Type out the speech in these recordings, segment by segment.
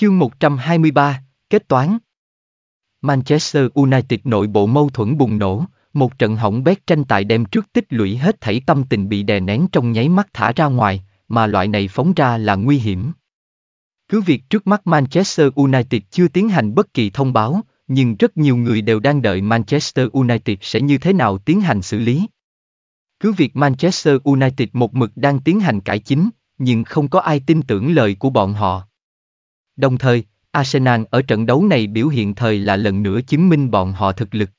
Chương 123, Kết toán Manchester United nội bộ mâu thuẫn bùng nổ, một trận hỏng bét tranh tài đem trước tích lũy hết thảy tâm tình bị đè nén trong nháy mắt thả ra ngoài, mà loại này phóng ra là nguy hiểm. Cứ việc trước mắt Manchester United chưa tiến hành bất kỳ thông báo, nhưng rất nhiều người đều đang đợi Manchester United sẽ như thế nào tiến hành xử lý. Cứ việc Manchester United một mực đang tiến hành cải chính, nhưng không có ai tin tưởng lời của bọn họ. Đồng thời, Arsenal ở trận đấu này biểu hiện thời là lần nữa chứng minh bọn họ thực lực.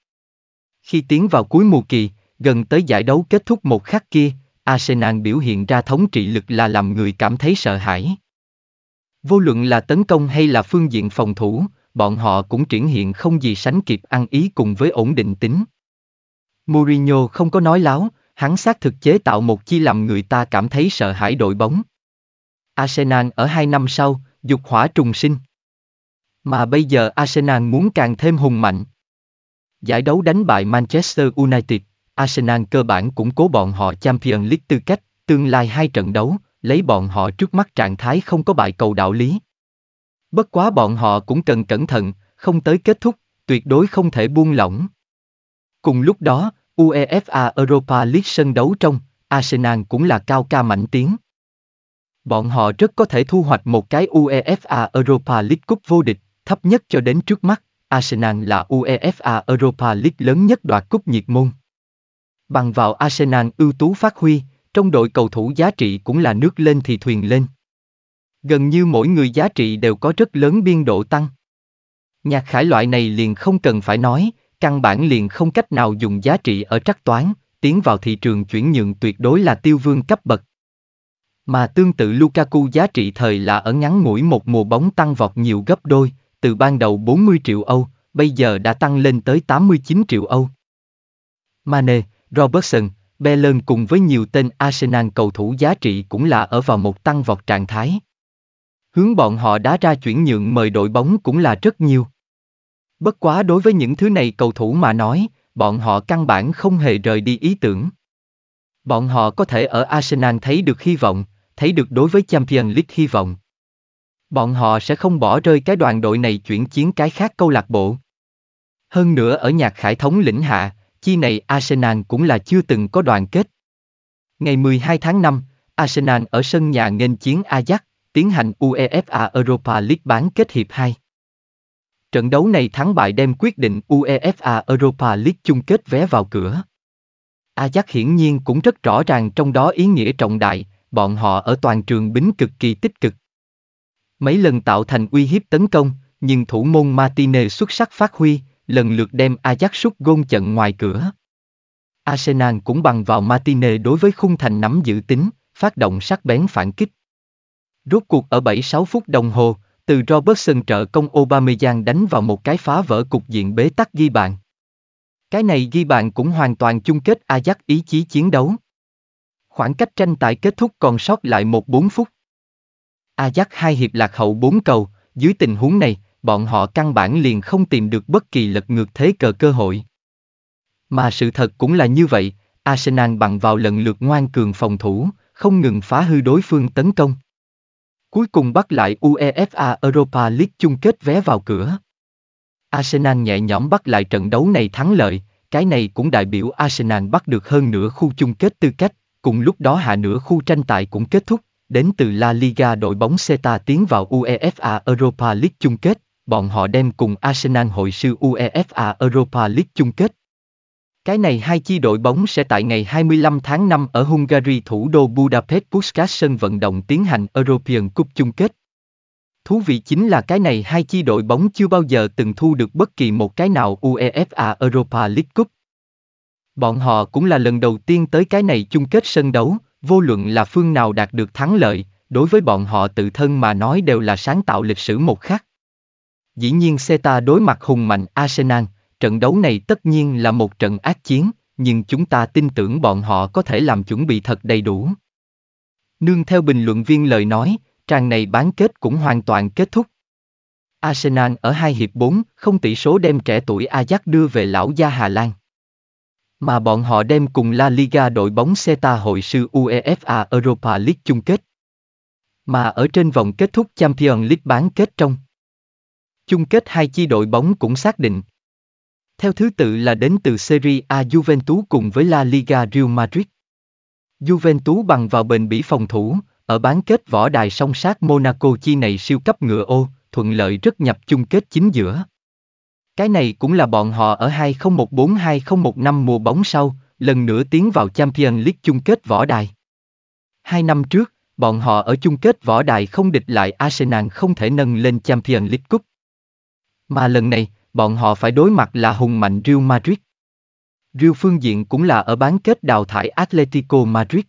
Khi tiến vào cuối mùa kỳ, gần tới giải đấu kết thúc một khắc kia, Arsenal biểu hiện ra thống trị lực là làm người cảm thấy sợ hãi. Vô luận là tấn công hay là phương diện phòng thủ, bọn họ cũng triển hiện không gì sánh kịp ăn ý cùng với ổn định tính. Mourinho không có nói láo, hắn xác thực chế tạo một chi làm người ta cảm thấy sợ hãi đội bóng. Arsenal ở hai năm sau, dục hỏa trùng sinh. Mà bây giờ Arsenal muốn càng thêm hùng mạnh. Giải đấu đánh bại Manchester United, Arsenal cơ bản củng cố bọn họ Champions League tư cách, tương lai hai trận đấu, lấy bọn họ trước mắt trạng thái không có bại cầu đạo lý. Bất quá bọn họ cũng cần cẩn thận, không tới kết thúc, tuyệt đối không thể buông lỏng. Cùng lúc đó, UEFA Europa League sân đấu trong, Arsenal cũng là cao ca mạnh tiếng. Bọn họ rất có thể thu hoạch một cái UEFA Europa League Cup vô địch, thấp nhất cho đến trước mắt. Arsenal là UEFA Europa League lớn nhất đoạt cúp nhiệt môn. Bằng vào Arsenal ưu tú phát huy, trong đội cầu thủ giá trị cũng là nước lên thì thuyền lên. Gần như mỗi người giá trị đều có rất lớn biên độ tăng. Nhạc khải loại này liền không cần phải nói, căn bản liền không cách nào dùng giá trị ở trắc toán, tiến vào thị trường chuyển nhượng tuyệt đối là tiêu vương cấp bậc. Mà tương tự Lukaku giá trị thời là ở ngắn ngủi một mùa bóng tăng vọt nhiều gấp đôi, từ ban đầu 40 triệu Âu, bây giờ đã tăng lên tới 89 triệu Âu. Mane, Robertson, Bellon cùng với nhiều tên Arsenal cầu thủ giá trị cũng là ở vào một tăng vọt trạng thái. Hướng bọn họ đã ra chuyển nhượng mời đội bóng cũng là rất nhiều. Bất quá đối với những thứ này cầu thủ mà nói, bọn họ căn bản không hề rời đi ý tưởng. Bọn họ có thể ở Arsenal thấy được hy vọng, thấy được đối với Champions League hy vọng. Bọn họ sẽ không bỏ rơi cái đoàn đội này chuyển chiến cái khác câu lạc bộ. Hơn nữa ở nhạc khải thống lĩnh hạ, chi này Arsenal cũng là chưa từng có đoàn kết. Ngày 12 tháng 5, Arsenal ở sân nhà nghênh chiến Ajax, tiến hành UEFA Europa League bán kết hiệp 2. Trận đấu này thắng bại đem quyết định UEFA Europa League chung kết vé vào cửa. Ajax hiển nhiên cũng rất rõ ràng trong đó ý nghĩa trọng đại, bọn họ ở toàn trường bính cực kỳ tích cực. Mấy lần tạo thành uy hiếp tấn công, nhưng thủ môn Martinez xuất sắc phát huy, lần lượt đem Ajax sút gôn chận ngoài cửa. Arsenal cũng bằng vào Martinez đối với khung thành nắm giữ tính, phát động sắc bén phản kích. Rốt cuộc ở 76 phút đồng hồ, từ Robertson trợ công Aubameyang đánh vào một cái phá vỡ cục diện bế tắc ghi bàn. Cái này ghi bàn cũng hoàn toàn chung kết Ajax ý chí chiến đấu. Khoảng cách tranh tài kết thúc còn sót lại một bốn phút. Ajax hai hiệp lạc hậu bốn cầu, dưới tình huống này, bọn họ căn bản liền không tìm được bất kỳ lật ngược thế cờ cơ hội. Mà sự thật cũng là như vậy, Arsenal bằng vào lần lượt ngoan cường phòng thủ, không ngừng phá hư đối phương tấn công. Cuối cùng bắt lại UEFA Europa League chung kết vé vào cửa. Arsenal nhẹ nhõm bắt lại trận đấu này thắng lợi, cái này cũng đại biểu Arsenal bắt được hơn nửa khu chung kết tư cách. Cùng lúc đó hạ nửa khu tranh tài cũng kết thúc, đến từ La Liga đội bóng Seta tiến vào UEFA Europa League chung kết, bọn họ đem cùng Arsenal hội sư UEFA Europa League chung kết. Cái này hai chi đội bóng sẽ tại ngày 25 tháng 5 ở Hungary thủ đô Budapest Puskas sân vận động tiến hành European Cup chung kết. Thú vị chính là cái này hai chi đội bóng chưa bao giờ từng thu được bất kỳ một cái nào UEFA Europa League Cup, Bọn họ cũng là lần đầu tiên tới cái này chung kết sân đấu, vô luận là phương nào đạt được thắng lợi, đối với bọn họ tự thân mà nói đều là sáng tạo lịch sử một khắc. Dĩ nhiên Seta đối mặt hùng mạnh Arsenal, trận đấu này tất nhiên là một trận ác chiến, nhưng chúng ta tin tưởng bọn họ có thể làm chuẩn bị thật đầy đủ. Nương theo bình luận viên lời nói, trang này bán kết cũng hoàn toàn kết thúc. Arsenal ở hai hiệp 4, không tỷ số đem trẻ tuổi Ajax đưa về lão gia Hà Lan mà bọn họ đem cùng La Liga đội bóng CETA hội sư UEFA Europa League chung kết. Mà ở trên vòng kết thúc Champions League bán kết trong. Chung kết hai chi đội bóng cũng xác định. Theo thứ tự là đến từ Serie A Juventus cùng với La Liga Real Madrid. Juventus bằng vào bền bỉ phòng thủ, ở bán kết võ đài song sát Monaco chi này siêu cấp ngựa ô, thuận lợi rất nhập chung kết chính giữa. Cái này cũng là bọn họ ở 2014-2015 mùa bóng sau, lần nữa tiến vào Champions League chung kết võ đài. Hai năm trước, bọn họ ở chung kết võ đài không địch lại Arsenal không thể nâng lên Champions League Cup. Mà lần này, bọn họ phải đối mặt là hùng mạnh Real Madrid. Real phương diện cũng là ở bán kết đào thải Atletico Madrid.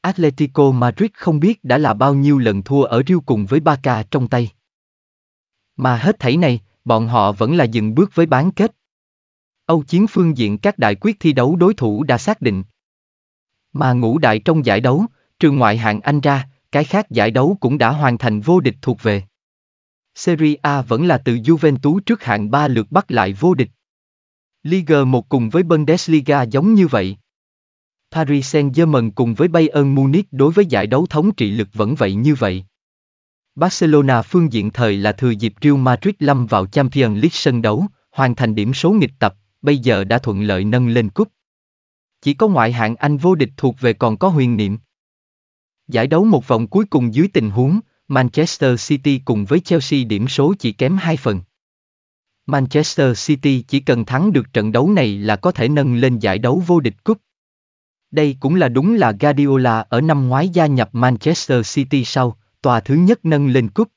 Atletico Madrid không biết đã là bao nhiêu lần thua ở Real cùng với Barca trong tay. Mà hết thảy này, bọn họ vẫn là dừng bước với bán kết. Âu chiến phương diện các đại quyết thi đấu đối thủ đã xác định. Mà ngũ đại trong giải đấu, trừ ngoại hạng Anh ra, cái khác giải đấu cũng đã hoàn thành vô địch thuộc về. Serie A vẫn là từ Juventus trước hạng 3 lượt bắt lại vô địch. Liga 1 cùng với Bundesliga giống như vậy. Paris Saint-Germain cùng với Bayern Munich đối với giải đấu thống trị lực vẫn vậy như vậy. Barcelona phương diện thời là thừa dịp Real Madrid lâm vào Champions League sân đấu, hoàn thành điểm số nghịch tập, bây giờ đã thuận lợi nâng lên cúp. Chỉ có ngoại hạng Anh vô địch thuộc về còn có huyền niệm. Giải đấu một vòng cuối cùng dưới tình huống, Manchester City cùng với Chelsea điểm số chỉ kém 2 phần. Manchester City chỉ cần thắng được trận đấu này là có thể nâng lên giải đấu vô địch cúp. Đây cũng là đúng là Guardiola ở năm ngoái gia nhập Manchester City sau, tòa thứ nhất nâng lên cúp.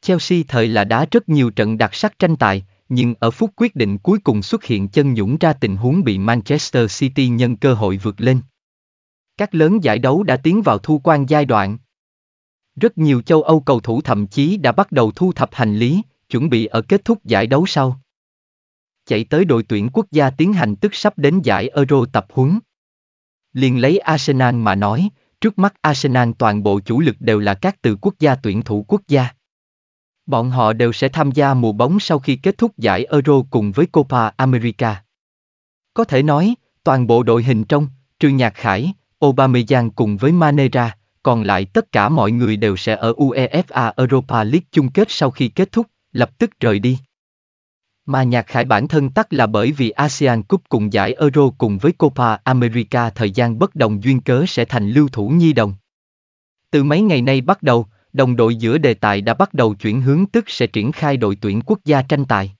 Chelsea thời là đá rất nhiều trận đặc sắc tranh tài, nhưng ở phút quyết định cuối cùng xuất hiện chân nhũng ra tình huống bị Manchester City nhân cơ hội vượt lên. Các lớn giải đấu đã tiến vào thu quan giai đoạn. Rất nhiều châu Âu cầu thủ thậm chí đã bắt đầu thu thập hành lý, chuẩn bị ở kết thúc giải đấu sau. Chạy tới đội tuyển quốc gia tiến hành tức sắp đến giải Euro tập huấn. Liền lấy Arsenal mà nói, Trước mắt Arsenal toàn bộ chủ lực đều là các từ quốc gia tuyển thủ quốc gia. Bọn họ đều sẽ tham gia mùa bóng sau khi kết thúc giải Euro cùng với Copa America. Có thể nói, toàn bộ đội hình trong, trừ Nhạc Khải, Aubameyang cùng với Manera, còn lại tất cả mọi người đều sẽ ở UEFA Europa League chung kết sau khi kết thúc, lập tức rời đi. Mà nhạc khải bản thân tắt là bởi vì ASEAN Cup cùng giải Euro cùng với Copa America thời gian bất đồng duyên cớ sẽ thành lưu thủ nhi đồng. Từ mấy ngày nay bắt đầu, đồng đội giữa đề tài đã bắt đầu chuyển hướng tức sẽ triển khai đội tuyển quốc gia tranh tài.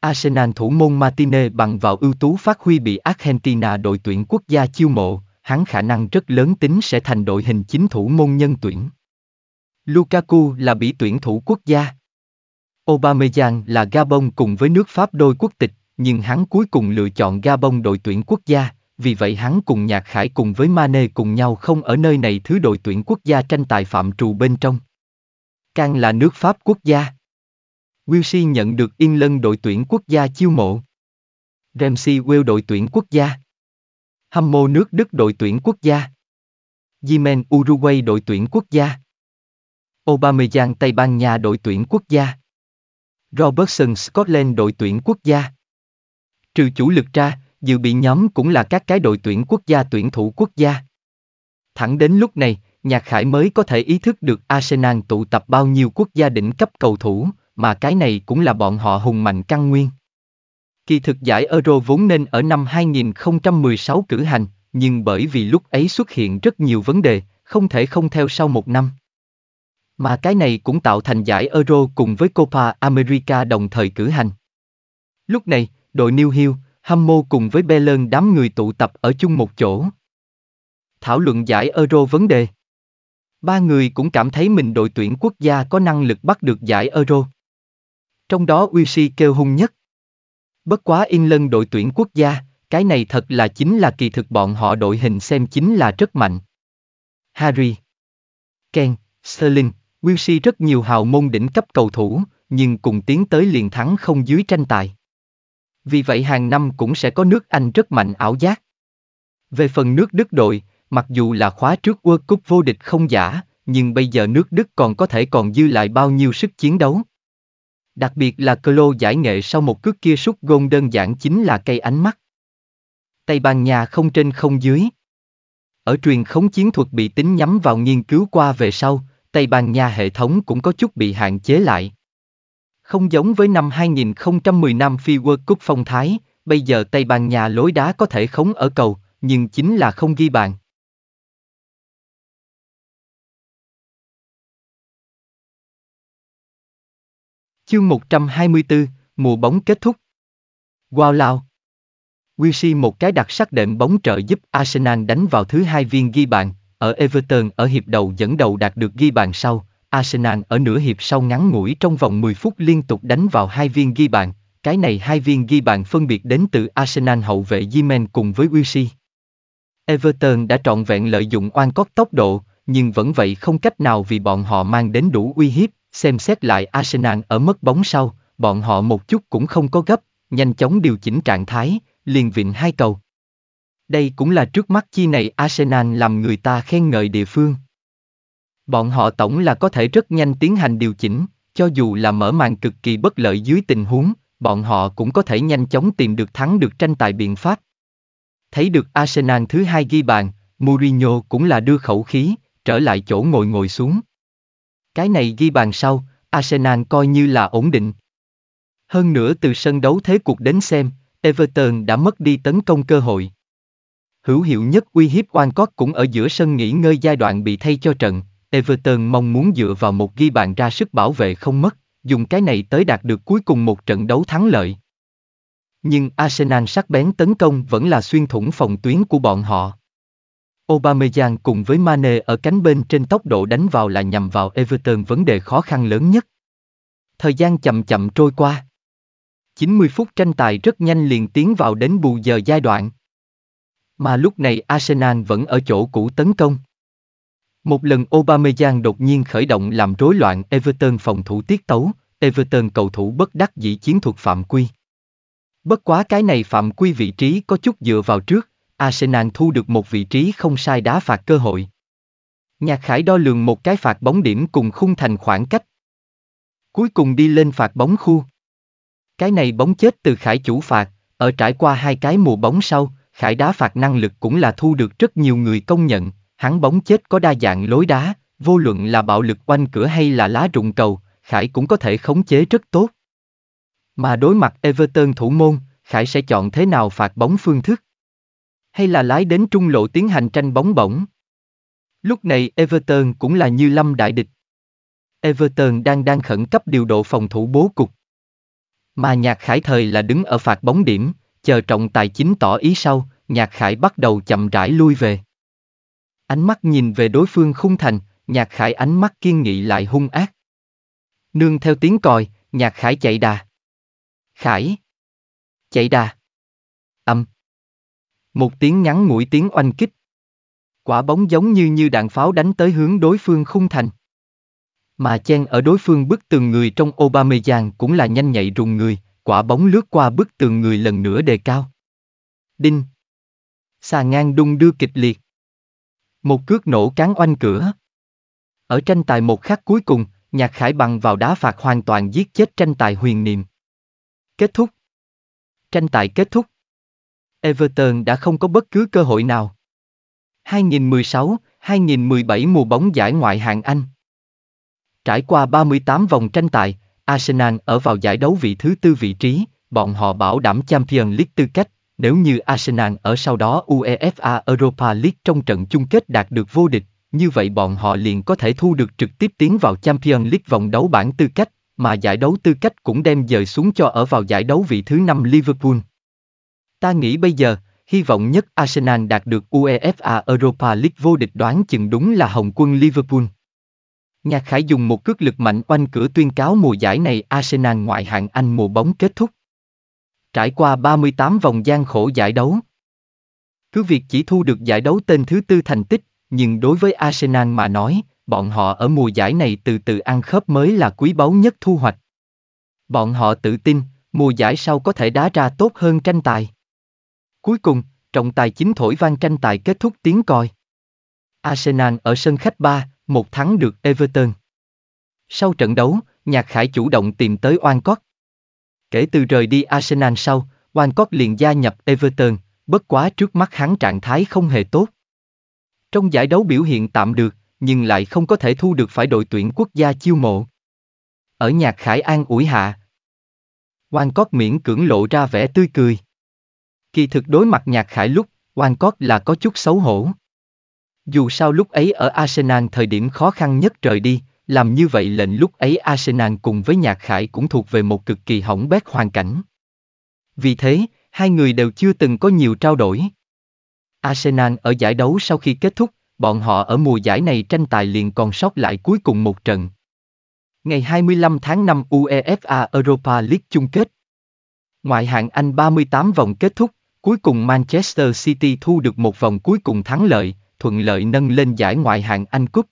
Arsenal thủ môn Martinez bằng vào ưu tú phát huy bị Argentina đội tuyển quốc gia chiêu mộ, hắn khả năng rất lớn tính sẽ thành đội hình chính thủ môn nhân tuyển. Lukaku là bị tuyển thủ quốc gia. Aubameyang là Gabon cùng với nước Pháp đôi quốc tịch, nhưng hắn cuối cùng lựa chọn Gabon đội tuyển quốc gia, vì vậy hắn cùng Nhạc Khải cùng với Mane cùng nhau không ở nơi này thứ đội tuyển quốc gia tranh tài phạm trù bên trong. Can là nước Pháp quốc gia. Wilshere nhận được in lân đội tuyển quốc gia chiêu mộ. Ramsey Will đội tuyển quốc gia. Hâm mộ nước Đức đội tuyển quốc gia. Yemen Uruguay đội tuyển quốc gia. Aubameyang Tây Ban Nha đội tuyển quốc gia. Robertson Scotland đội tuyển quốc gia. Trừ chủ lực ra, dự bị nhóm cũng là các cái đội tuyển quốc gia tuyển thủ quốc gia. Thẳng đến lúc này, Nhạc Khải mới có thể ý thức được Arsenal tụ tập bao nhiêu quốc gia đỉnh cấp cầu thủ, mà cái này cũng là bọn họ hùng mạnh căn nguyên. Kỳ thực giải Euro vốn nên ở năm 2016 cử hành, nhưng bởi vì lúc ấy xuất hiện rất nhiều vấn đề, không thể không theo sau một năm. Mà cái này cũng tạo thành giải Euro cùng với Copa America đồng thời cử hành. Lúc này, đội New Hill, hâm cùng với Belen đám người tụ tập ở chung một chỗ. Thảo luận giải Euro vấn đề. Ba người cũng cảm thấy mình đội tuyển quốc gia có năng lực bắt được giải Euro. Trong đó Uchi kêu hung nhất. Bất quá England đội tuyển quốc gia, cái này thật là chính là kỳ thực bọn họ đội hình xem chính là rất mạnh. Harry, Ken, Sterling, Wilshere rất nhiều hào môn đỉnh cấp cầu thủ, nhưng cùng tiến tới liền thắng không dưới tranh tài. Vì vậy hàng năm cũng sẽ có nước Anh rất mạnh ảo giác. Về phần nước Đức đội, mặc dù là khóa trước World Cup vô địch không giả, nhưng bây giờ nước Đức còn có thể còn dư lại bao nhiêu sức chiến đấu. Đặc biệt là Clo giải nghệ sau một cước kia sút gôn đơn giản chính là cây ánh mắt. Tây Ban Nha không trên không dưới. Ở truyền khống chiến thuật bị tính nhắm vào nghiên cứu qua về sau, Tây Ban Nha hệ thống cũng có chút bị hạn chế lại. Không giống với năm 2010 năm Phi World Cup phong thái, bây giờ Tây Ban Nha lối đá có thể khống ở cầu, nhưng chính là không ghi bàn. Chương 124, mùa bóng kết thúc. Wow lao. Wishi một cái đặc sắc đệm bóng trợ giúp Arsenal đánh vào thứ hai viên ghi bàn, ở Everton ở hiệp đầu dẫn đầu đạt được ghi bàn sau, Arsenal ở nửa hiệp sau ngắn ngủi trong vòng 10 phút liên tục đánh vào hai viên ghi bàn, cái này hai viên ghi bàn phân biệt đến từ Arsenal hậu vệ Yemen cùng với Wilshere. Everton đã trọn vẹn lợi dụng oan cốt tốc độ, nhưng vẫn vậy không cách nào vì bọn họ mang đến đủ uy hiếp, xem xét lại Arsenal ở mất bóng sau, bọn họ một chút cũng không có gấp, nhanh chóng điều chỉnh trạng thái, liền vịn hai cầu. Đây cũng là trước mắt chi này Arsenal làm người ta khen ngợi địa phương. Bọn họ tổng là có thể rất nhanh tiến hành điều chỉnh, cho dù là mở màn cực kỳ bất lợi dưới tình huống, bọn họ cũng có thể nhanh chóng tìm được thắng được tranh tài biện pháp. Thấy được Arsenal thứ hai ghi bàn, Mourinho cũng là đưa khẩu khí, trở lại chỗ ngồi ngồi xuống. Cái này ghi bàn sau, Arsenal coi như là ổn định. Hơn nữa từ sân đấu thế cuộc đến xem, Everton đã mất đi tấn công cơ hội. Hữu hiệu nhất uy hiếp Oancock cũng ở giữa sân nghỉ ngơi giai đoạn bị thay cho trận, Everton mong muốn dựa vào một ghi bàn ra sức bảo vệ không mất, dùng cái này tới đạt được cuối cùng một trận đấu thắng lợi. Nhưng Arsenal sắc bén tấn công vẫn là xuyên thủng phòng tuyến của bọn họ. Aubameyang cùng với Mane ở cánh bên trên tốc độ đánh vào là nhằm vào Everton vấn đề khó khăn lớn nhất. Thời gian chậm chậm trôi qua. 90 phút tranh tài rất nhanh liền tiến vào đến bù giờ giai đoạn. Mà lúc này Arsenal vẫn ở chỗ cũ tấn công. Một lần Aubameyang đột nhiên khởi động làm rối loạn Everton phòng thủ tiết tấu, Everton cầu thủ bất đắc dĩ chiến thuật phạm quy. Bất quá cái này phạm quy vị trí có chút dựa vào trước, Arsenal thu được một vị trí không sai đá phạt cơ hội. Nhạc Khải đo lường một cái phạt bóng điểm cùng khung thành khoảng cách. Cuối cùng đi lên phạt bóng khu. Cái này bóng chết từ Khải chủ phạt, ở trải qua hai cái mùa bóng sau, khải đá phạt năng lực cũng là thu được rất nhiều người công nhận, hắn bóng chết có đa dạng lối đá, vô luận là bạo lực quanh cửa hay là lá rụng cầu, khải cũng có thể khống chế rất tốt. Mà đối mặt Everton thủ môn, khải sẽ chọn thế nào phạt bóng phương thức? Hay là lái đến trung lộ tiến hành tranh bóng bổng? Lúc này Everton cũng là như lâm đại địch. Everton đang đang khẩn cấp điều độ phòng thủ bố cục. Mà nhạc khải thời là đứng ở phạt bóng điểm, chờ trọng tài chính tỏ ý sau, nhạc khải bắt đầu chậm rãi lui về. Ánh mắt nhìn về đối phương khung thành, nhạc khải ánh mắt kiên nghị lại hung ác. Nương theo tiếng còi, nhạc khải chạy đà. Khải. Chạy đà. Âm. Một tiếng ngắn mũi tiếng oanh kích. Quả bóng giống như như đạn pháo đánh tới hướng đối phương khung thành. Mà chen ở đối phương bức tường người trong Obameyang cũng là nhanh nhạy rùng người, quả bóng lướt qua bức tường người lần nữa đề cao. Đinh. Xà ngang đung đưa kịch liệt. Một cước nổ cán oanh cửa. Ở tranh tài một khắc cuối cùng, Nhạc Khải bằng vào đá phạt hoàn toàn giết chết tranh tài huyền niệm. Kết thúc. Tranh tài kết thúc. Everton đã không có bất cứ cơ hội nào. 2016-2017 mùa bóng giải ngoại hạng Anh. Trải qua 38 vòng tranh tài, Arsenal ở vào giải đấu vị thứ tư vị trí, bọn họ bảo đảm Champions League tư cách, nếu như Arsenal ở sau đó UEFA Europa League trong trận chung kết đạt được vô địch, như vậy bọn họ liền có thể thu được trực tiếp tiến vào Champions League vòng đấu bảng tư cách, mà giải đấu tư cách cũng đem dời xuống cho ở vào giải đấu vị thứ năm Liverpool. Ta nghĩ bây giờ, hy vọng nhất Arsenal đạt được UEFA Europa League vô địch đoán chừng đúng là Hồng quân Liverpool. Nhạc Khải dùng một cước lực mạnh quanh cửa tuyên cáo mùa giải này Arsenal ngoại hạng Anh mùa bóng kết thúc. Trải qua 38 vòng gian khổ giải đấu. Cứ việc chỉ thu được giải đấu tên thứ tư thành tích, nhưng đối với Arsenal mà nói, bọn họ ở mùa giải này từ từ ăn khớp mới là quý báu nhất thu hoạch. Bọn họ tự tin, mùa giải sau có thể đá ra tốt hơn tranh tài. Cuối cùng, trọng tài chính thổi vang tranh tài kết thúc tiếng còi. Arsenal ở sân khách 3, một thắng được Everton. Sau trận đấu, Nhạc Khải chủ động tìm tới Oancock. Kể từ rời đi Arsenal sau, Oancock liền gia nhập Everton, bất quá trước mắt hắn trạng thái không hề tốt. Trong giải đấu biểu hiện tạm được, nhưng lại không có thể thu được phải đội tuyển quốc gia chiêu mộ. Ở Nhạc Khải an ủi hạ. Oancock miễn cưỡng lộ ra vẻ tươi cười. Kỳ thực đối mặt Nhạc Khải lúc, Oancock là có chút xấu hổ. Dù sao lúc ấy ở Arsenal thời điểm khó khăn nhất trời đi, làm như vậy lệnh lúc ấy Arsenal cùng với Nhạc Khải cũng thuộc về một cực kỳ hỏng bét hoàn cảnh. Vì thế, hai người đều chưa từng có nhiều trao đổi. Arsenal ở giải đấu sau khi kết thúc, bọn họ ở mùa giải này tranh tài liền còn sót lại cuối cùng một trận. Ngày 25 tháng 5 UEFA Europa League chung kết. Ngoại hạng Anh 38 vòng kết thúc, cuối cùng Manchester City thu được một vòng cuối cùng thắng lợi, thuận lợi nâng lên giải ngoại hạng Anh Cúp.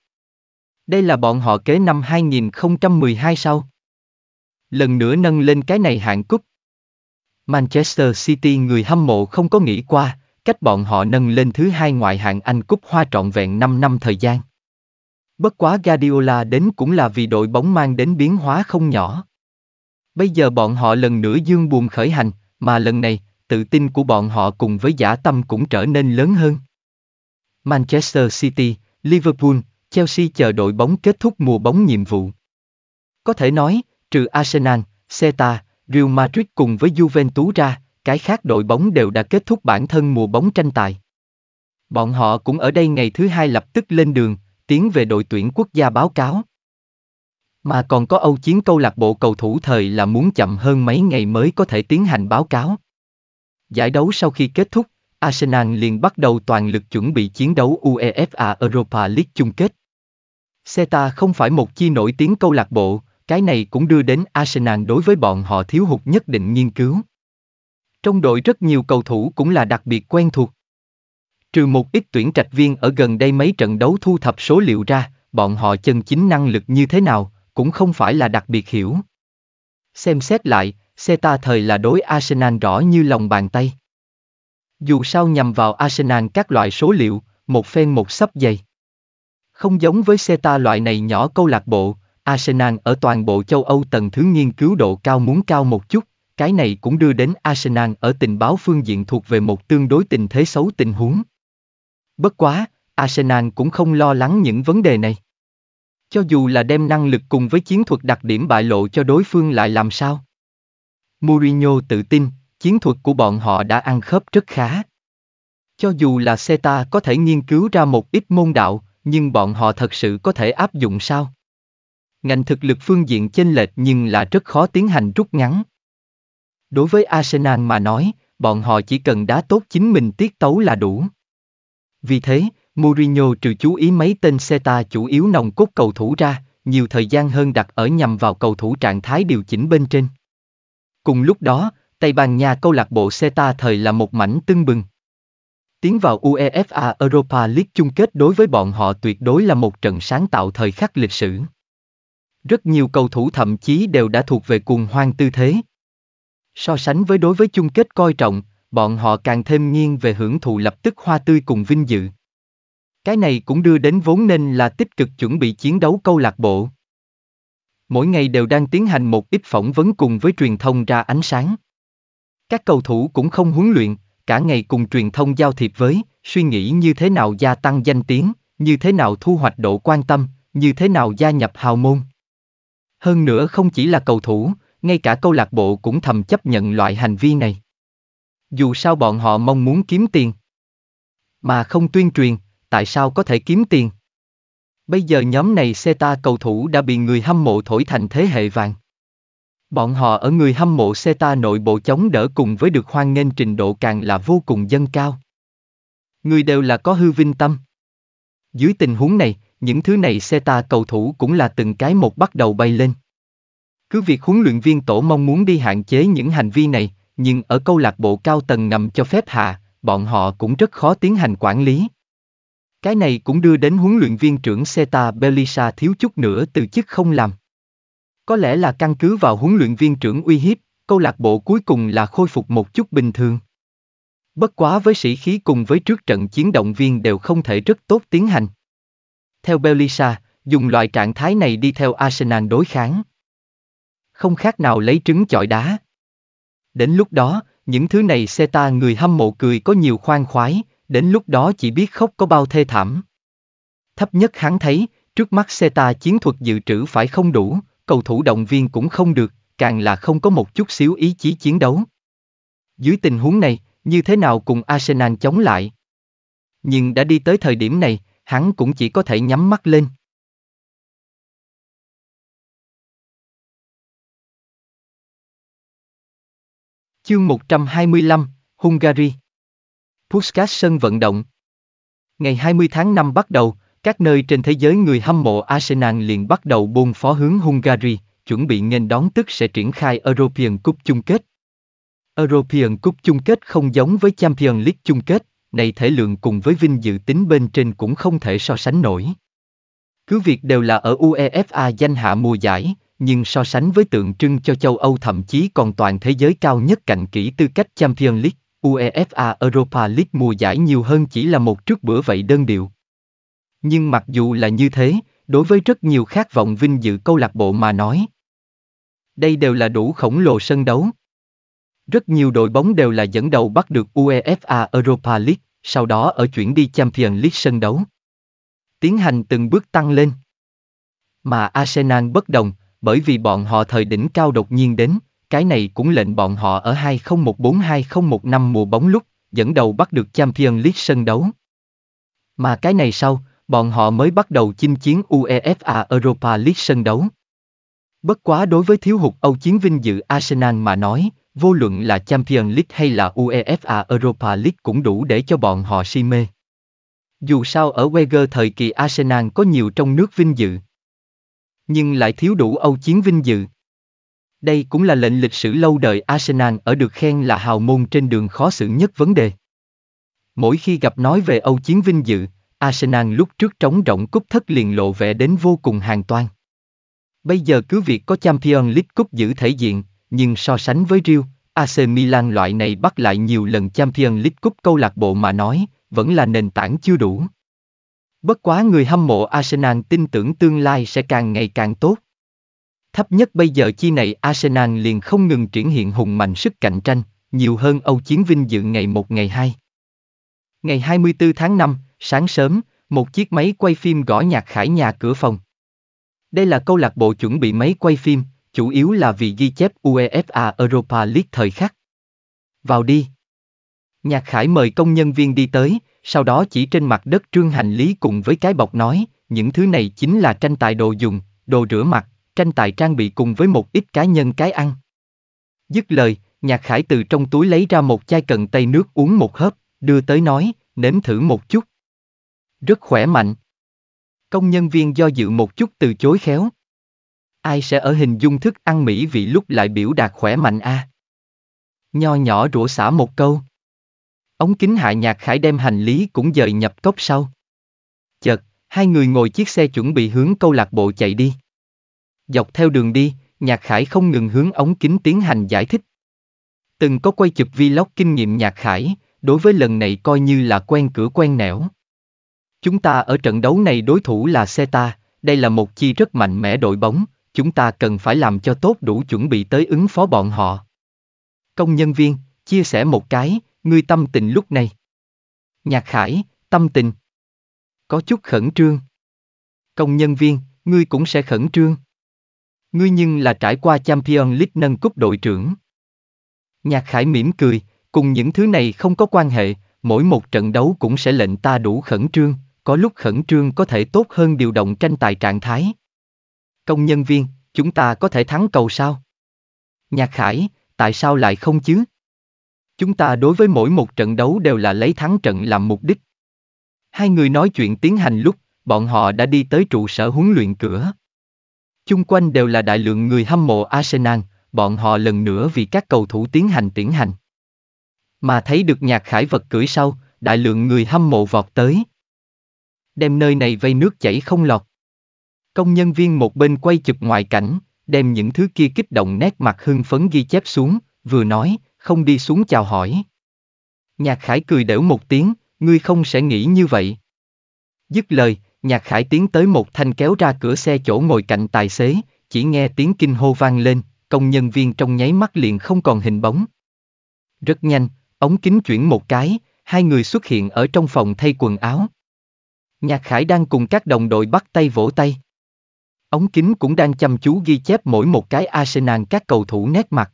Đây là bọn họ kế năm 2012 sau. Lần nữa nâng lên cái này hạng Cúp. Manchester City người hâm mộ không có nghĩ qua, cách bọn họ nâng lên thứ hai ngoại hạng Anh Cúp Hoa trọn vẹn 5 năm thời gian. Bất quá Guardiola đến cũng là vì đội bóng mang đến biến hóa không nhỏ. Bây giờ bọn họ lần nữa dương buồn khởi hành, mà lần này, tự tin của bọn họ cùng với giả tâm cũng trở nên lớn hơn. Manchester City, Liverpool, Chelsea chờ đội bóng kết thúc mùa bóng nhiệm vụ. Có thể nói, trừ Arsenal, Celta, Real Madrid cùng với Juventus ra, cái khác đội bóng đều đã kết thúc bản thân mùa bóng tranh tài. Bọn họ cũng ở đây ngày thứ hai lập tức lên đường, tiến về đội tuyển quốc gia báo cáo. Mà còn có Âu chiến câu lạc bộ cầu thủ thời là muốn chậm hơn mấy ngày mới có thể tiến hành báo cáo. Giải đấu sau khi kết thúc, Arsenal liền bắt đầu toàn lực chuẩn bị chiến đấu UEFA Europa League chung kết. Seta không phải một chi nổi tiếng câu lạc bộ, cái này cũng đưa đến Arsenal đối với bọn họ thiếu hụt nhất định nghiên cứu. Trong đội rất nhiều cầu thủ cũng là đặc biệt quen thuộc. Trừ một ít tuyển trạch viên ở gần đây mấy trận đấu thu thập số liệu ra, bọn họ chân chính năng lực như thế nào, cũng không phải là đặc biệt hiểu. Xem xét lại, Seta thời là đối Arsenal rõ như lòng bàn tay. Dù sao nhằm vào Arsenal các loại số liệu, một phen một sắp dày. Không giống với Seta loại này nhỏ câu lạc bộ, Arsenal ở toàn bộ châu Âu tầng thứ nghiên cứu độ cao muốn cao một chút, cái này cũng đưa đến Arsenal ở tình báo phương diện thuộc về một tương đối tình thế xấu tình huống. Bất quá, Arsenal cũng không lo lắng những vấn đề này. Cho dù là đem năng lực cùng với chiến thuật đặc điểm bại lộ cho đối phương lại làm sao? Mourinho tự tin, Chiến thuật của bọn họ đã ăn khớp rất khá. Cho dù là Seta có thể nghiên cứu ra một ít môn đạo, nhưng bọn họ thật sự có thể áp dụng sao? Ngành thực lực phương diện chênh lệch nhưng là rất khó tiến hành rút ngắn. Đối với Arsenal mà nói, bọn họ chỉ cần đá tốt chính mình tiết tấu là đủ. Vì thế, Mourinho trừ chú ý mấy tên Seta chủ yếu nòng cốt cầu thủ ra, nhiều thời gian hơn đặt ở nhằm vào cầu thủ trạng thái điều chỉnh bên trên. Cùng lúc đó, Tây Ban Nha câu lạc bộ Seta thời là một mảnh tưng bừng. Tiến vào UEFA Europa League chung kết đối với bọn họ tuyệt đối là một trận sáng tạo thời khắc lịch sử. Rất nhiều cầu thủ thậm chí đều đã thuộc về cuồng hoang tư thế. So sánh với đối với chung kết coi trọng, bọn họ càng thêm nghiêng về hưởng thụ lập tức hoa tươi cùng vinh dự. Cái này cũng đưa đến vốn nên là tích cực chuẩn bị chiến đấu câu lạc bộ. Mỗi ngày đều đang tiến hành một ít phỏng vấn cùng với truyền thông ra ánh sáng. Các cầu thủ cũng không huấn luyện, cả ngày cùng truyền thông giao thiệp với, suy nghĩ như thế nào gia tăng danh tiếng, như thế nào thu hoạch độ quan tâm, như thế nào gia nhập hào môn. Hơn nữa không chỉ là cầu thủ, ngay cả câu lạc bộ cũng thầm chấp nhận loại hành vi này. Dù sao bọn họ mong muốn kiếm tiền, mà không tuyên truyền, tại sao có thể kiếm tiền? Bây giờ nhóm này Seta cầu thủ đã bị người hâm mộ thổi thành thế hệ vàng. Bọn họ ở người hâm mộ CETA nội bộ chống đỡ cùng với được hoan nghênh trình độ càng là vô cùng dâng cao. Người đều là có hư vinh tâm. Dưới tình huống này, những thứ này CETA cầu thủ cũng là từng cái một bắt đầu bay lên. Cứ việc huấn luyện viên tổ mong muốn đi hạn chế những hành vi này, nhưng ở câu lạc bộ cao tầng nằm cho phép hạ, bọn họ cũng rất khó tiến hành quản lý. Cái này cũng đưa đến huấn luyện viên trưởng Seta Belisa thiếu chút nữa từ chức không làm. Có lẽ là căn cứ vào huấn luyện viên trưởng uy hiếp, câu lạc bộ cuối cùng là khôi phục một chút bình thường. Bất quá với sĩ khí cùng với trước trận chiến động viên đều không thể rất tốt tiến hành. Theo Belisa, dùng loại trạng thái này đi theo Arsenal đối kháng. Không khác nào lấy trứng chọi đá. Đến lúc đó, những thứ này xe ta người hâm mộ cười có nhiều khoan khoái, đến lúc đó chỉ biết khóc có bao thê thảm. Thấp nhất hắn thấy, trước mắt xe ta chiến thuật dự trữ phải không đủ, cầu thủ động viên cũng không được, càng là không có một chút xíu ý chí chiến đấu. Dưới tình huống này, như thế nào cùng Arsenal chống lại? Nhưng đã đi tới thời điểm này, hắn cũng chỉ có thể nhắm mắt lên. Chương 125, Hungary Puskas sân vận động Ngày 20 tháng 5 bắt đầu, các nơi trên thế giới người hâm mộ Arsenal liền bắt đầu buông phó hướng Hungary, chuẩn bị nghênh đón tức sẽ triển khai European Cup chung kết. European Cup chung kết không giống với Champions League chung kết, này thể lượng cùng với vinh dự tính bên trên cũng không thể so sánh nổi. Cứ việc đều là ở UEFA danh hạ mùa giải, nhưng so sánh với tượng trưng cho châu Âu thậm chí còn toàn thế giới cao nhất cạnh kỹ tư cách Champions League, UEFA Europa League mùa giải nhiều hơn chỉ là một trước bữa vậy đơn điệu. Nhưng mặc dù là như thế, đối với rất nhiều khát vọng vinh dự câu lạc bộ mà nói. Đây đều là đủ khổng lồ sân đấu. Rất nhiều đội bóng đều là dẫn đầu bắt được UEFA Europa League, sau đó ở chuyển đi Champions League sân đấu. Tiến hành từng bước tăng lên. Mà Arsenal bất đồng, bởi vì bọn họ thời đỉnh cao đột nhiên đến, cái này cũng lệnh bọn họ ở 2014-2015 mùa bóng lúc, dẫn đầu bắt được Champions League sân đấu. Mà cái này sau, bọn họ mới bắt đầu chinh chiến UEFA Europa League sân đấu. Bất quá đối với thiếu hụt Âu chiến vinh dự Arsenal mà nói, vô luận là Champions League hay là UEFA Europa League cũng đủ để cho bọn họ si mê. Dù sao ở Wenger thời kỳ Arsenal có nhiều trong nước vinh dự, nhưng lại thiếu đủ Âu chiến vinh dự. Đây cũng là lệnh lịch sử lâu đời Arsenal ở được khen là hào môn trên đường khó xử nhất vấn đề. Mỗi khi gặp nói về Âu chiến vinh dự, Arsenal lúc trước trống rỗng cúp thất liền lộ vẻ đến vô cùng hàng toan. Bây giờ cứ việc có Champions League cúp giữ thể diện, nhưng so sánh với Real, AC Milan loại này bắt lại nhiều lần Champions League cúp câu lạc bộ mà nói, vẫn là nền tảng chưa đủ. Bất quá người hâm mộ Arsenal tin tưởng tương lai sẽ càng ngày càng tốt. Thấp nhất bây giờ chi này Arsenal liền không ngừng triển hiện hùng mạnh sức cạnh tranh, nhiều hơn Âu Chiến Vinh dự ngày 1 ngày 2. Ngày 24 tháng 5, Sáng sớm, một chiếc máy quay phim gõ nhạc khải nhà cửa phòng. Đây là câu lạc bộ chuẩn bị máy quay phim, chủ yếu là vì ghi chép UEFA Europa League thời khắc. Vào đi. Nhạc khải mời công nhân viên đi tới, sau đó chỉ trên mặt đất trương hành lý cùng với cái bọc nói, những thứ này chính là tranh tài đồ dùng, đồ rửa mặt, tranh tài trang bị cùng với một ít cá nhân cái ăn. Dứt lời, nhạc khải từ trong túi lấy ra một chai cần tây nước uống một hớp, đưa tới nói, nếm thử một chút. Rất khỏe mạnh. Công nhân viên do dự một chút từ chối khéo. Ai sẽ ở hình dung thức ăn mỹ vị lúc lại biểu đạt khỏe mạnh a? À? Nho nhỏ rủa xả một câu. Ống kính hạ nhạc khải đem hành lý cũng dời nhập cốc sau. Chợt, hai người ngồi chiếc xe chuẩn bị hướng câu lạc bộ chạy đi. Dọc theo đường đi, Nhạc Khải không ngừng hướng ống kính tiến hành giải thích. Từng có quay chụp vlog kinh nghiệm Nhạc Khải, đối với lần này coi như là quen cửa quen nẻo. Chúng ta ở trận đấu này đối thủ là Seta, đây là một chi rất mạnh mẽ đội bóng, chúng ta cần phải làm cho tốt đủ chuẩn bị tới ứng phó bọn họ. Công nhân viên, chia sẻ một cái, ngươi tâm tình lúc này. Nhạc Khải, tâm tình. Có chút khẩn trương. Công nhân viên, ngươi cũng sẽ khẩn trương. Ngươi nhưng là trải qua Champion League nâng cúp đội trưởng. Nhạc Khải mỉm cười, cùng những thứ này không có quan hệ, mỗi một trận đấu cũng sẽ lệnh ta đủ khẩn trương, có lúc khẩn trương có thể tốt hơn điều động tranh tài trạng thái. Công nhân viên, chúng ta có thể thắng cầu sao? Nhạc Khải, tại sao lại không chứ? Chúng ta đối với mỗi một trận đấu đều là lấy thắng trận làm mục đích. Hai người nói chuyện tiến hành lúc, bọn họ đã đi tới trụ sở huấn luyện cửa. Chung quanh đều là đại lượng người hâm mộ Arsenal, bọn họ lần nữa vì các cầu thủ tiến hành tiến hành. Mà thấy được nhạc khải vật cưỡi sau, đại lượng người hâm mộ vọt tới đem nơi này vây nước chảy không lọt. Công nhân viên một bên quay chụp ngoại cảnh, đem những thứ kia kích động nét mặt hưng phấn ghi chép xuống, vừa nói, không đi xuống chào hỏi. Nhạc khải cười đểu một tiếng, ngươi không sẽ nghĩ như vậy. Dứt lời, nhạc khải tiến tới một thanh kéo ra cửa xe chỗ ngồi cạnh tài xế, chỉ nghe tiếng kinh hô vang lên, công nhân viên trong nháy mắt liền không còn hình bóng. Rất nhanh, ống kính chuyển một cái, hai người xuất hiện ở trong phòng thay quần áo, Nhạc Khải đang cùng các đồng đội bắt tay vỗ tay. Ống kính cũng đang chăm chú ghi chép mỗi một cái Arsenal các cầu thủ nét mặt.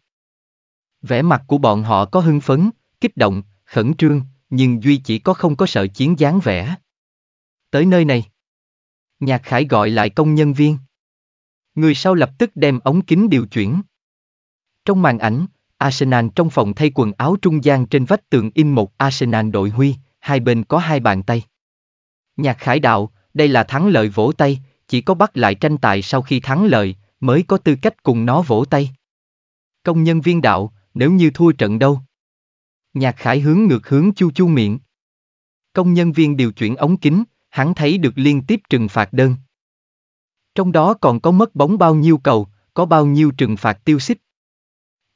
Vẻ mặt của bọn họ có hưng phấn, kích động, khẩn trương, nhưng Duy chỉ có không có sợ chiến dáng vẻ. Tới nơi này. Nhạc Khải gọi lại công nhân viên. Người sau lập tức đem ống kính điều chuyển. Trong màn ảnh, Arsenal trong phòng thay quần áo trung gian trên vách tường in một Arsenal đội huy, hai bên có hai bàn tay. Nhạc khải đạo, đây là thắng lợi vỗ tay, chỉ có bắt lại tranh tài sau khi thắng lợi, mới có tư cách cùng nó vỗ tay. Công nhân viên đạo, nếu như thua trận đâu? Nhạc khải hướng ngược hướng chu chu miệng. Công nhân viên điều chuyển ống kính, hắn thấy được liên tiếp trừng phạt đơn. Trong đó còn có mất bóng bao nhiêu cầu, có bao nhiêu trừng phạt tiêu xích.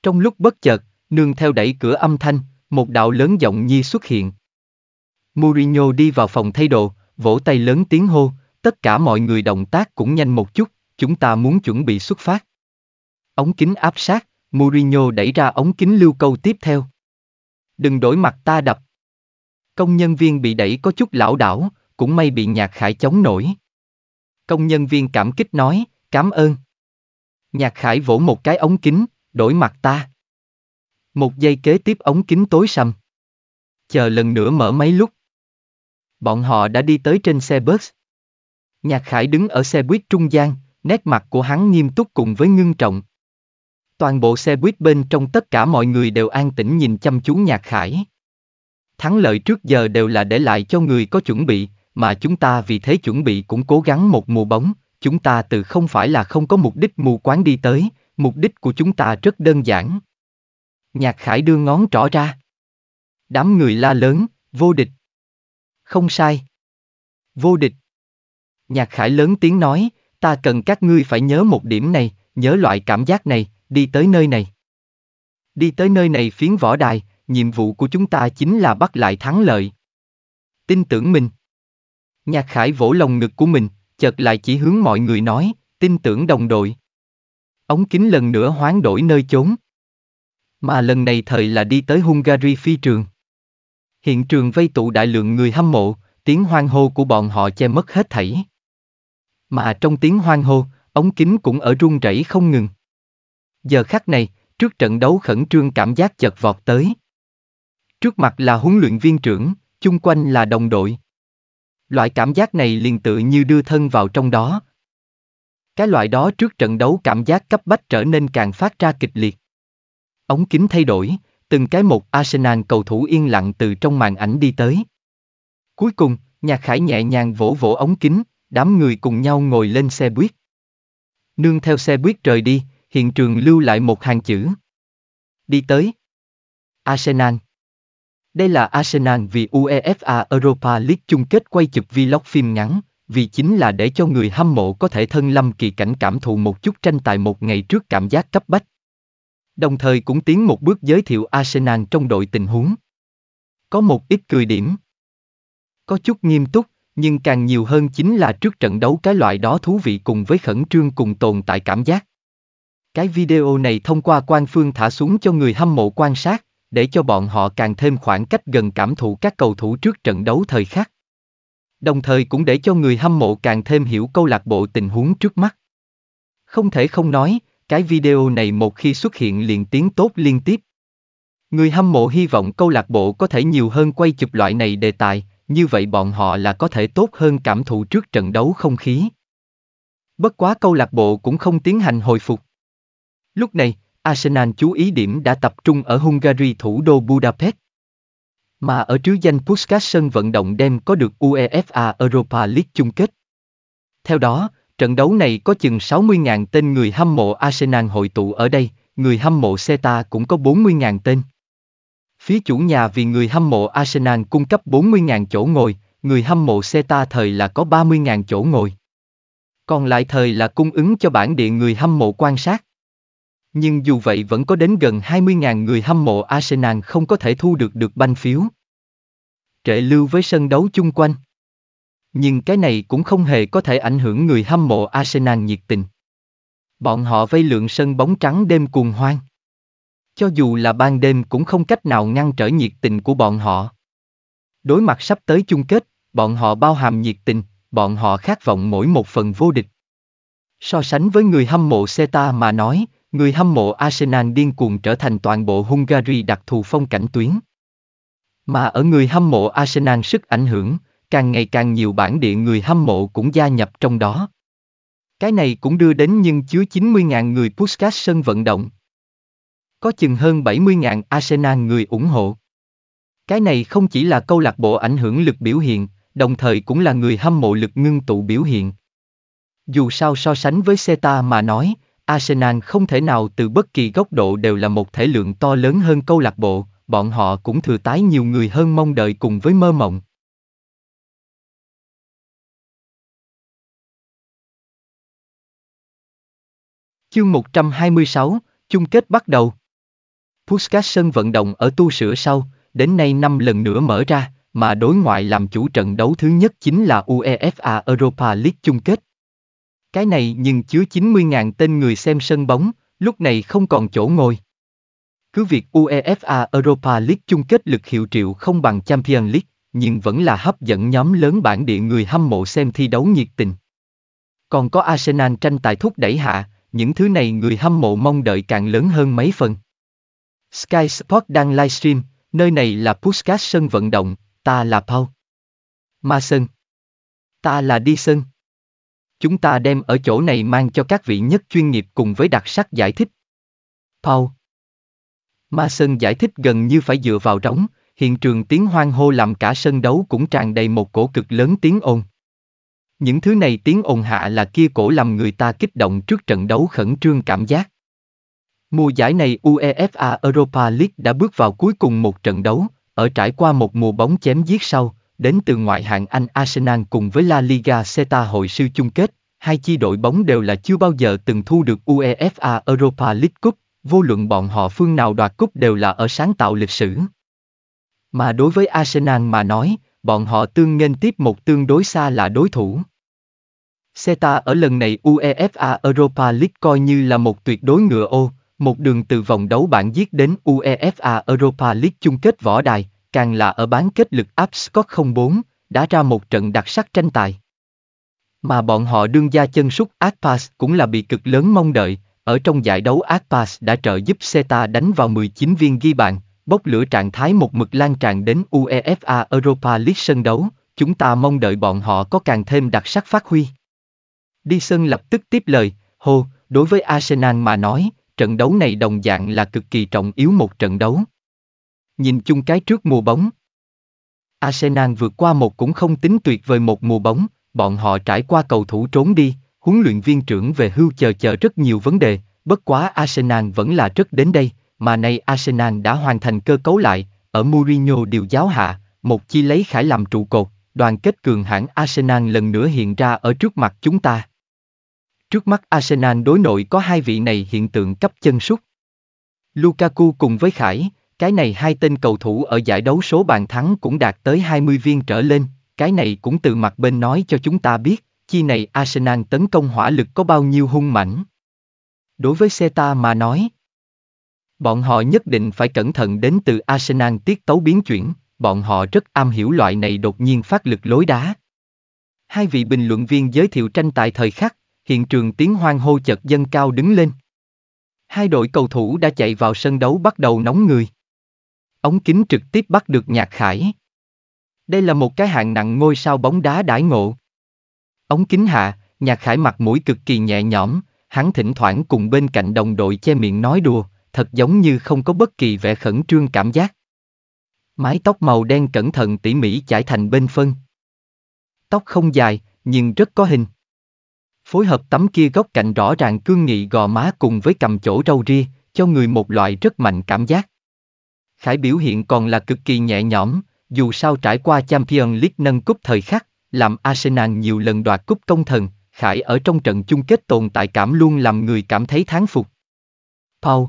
Trong lúc bất chợt, nương theo đẩy cửa âm thanh, một đạo lớn giọng nhi xuất hiện. Mourinho đi vào phòng thay đồ, vỗ tay lớn tiếng hô, tất cả mọi người động tác cũng nhanh một chút, chúng ta muốn chuẩn bị xuất phát. Ống kính áp sát, Mourinho đẩy ra ống kính lưu câu tiếp theo. Đừng đổi mặt ta đập. Công nhân viên bị đẩy có chút lão đảo, cũng may bị nhạc khải chống nổi. Công nhân viên cảm kích nói, cảm ơn. Nhạc khải vỗ một cái ống kính, đổi mặt ta. Một giây kế tiếp ống kính tối sầm. Chờ lần nữa mở máy lúc, Bọn họ đã đi tới trên xe bus. Nhạc Khải đứng ở xe buýt trung gian, nét mặt của hắn nghiêm túc cùng với ngưng trọng. Toàn bộ xe buýt bên trong tất cả mọi người đều an tĩnh nhìn chăm chú Nhạc Khải. Thắng lợi trước giờ đều là để lại cho người có chuẩn bị, mà chúng ta vì thế chuẩn bị cũng cố gắng một mùa bóng, chúng ta từ không phải là không có mục đích mù quáng đi tới, mục đích của chúng ta rất đơn giản. Nhạc Khải đưa ngón trỏ ra. Đám người la lớn, vô địch. Không sai. Vô địch. Nhạc khải lớn tiếng nói, ta cần các ngươi phải nhớ một điểm này, nhớ loại cảm giác này, đi tới nơi này. Đi tới nơi này phiến võ đài, nhiệm vụ của chúng ta chính là bắt lại thắng lợi. Tin tưởng mình. Nhạc khải vỗ lòng ngực của mình, chợt lại chỉ hướng mọi người nói, tin tưởng đồng đội. Ống kính lần nữa hoán đổi nơi chốn. Mà lần này thời là đi tới Hungary phi trường. Hiện trường vây tụ đại lượng người hâm mộ, tiếng hoang hô của bọn họ che mất hết thảy. Mà trong tiếng hoang hô, ống kính cũng ở run rẩy không ngừng. Giờ khắc này, trước trận đấu khẩn trương cảm giác chợt vọt tới. Trước mặt là huấn luyện viên trưởng, chung quanh là đồng đội. Loại cảm giác này liền tự như đưa thân vào trong đó. Cái loại đó trước trận đấu cảm giác cấp bách trở nên càng phát ra kịch liệt. Ống kính thay đổi, Từng cái một Arsenal cầu thủ yên lặng từ trong màn ảnh đi tới. Cuối cùng, nhạc khải nhẹ nhàng vỗ vỗ ống kính, đám người cùng nhau ngồi lên xe buýt. Nương theo xe buýt rời đi, hiện trường lưu lại một hàng chữ. Đi tới. Arsenal. Đây là Arsenal vì UEFA Europa League chung kết quay chụp vlog phim ngắn, vì chính là để cho người hâm mộ có thể thân lâm kỳ cảnh cảm thụ một chút tranh tài một ngày trước cảm giác cấp bách đồng thời cũng tiến một bước giới thiệu Arsenal trong đội tình huống. Có một ít cười điểm. Có chút nghiêm túc, nhưng càng nhiều hơn chính là trước trận đấu cái loại đó thú vị cùng với khẩn trương cùng tồn tại cảm giác. Cái video này thông qua quan phương thả xuống cho người hâm mộ quan sát, để cho bọn họ càng thêm khoảng cách gần cảm thụ các cầu thủ trước trận đấu thời khắc. Đồng thời cũng để cho người hâm mộ càng thêm hiểu câu lạc bộ tình huống trước mắt. Không thể không nói, cái video này một khi xuất hiện liền tiếng tốt liên tiếp. Người hâm mộ hy vọng câu lạc bộ có thể nhiều hơn quay chụp loại này đề tài, như vậy bọn họ là có thể tốt hơn cảm thụ trước trận đấu không khí. Bất quá câu lạc bộ cũng không tiến hành hồi phục. Lúc này, Arsenal chú ý điểm đã tập trung ở Hungary thủ đô Budapest. Mà ở trứ danh Puskas sân vận động đem có được UEFA Europa League chung kết. Theo đó, Trận đấu này có chừng 60.000 tên người hâm mộ Arsenal hội tụ ở đây, người hâm mộ Celta cũng có 40.000 tên. Phía chủ nhà vì người hâm mộ Arsenal cung cấp 40.000 chỗ ngồi, người hâm mộ Celta thời là có 30.000 chỗ ngồi. Còn lại thời là cung ứng cho bản địa người hâm mộ quan sát. Nhưng dù vậy vẫn có đến gần 20.000 người hâm mộ Arsenal không có thể thu được được banh phiếu. Trệ lưu với sân đấu chung quanh. Nhưng cái này cũng không hề có thể ảnh hưởng người hâm mộ Arsenal nhiệt tình. Bọn họ vây lượng sân bóng trắng đêm cuồng hoang. Cho dù là ban đêm cũng không cách nào ngăn trở nhiệt tình của bọn họ. Đối mặt sắp tới chung kết, bọn họ bao hàm nhiệt tình, bọn họ khát vọng mỗi một phần vô địch. So sánh với người hâm mộ Celta mà nói, người hâm mộ Arsenal điên cuồng trở thành toàn bộ Hungary đặc thù phong cảnh tuyến. Mà ở người hâm mộ Arsenal sức ảnh hưởng, càng ngày càng nhiều bản địa người hâm mộ cũng gia nhập trong đó. Cái này cũng đưa đến nhưng chứa 90.000 người Puskas sân vận động. Có chừng hơn 70.000 Arsenal người ủng hộ. Cái này không chỉ là câu lạc bộ ảnh hưởng lực biểu hiện, đồng thời cũng là người hâm mộ lực ngưng tụ biểu hiện. Dù sao so sánh với Seta mà nói, Arsenal không thể nào từ bất kỳ góc độ đều là một thể lượng to lớn hơn câu lạc bộ, bọn họ cũng thừa tái nhiều người hơn mong đợi cùng với mơ mộng. Chương 126, chung kết bắt đầu. Puskas sân vận động ở tu sửa sau, đến nay năm lần nữa mở ra, mà đối ngoại làm chủ trận đấu thứ nhất chính là UEFA Europa League chung kết. Cái này nhưng chứa 90.000 tên người xem sân bóng, lúc này không còn chỗ ngồi. Cứ việc UEFA Europa League chung kết lực hiệu triệu không bằng Champions League, nhưng vẫn là hấp dẫn nhóm lớn bản địa người hâm mộ xem thi đấu nhiệt tình. Còn có Arsenal tranh tài thúc đẩy hạ, những thứ này người hâm mộ mong đợi càng lớn hơn mấy phần. Sky Sport đang livestream, nơi này là Puskas sân vận động, ta là Paul. Ma sân. Ta là đi sân. Chúng ta đem ở chỗ này mang cho các vị nhất chuyên nghiệp cùng với đặc sắc giải thích. Paul. Ma sân giải thích gần như phải dựa vào rống, hiện trường tiếng hoang hô làm cả sân đấu cũng tràn đầy một cổ cực lớn tiếng ồn. Những thứ này tiếng ồn hạ là kia cổ làm người ta kích động trước trận đấu khẩn trương cảm giác. Mùa giải này UEFA Europa League đã bước vào cuối cùng một trận đấu, ở trải qua một mùa bóng chém giết sau, đến từ ngoại hạng Anh Arsenal cùng với La Liga Celta hội sư chung kết, hai chi đội bóng đều là chưa bao giờ từng thu được UEFA Europa League Cup, vô luận bọn họ phương nào đoạt cúp đều là ở sáng tạo lịch sử. Mà đối với Arsenal mà nói, bọn họ tương nghênh tiếp một tương đối xa là đối thủ. CETA ở lần này UEFA Europa League coi như là một tuyệt đối ngựa ô, một đường từ vòng đấu bảng giết đến UEFA Europa League chung kết võ đài, càng là ở bán kết lực áp Scott 04, đã ra một trận đặc sắc tranh tài. Mà bọn họ đương gia chân sút Akpas cũng là bị cực lớn mong đợi, ở trong giải đấu Akpas đã trợ giúp CETA đánh vào 19 viên ghi bàn, bốc lửa trạng thái một mực lan tràn đến UEFA Europa League sân đấu, chúng ta mong đợi bọn họ có càng thêm đặc sắc phát huy. Đi Sơn lập tức tiếp lời, hô, đối với Arsenal mà nói, trận đấu này đồng dạng là cực kỳ trọng yếu một trận đấu. Nhìn chung cái trước mùa bóng. Arsenal vượt qua một cũng không tính tuyệt vời một mùa bóng, bọn họ trải qua cầu thủ trốn đi, huấn luyện viên trưởng về hưu chờ chờ rất nhiều vấn đề, bất quá Arsenal vẫn là rất đến đây, mà nay Arsenal đã hoàn thành cơ cấu lại, ở Mourinho điều giáo hạ, một chi lấy khải làm trụ cột, đoàn kết cường hãn Arsenal lần nữa hiện ra ở trước mặt chúng ta. Trước mắt Arsenal đối nội có hai vị này hiện tượng cấp chân sút. Lukaku cùng với Khải, cái này hai tên cầu thủ ở giải đấu số bàn thắng cũng đạt tới 20 viên trở lên, cái này cũng từ mặt bên nói cho chúng ta biết, chi này Arsenal tấn công hỏa lực có bao nhiêu hung mãnh. Đối với Seta mà nói, bọn họ nhất định phải cẩn thận đến từ Arsenal tiết tấu biến chuyển, bọn họ rất am hiểu loại này đột nhiên phát lực lối đá. Hai vị bình luận viên giới thiệu tranh tài thời khắc, hiện trường tiếng hoang hô chợt dân cao đứng lên. Hai đội cầu thủ đã chạy vào sân đấu bắt đầu nóng người. Ống kính trực tiếp bắt được Nhạc Khải. Đây là một cái hạng nặng ngôi sao bóng đá đãi ngộ. Ống kính hạ, Nhạc Khải mặt mũi cực kỳ nhẹ nhõm, hắn thỉnh thoảng cùng bên cạnh đồng đội che miệng nói đùa, thật giống như không có bất kỳ vẻ khẩn trương cảm giác. Mái tóc màu đen cẩn thận tỉ mỉ chải thành bên phân. Tóc không dài, nhưng rất có hình. Phối hợp tấm kia góc cạnh rõ ràng cương nghị gò má cùng với cầm chỗ râu ria, cho người một loại rất mạnh cảm giác. Khải biểu hiện còn là cực kỳ nhẹ nhõm, dù sao trải qua Champions League nâng cúp thời khắc, làm Arsenal nhiều lần đoạt cúp công thần, Khải ở trong trận chung kết tồn tại cảm luôn làm người cảm thấy thán phục. Paul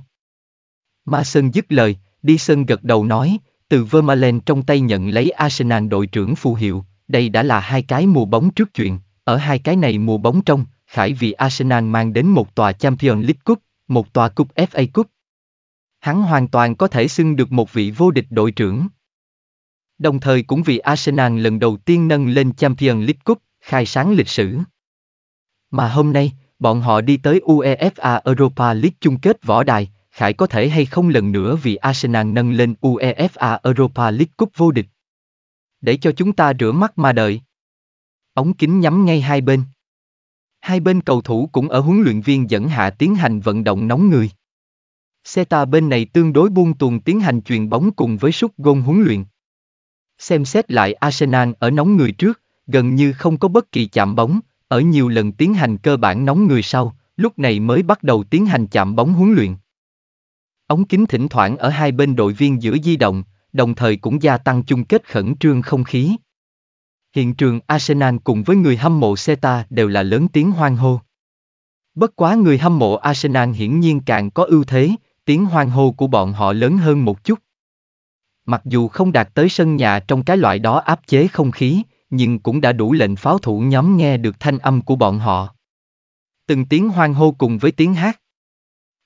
Ma Sơn dứt lời, đi Sơn gật đầu nói, từ Vermaelen trong tay nhận lấy Arsenal đội trưởng phù hiệu, đây đã là hai cái mùa bóng trước chuyện. Ở hai cái này mùa bóng trong, Khải vì Arsenal mang đến một tòa Champions League Cup, một tòa Cup FA Cup. Hắn hoàn toàn có thể xưng được một vị vô địch đội trưởng. Đồng thời cũng vì Arsenal lần đầu tiên nâng lên Champions League Cup, khai sáng lịch sử. Mà hôm nay, bọn họ đi tới UEFA Europa League chung kết võ đài, Khải có thể hay không lần nữa vì Arsenal nâng lên UEFA Europa League Cup vô địch. Để cho chúng ta rửa mắt mà đợi. Ống kính nhắm ngay hai bên. Hai bên cầu thủ cũng ở huấn luyện viên dẫn hạ tiến hành vận động nóng người. Xe ta bên này tương đối buông tuồng tiến hành truyền bóng cùng với sút gôn huấn luyện. Xem xét lại Arsenal ở nóng người trước, gần như không có bất kỳ chạm bóng, ở nhiều lần tiến hành cơ bản nóng người sau, lúc này mới bắt đầu tiến hành chạm bóng huấn luyện. Ống kính thỉnh thoảng ở hai bên đội viên giữa di động, đồng thời cũng gia tăng chung kết khẩn trương không khí. Hiện trường Arsenal cùng với người hâm mộ Seta đều là lớn tiếng hoan hô. Bất quá người hâm mộ Arsenal hiển nhiên càng có ưu thế, tiếng hoan hô của bọn họ lớn hơn một chút. Mặc dù không đạt tới sân nhà trong cái loại đó áp chế không khí, nhưng cũng đã đủ lệnh pháo thủ nhóm nghe được thanh âm của bọn họ. Từng tiếng hoan hô cùng với tiếng hát.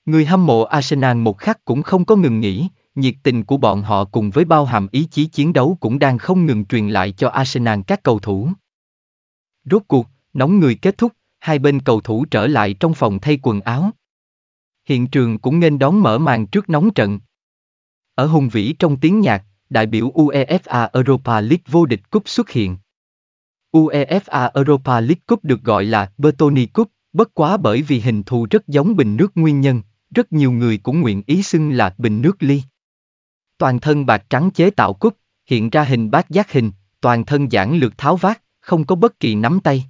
Người hâm mộ Arsenal một khắc cũng không có ngừng nghỉ, nhiệt tình của bọn họ cùng với bao hàm ý chí chiến đấu cũng đang không ngừng truyền lại cho Arsenal các cầu thủ. Rốt cuộc, nóng người kết thúc, hai bên cầu thủ trở lại trong phòng thay quần áo. Hiện trường cũng nên đón mở màn trước nóng trận. Ở hùng vĩ trong tiếng nhạc, đại biểu UEFA Europa League vô địch cúp xuất hiện. UEFA Europa League Cup được gọi là Bertoni Cup, bất quá bởi vì hình thù rất giống bình nước nguyên nhân, rất nhiều người cũng nguyện ý xưng là bình nước ly toàn thân bạc trắng chế tạo cúc hiện ra hình bát giác hình, toàn thân giản lược tháo vát, không có bất kỳ nắm tay.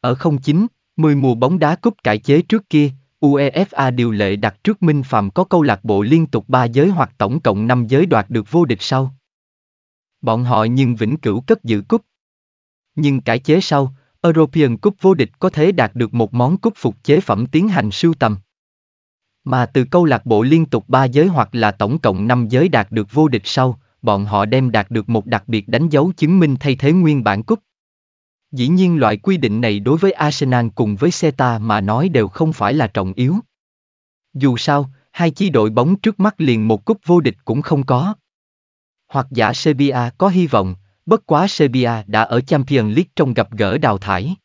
Ở 09, 10 mùa bóng đá cúp cải chế trước kia, UEFA điều lệ đặt trước Minh Phạm có câu lạc bộ liên tục 3 giới hoặc tổng cộng 5 giới đoạt được vô địch sau. Bọn họ nhưng vĩnh cửu cất giữ cúp. Nhưng cải chế sau, European Cup vô địch có thể đạt được một món cúp phục chế phẩm tiến hành sưu tầm. Mà từ câu lạc bộ liên tục 3 giới hoặc là tổng cộng 5 giới đạt được vô địch sau, bọn họ đem đạt được một đặc biệt đánh dấu chứng minh thay thế nguyên bản cúp. Dĩ nhiên loại quy định này đối với Arsenal cùng với Celta mà nói đều không phải là trọng yếu. Dù sao, hai chi đội bóng trước mắt liền một cúp vô địch cũng không có. Hoặc giả Serbia có hy vọng, bất quá Serbia đã ở Champions League trong gặp gỡ đào thải.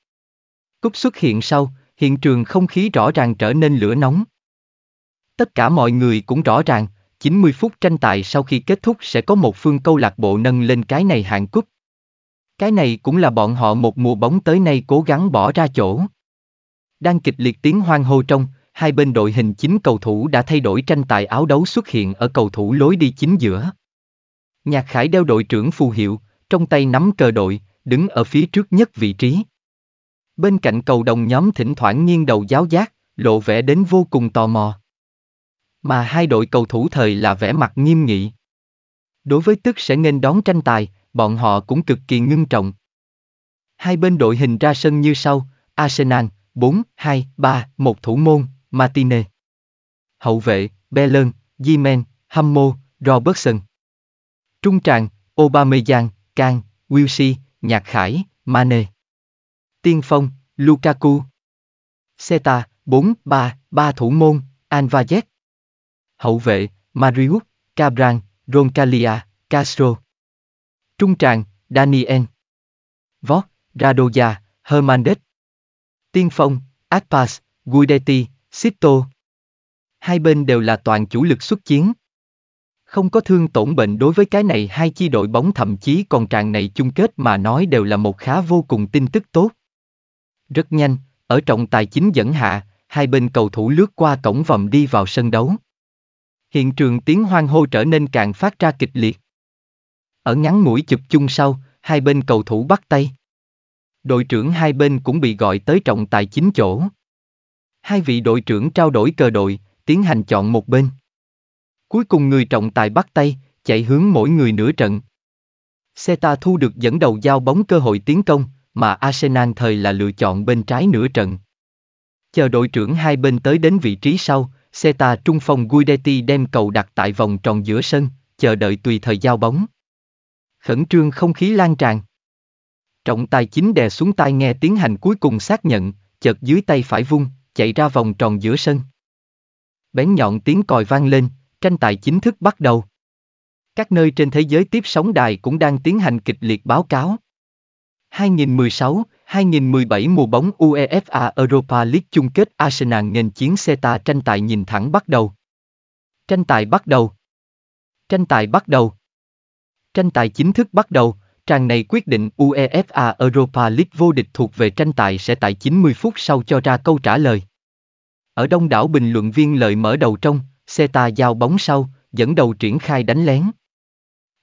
Cúp xuất hiện sau, hiện trường không khí rõ ràng trở nên lửa nóng. Tất cả mọi người cũng rõ ràng, 90 phút tranh tài sau khi kết thúc sẽ có một phương câu lạc bộ nâng lên cái này hạng cúp. Cái này cũng là bọn họ một mùa bóng tới nay cố gắng bỏ ra chỗ. Đang kịch liệt tiếng hoang hô trong, hai bên đội hình chính cầu thủ đã thay đổi tranh tài áo đấu xuất hiện ở cầu thủ lối đi chính giữa. Nhạc Khải đeo đội trưởng phù hiệu, trong tay nắm cờ đội, đứng ở phía trước nhất vị trí. Bên cạnh cầu đồng nhóm thỉnh thoảng nghiêng đầu giáo giác, lộ vẻ đến vô cùng tò mò mà hai đội cầu thủ thời là vẻ mặt nghiêm nghị. Đối với tức sẽ nên đón tranh tài, bọn họ cũng cực kỳ ngưng trọng. Hai bên đội hình ra sân như sau, Arsenal, 4, 2, 3, 1 thủ môn, Martinez. Hậu vệ, Belen, Yemen, Hammo, Robertson. Trung tràng, Aubameyang, Kang, Wilson, Nhạc Khải, Mane. Tiên phong, Lukaku. Seta, 4, 3, 3 thủ môn, Anvajek hậu vệ, Marius, Cabran, Roncalia, Castro. Trung tràng, Daniel. Vót, Radoja, Hernandez. Tiên phong, Akpas, Guidetti, Sito. Hai bên đều là toàn chủ lực xuất chiến. Không có thương tổn bệnh đối với cái này hai chi đội bóng thậm chí còn tràng này chung kết mà nói đều là một khá vô cùng tin tức tốt. Rất nhanh, ở trọng tài chính dẫn hạ, hai bên cầu thủ lướt qua cổng vòng đi vào sân đấu. Hiện trường tiếng hoang hô trở nên càng phát ra kịch liệt. Ở ngắn mũi chụp chung sau, hai bên cầu thủ bắt tay. Đội trưởng hai bên cũng bị gọi tới trọng tài chính chỗ. Hai vị đội trưởng trao đổi cờ đội, tiến hành chọn một bên. Cuối cùng người trọng tài bắt tay, chạy hướng mỗi người nửa trận. Seta thu được dẫn đầu giao bóng cơ hội tiến công, mà Arsenal thời là lựa chọn bên trái nửa trận. Chờ đội trưởng hai bên tới đến vị trí sau, Seta trung phong Guidetti đem cầu đặt tại vòng tròn giữa sân, chờ đợi tùy thời giao bóng. Khẩn trương không khí lan tràn. Trọng tài chính đè xuống tai nghe tiến hành cuối cùng xác nhận, chợt dưới tay phải vung, chạy ra vòng tròn giữa sân. Bén nhọn tiếng còi vang lên, tranh tài chính thức bắt đầu. Các nơi trên thế giới tiếp sóng đài cũng đang tiến hành kịch liệt báo cáo. 2016, 2017 mùa bóng UEFA Europa League chung kết Arsenal nghênh chiến Seta tranh tài nhìn thẳng bắt đầu. Tranh tài bắt đầu. Tranh tài bắt đầu. Tranh tài chính thức bắt đầu, tràng này quyết định UEFA Europa League vô địch thuộc về tranh tài sẽ tại 90 phút sau cho ra câu trả lời. Ở đông đảo bình luận viên lợi mở đầu trong, Seta giao bóng sau, dẫn đầu triển khai đánh lén.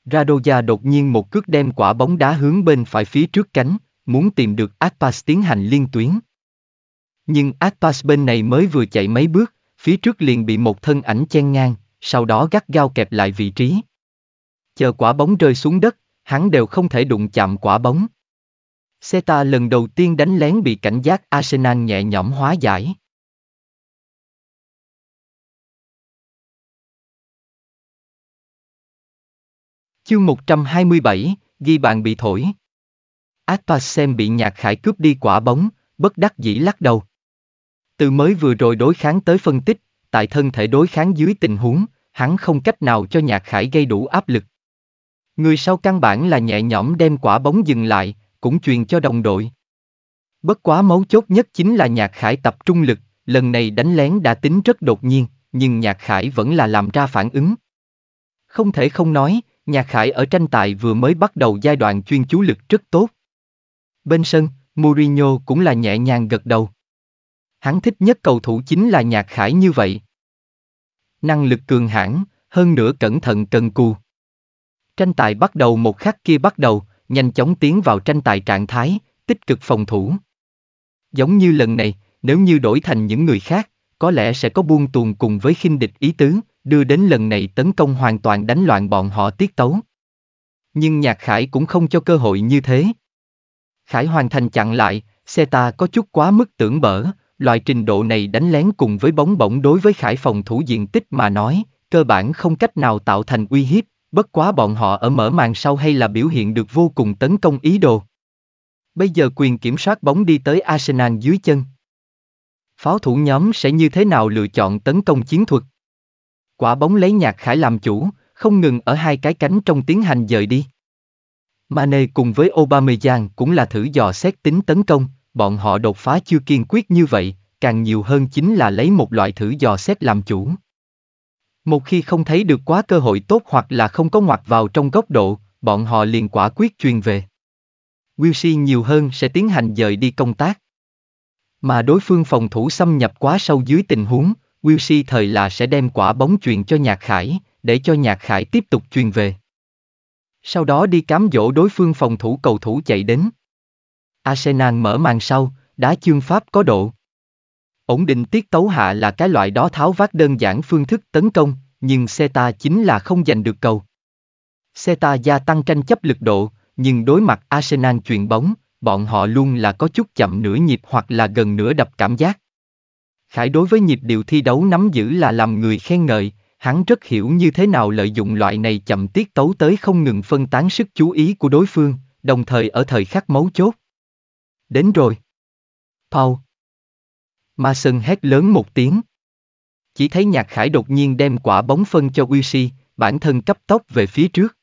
Radoja đột nhiên một cước đem quả bóng đá hướng bên phải phía trước cánh muốn tìm được Atpas tiến hành liên tuyến. Nhưng Atpas bên này mới vừa chạy mấy bước, phía trước liền bị một thân ảnh chen ngang, sau đó gắt gao kẹp lại vị trí. Chờ quả bóng rơi xuống đất, hắn đều không thể đụng chạm quả bóng. Seta lần đầu tiên đánh lén bị cảnh giác Arsenal nhẹ nhõm hóa giải. Chương 127, ghi bàn bị thổi xem bị nhạc khải cướp đi quả bóng, bất đắc dĩ lắc đầu. Từ mới vừa rồi đối kháng tới phân tích, tại thân thể đối kháng dưới tình huống, hắn không cách nào cho nhạc khải gây đủ áp lực. Người sau căn bản là nhẹ nhõm đem quả bóng dừng lại, cũng truyền cho đồng đội. Bất quá mấu chốt nhất chính là nhạc khải tập trung lực, lần này đánh lén đã tính rất đột nhiên, nhưng nhạc khải vẫn là làm ra phản ứng. Không thể không nói, nhạc khải ở tranh tài vừa mới bắt đầu giai đoạn chuyên chú lực rất tốt. Bên sân, Mourinho cũng là nhẹ nhàng gật đầu. Hắn thích nhất cầu thủ chính là nhạc khải như vậy. Năng lực cường hãn, hơn nữa cẩn thận cần cù. Tranh tài bắt đầu một khắc kia bắt đầu, nhanh chóng tiến vào tranh tài trạng thái, tích cực phòng thủ. Giống như lần này, nếu như đổi thành những người khác, có lẽ sẽ có buông tuồng cùng với khinh địch ý tứ, đưa đến lần này tấn công hoàn toàn đánh loạn bọn họ tiết tấu. Nhưng Nhạc Khải cũng không cho cơ hội như thế. Khải hoàn thành chặn lại, xe ta có chút quá mức tưởng bở, loại trình độ này đánh lén cùng với bóng bổng đối với khải phòng thủ diện tích mà nói, cơ bản không cách nào tạo thành uy hiếp, bất quá bọn họ ở mở màn sau hay là biểu hiện được vô cùng tấn công ý đồ. Bây giờ quyền kiểm soát bóng đi tới Arsenal dưới chân. Pháo thủ nhóm sẽ như thế nào lựa chọn tấn công chiến thuật? Quả bóng lấy nhạc khải làm chủ, không ngừng ở hai cái cánh trong tiến hành dời đi. Mane cùng với Aubameyang cũng là thử dò xét tính tấn công, bọn họ đột phá chưa kiên quyết như vậy, càng nhiều hơn chính là lấy một loại thử dò xét làm chủ. Một khi không thấy được quá cơ hội tốt hoặc là không có ngoặt vào trong góc độ, bọn họ liền quả quyết truyền về. Wilson nhiều hơn sẽ tiến hành dời đi công tác. Mà đối phương phòng thủ xâm nhập quá sâu dưới tình huống, Wilson thời là sẽ đem quả bóng truyền cho Nhạc Khải, để cho Nhạc Khải tiếp tục truyền về sau đó đi cám dỗ đối phương phòng thủ cầu thủ chạy đến. Arsenal mở màn sau, đá chương pháp có độ. Ổn định tiết tấu hạ là cái loại đó tháo vát đơn giản phương thức tấn công, nhưng Seta chính là không giành được cầu. Seta gia tăng tranh chấp lực độ, nhưng đối mặt Arsenal chuyền bóng, bọn họ luôn là có chút chậm nửa nhịp hoặc là gần nửa đập cảm giác. Khải đối với nhịp điều thi đấu nắm giữ là làm người khen ngợi, hắn rất hiểu như thế nào lợi dụng loại này chậm tiết tấu tới không ngừng phân tán sức chú ý của đối phương, đồng thời ở thời khắc mấu chốt. Đến rồi. Paul. Mason hét lớn một tiếng. Chỉ thấy nhạc khải đột nhiên đem quả bóng phân cho Wishi, bản thân cấp tốc về phía trước.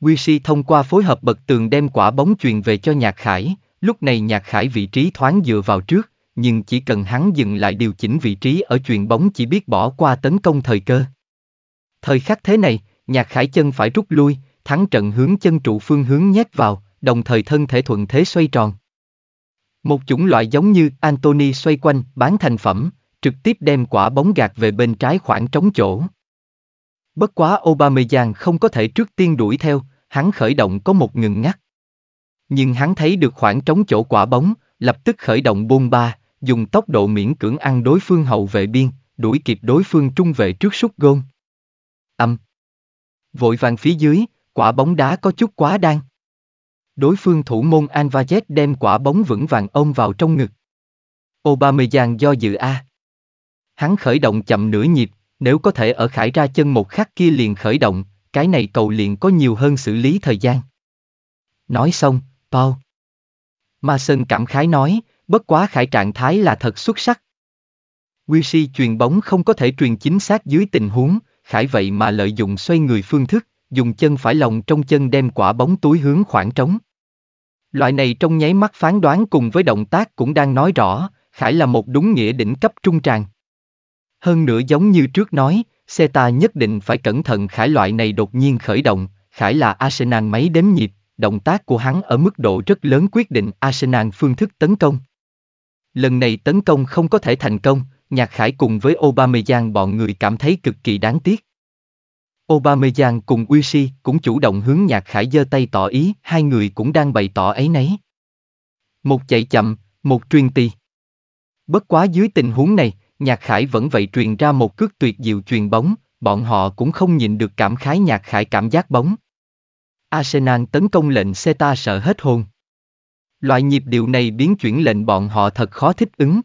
Wishi thông qua phối hợp bật tường đem quả bóng truyền về cho nhạc khải, lúc này nhạc khải vị trí thoáng dựa vào trước, nhưng chỉ cần hắn dừng lại điều chỉnh vị trí ở chuyền bóng chỉ biết bỏ qua tấn công thời cơ. Thời khắc thế này, nhạc khải chân phải rút lui, thắng trận hướng chân trụ phương hướng nhét vào, đồng thời thân thể thuận thế xoay tròn. Một chủng loại giống như Anthony xoay quanh, bán thành phẩm, trực tiếp đem quả bóng gạt về bên trái khoảng trống chỗ. Bất quá Aubameyang không có thể trước tiên đuổi theo, hắn khởi động có một ngừng ngắt. Nhưng hắn thấy được khoảng trống chỗ quả bóng, lập tức khởi động bôn ba, dùng tốc độ miễn cưỡng ăn đối phương hậu vệ biên, đuổi kịp đối phương trung vệ trước sút gôn. Âm. Vội vàng phía dưới, quả bóng đá có chút quá đan. Đối phương thủ môn Anvajet đem quả bóng vững vàng ôm vào trong ngực. Aubameyang do dự A. Hắn khởi động chậm nửa nhịp, nếu có thể ở khải ra chân một khắc kia liền khởi động, cái này cầu liền có nhiều hơn xử lý thời gian. Nói xong, Paul. Ma Sơn cảm khái nói, bất quá khải trạng thái là thật xuất sắc. Wilshere truyền bóng không có thể truyền chính xác dưới tình huống, khải vậy mà lợi dụng xoay người phương thức, dùng chân phải lòng trong chân đem quả bóng túi hướng khoảng trống. Loại này trong nháy mắt phán đoán cùng với động tác cũng đang nói rõ, khải là một đúng nghĩa đỉnh cấp trung tràng. Hơn nữa giống như trước nói, xe ta nhất định phải cẩn thận khải loại này đột nhiên khởi động, khải là Arsenal máy đếm nhịp, động tác của hắn ở mức độ rất lớn quyết định Arsenal phương thức tấn công. Lần này tấn công không có thể thành công, Nhạc Khải cùng với Aubameyang bọn người cảm thấy cực kỳ đáng tiếc. Aubameyang cùng Uishi cũng chủ động hướng Nhạc Khải giơ tay tỏ ý, hai người cũng đang bày tỏ ấy nấy. Một chạy chậm, một truyền tì. Bất quá dưới tình huống này, Nhạc Khải vẫn vậy truyền ra một cước tuyệt diệu truyền bóng, bọn họ cũng không nhìn được cảm khái Nhạc Khải cảm giác bóng. Arsenal tấn công lệnh Seta sợ hết hồn. Loại nhịp điệu này biến chuyển lệnh bọn họ thật khó thích ứng.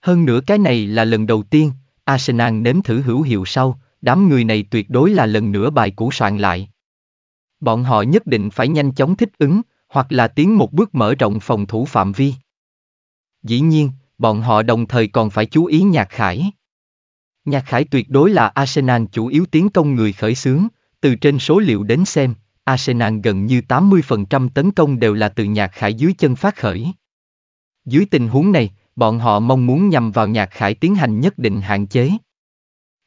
Hơn nữa cái này là lần đầu tiên, Arsenal nếm thử hữu hiệu sau, đám người này tuyệt đối là lần nữa bài cũ soạn lại. Bọn họ nhất định phải nhanh chóng thích ứng, hoặc là tiến một bước mở rộng phòng thủ phạm vi. Dĩ nhiên, bọn họ đồng thời còn phải chú ý nhạc khải. Nhạc khải tuyệt đối là Arsenal chủ yếu tiến công người khởi xướng, từ trên số liệu đến xem, Arsenal gần như 80% tấn công đều là từ nhạc khải dưới chân phát khởi. Dưới tình huống này, bọn họ mong muốn nhằm vào nhạc khải tiến hành nhất định hạn chế.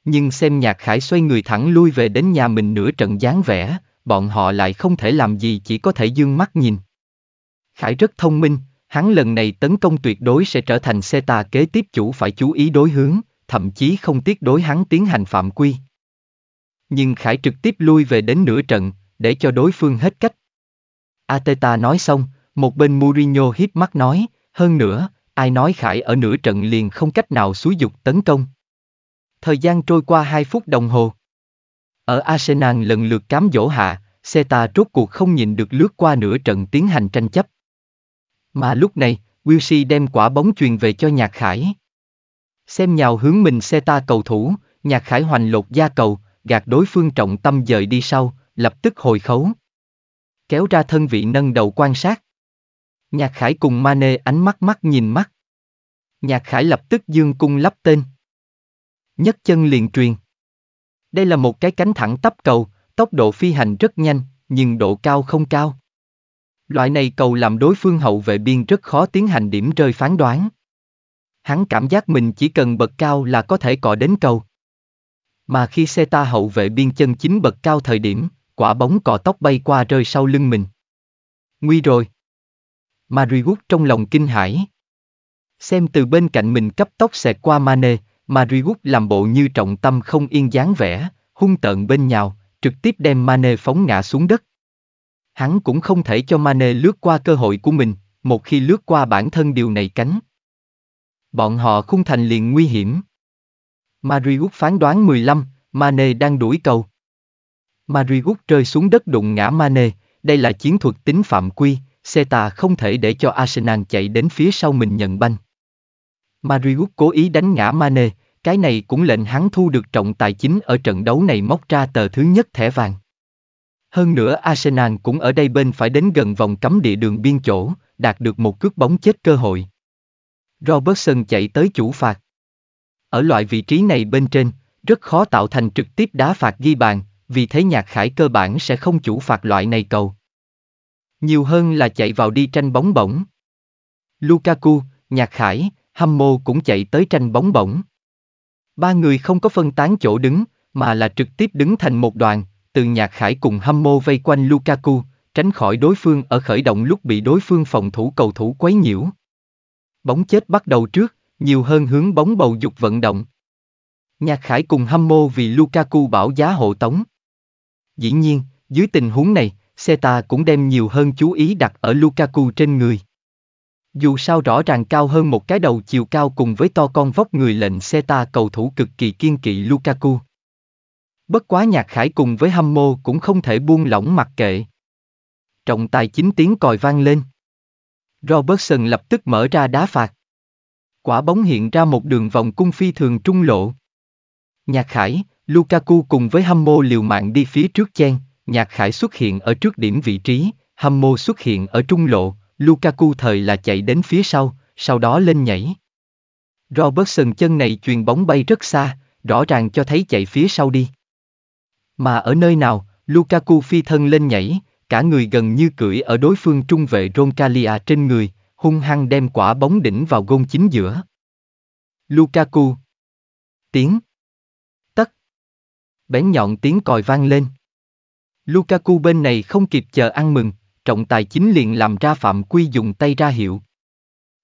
Nhưng xem nhạc khải xoay người thẳng lui về đến nhà mình nửa trận dáng vẻ, bọn họ lại không thể làm gì chỉ có thể dương mắt nhìn. Khải rất thông minh, hắn lần này tấn công tuyệt đối sẽ trở thành xe tà kế tiếp chủ phải chú ý đối hướng, thậm chí không tiếc đối hắn tiến hành phạm quy. Nhưng Khải trực tiếp lui về đến nửa trận, để cho đối phương hết cách. Ateta nói xong, một bên Mourinho hít mắt nói, hơn nữa, ai nói Khải ở nửa trận liền không cách nào xúi dục tấn công. Thời gian trôi qua 2 phút đồng hồ. Ở Arsenal lần lượt cám dỗ hạ, Seta rốt cuộc không nhìn được lướt qua nửa trận tiến hành tranh chấp. Mà lúc này, Wilshere đem quả bóng truyền về cho Nhạc Khải. Xem nhào hướng mình Seta cầu thủ, Nhạc Khải hoành lột da cầu, gạt đối phương trọng tâm dời đi sau, lập tức hồi khấu. Kéo ra thân vị nâng đầu quan sát. Nhạc khải cùng Mane ánh mắt mắt nhìn mắt. Nhạc khải lập tức dương cung lắp tên. Nhất chân liền truyền. Đây là một cái cánh thẳng tắp cầu, tốc độ phi hành rất nhanh, nhưng độ cao không cao. Loại này cầu làm đối phương hậu vệ biên rất khó tiến hành điểm rơi phán đoán. Hắn cảm giác mình chỉ cần bật cao là có thể cọ đến cầu. Mà khi xe ta hậu vệ biên chân chính bật cao thời điểm, quả bóng cò tóc bay qua rơi sau lưng mình. Nguy rồi. Mariwood trong lòng kinh hãi. Xem từ bên cạnh mình cấp tóc xẹt qua Mane, Mariwood làm bộ như trọng tâm không yên dáng vẻ, hung tợn bên nhào, trực tiếp đem Mane phóng ngã xuống đất. Hắn cũng không thể cho Mane lướt qua cơ hội của mình, một khi lướt qua bản thân điều này cánh. Bọn họ khung thành liền nguy hiểm. Mariwood phán đoán 15, Mane đang đuổi cầu. Marigut rơi xuống đất đụng ngã Mane, đây là chiến thuật tính phạm quy, Seta không thể để cho Arsenal chạy đến phía sau mình nhận banh. Marigut cố ý đánh ngã Mane, cái này cũng lệnh hắn thu được trọng tài chính ở trận đấu này móc ra tờ thứ nhất thẻ vàng. Hơn nữa Arsenal cũng ở đây bên phải đến gần vòng cấm địa đường biên chỗ, đạt được một cước bóng chết cơ hội. Robertson chạy tới chủ phạt. Ở loại vị trí này bên trên, rất khó tạo thành trực tiếp đá phạt ghi bàn, vì thế nhạc khải cơ bản sẽ không chủ phạt loại này cầu. Nhiều hơn là chạy vào đi tranh bóng bổng. Lukaku, nhạc khải, hâm mô cũng chạy tới tranh bóng bổng. Ba người không có phân tán chỗ đứng, mà là trực tiếp đứng thành một đoàn, từ nhạc khải cùng hâm mô vây quanh Lukaku, tránh khỏi đối phương ở khởi động lúc bị đối phương phòng thủ cầu thủ quấy nhiễu. Bóng chết bắt đầu trước, nhiều hơn hướng bóng bầu dục vận động. Nhạc Khải cùng hâm mô vì Lukaku bảo giá hộ tống. Dĩ nhiên, dưới tình huống này, Seta cũng đem nhiều hơn chú ý đặt ở Lukaku trên người. Dù sao rõ ràng cao hơn một cái đầu chiều cao cùng với to con vóc người lệnh Seta cầu thủ cực kỳ kiên kỵ Lukaku. Bất quá nhạc khải cùng với hâm mô cũng không thể buông lỏng mặc kệ. Trọng tài chính tiếng còi vang lên. Robertson lập tức mở ra đá phạt. Quả bóng hiện ra một đường vòng cung phi thường trung lộ. Nhạc khải, Lukaku cùng với Hammo liều mạng đi phía trước chen, Nhạc Khải xuất hiện ở trước điểm vị trí, Hammo xuất hiện ở trung lộ, Lukaku thời là chạy đến phía sau, sau đó lên nhảy. Robertson chân này truyền bóng bay rất xa, rõ ràng cho thấy chạy phía sau đi. Mà ở nơi nào, Lukaku phi thân lên nhảy, cả người gần như cưỡi ở đối phương trung vệ Roncalia trên người, hung hăng đem quả bóng đỉnh vào gôn chính giữa. Lukaku Tiếng bén nhọn tiếng còi vang lên. Lukaku bên này không kịp chờ ăn mừng, trọng tài chính liền làm ra phạm quy dùng tay ra hiệu.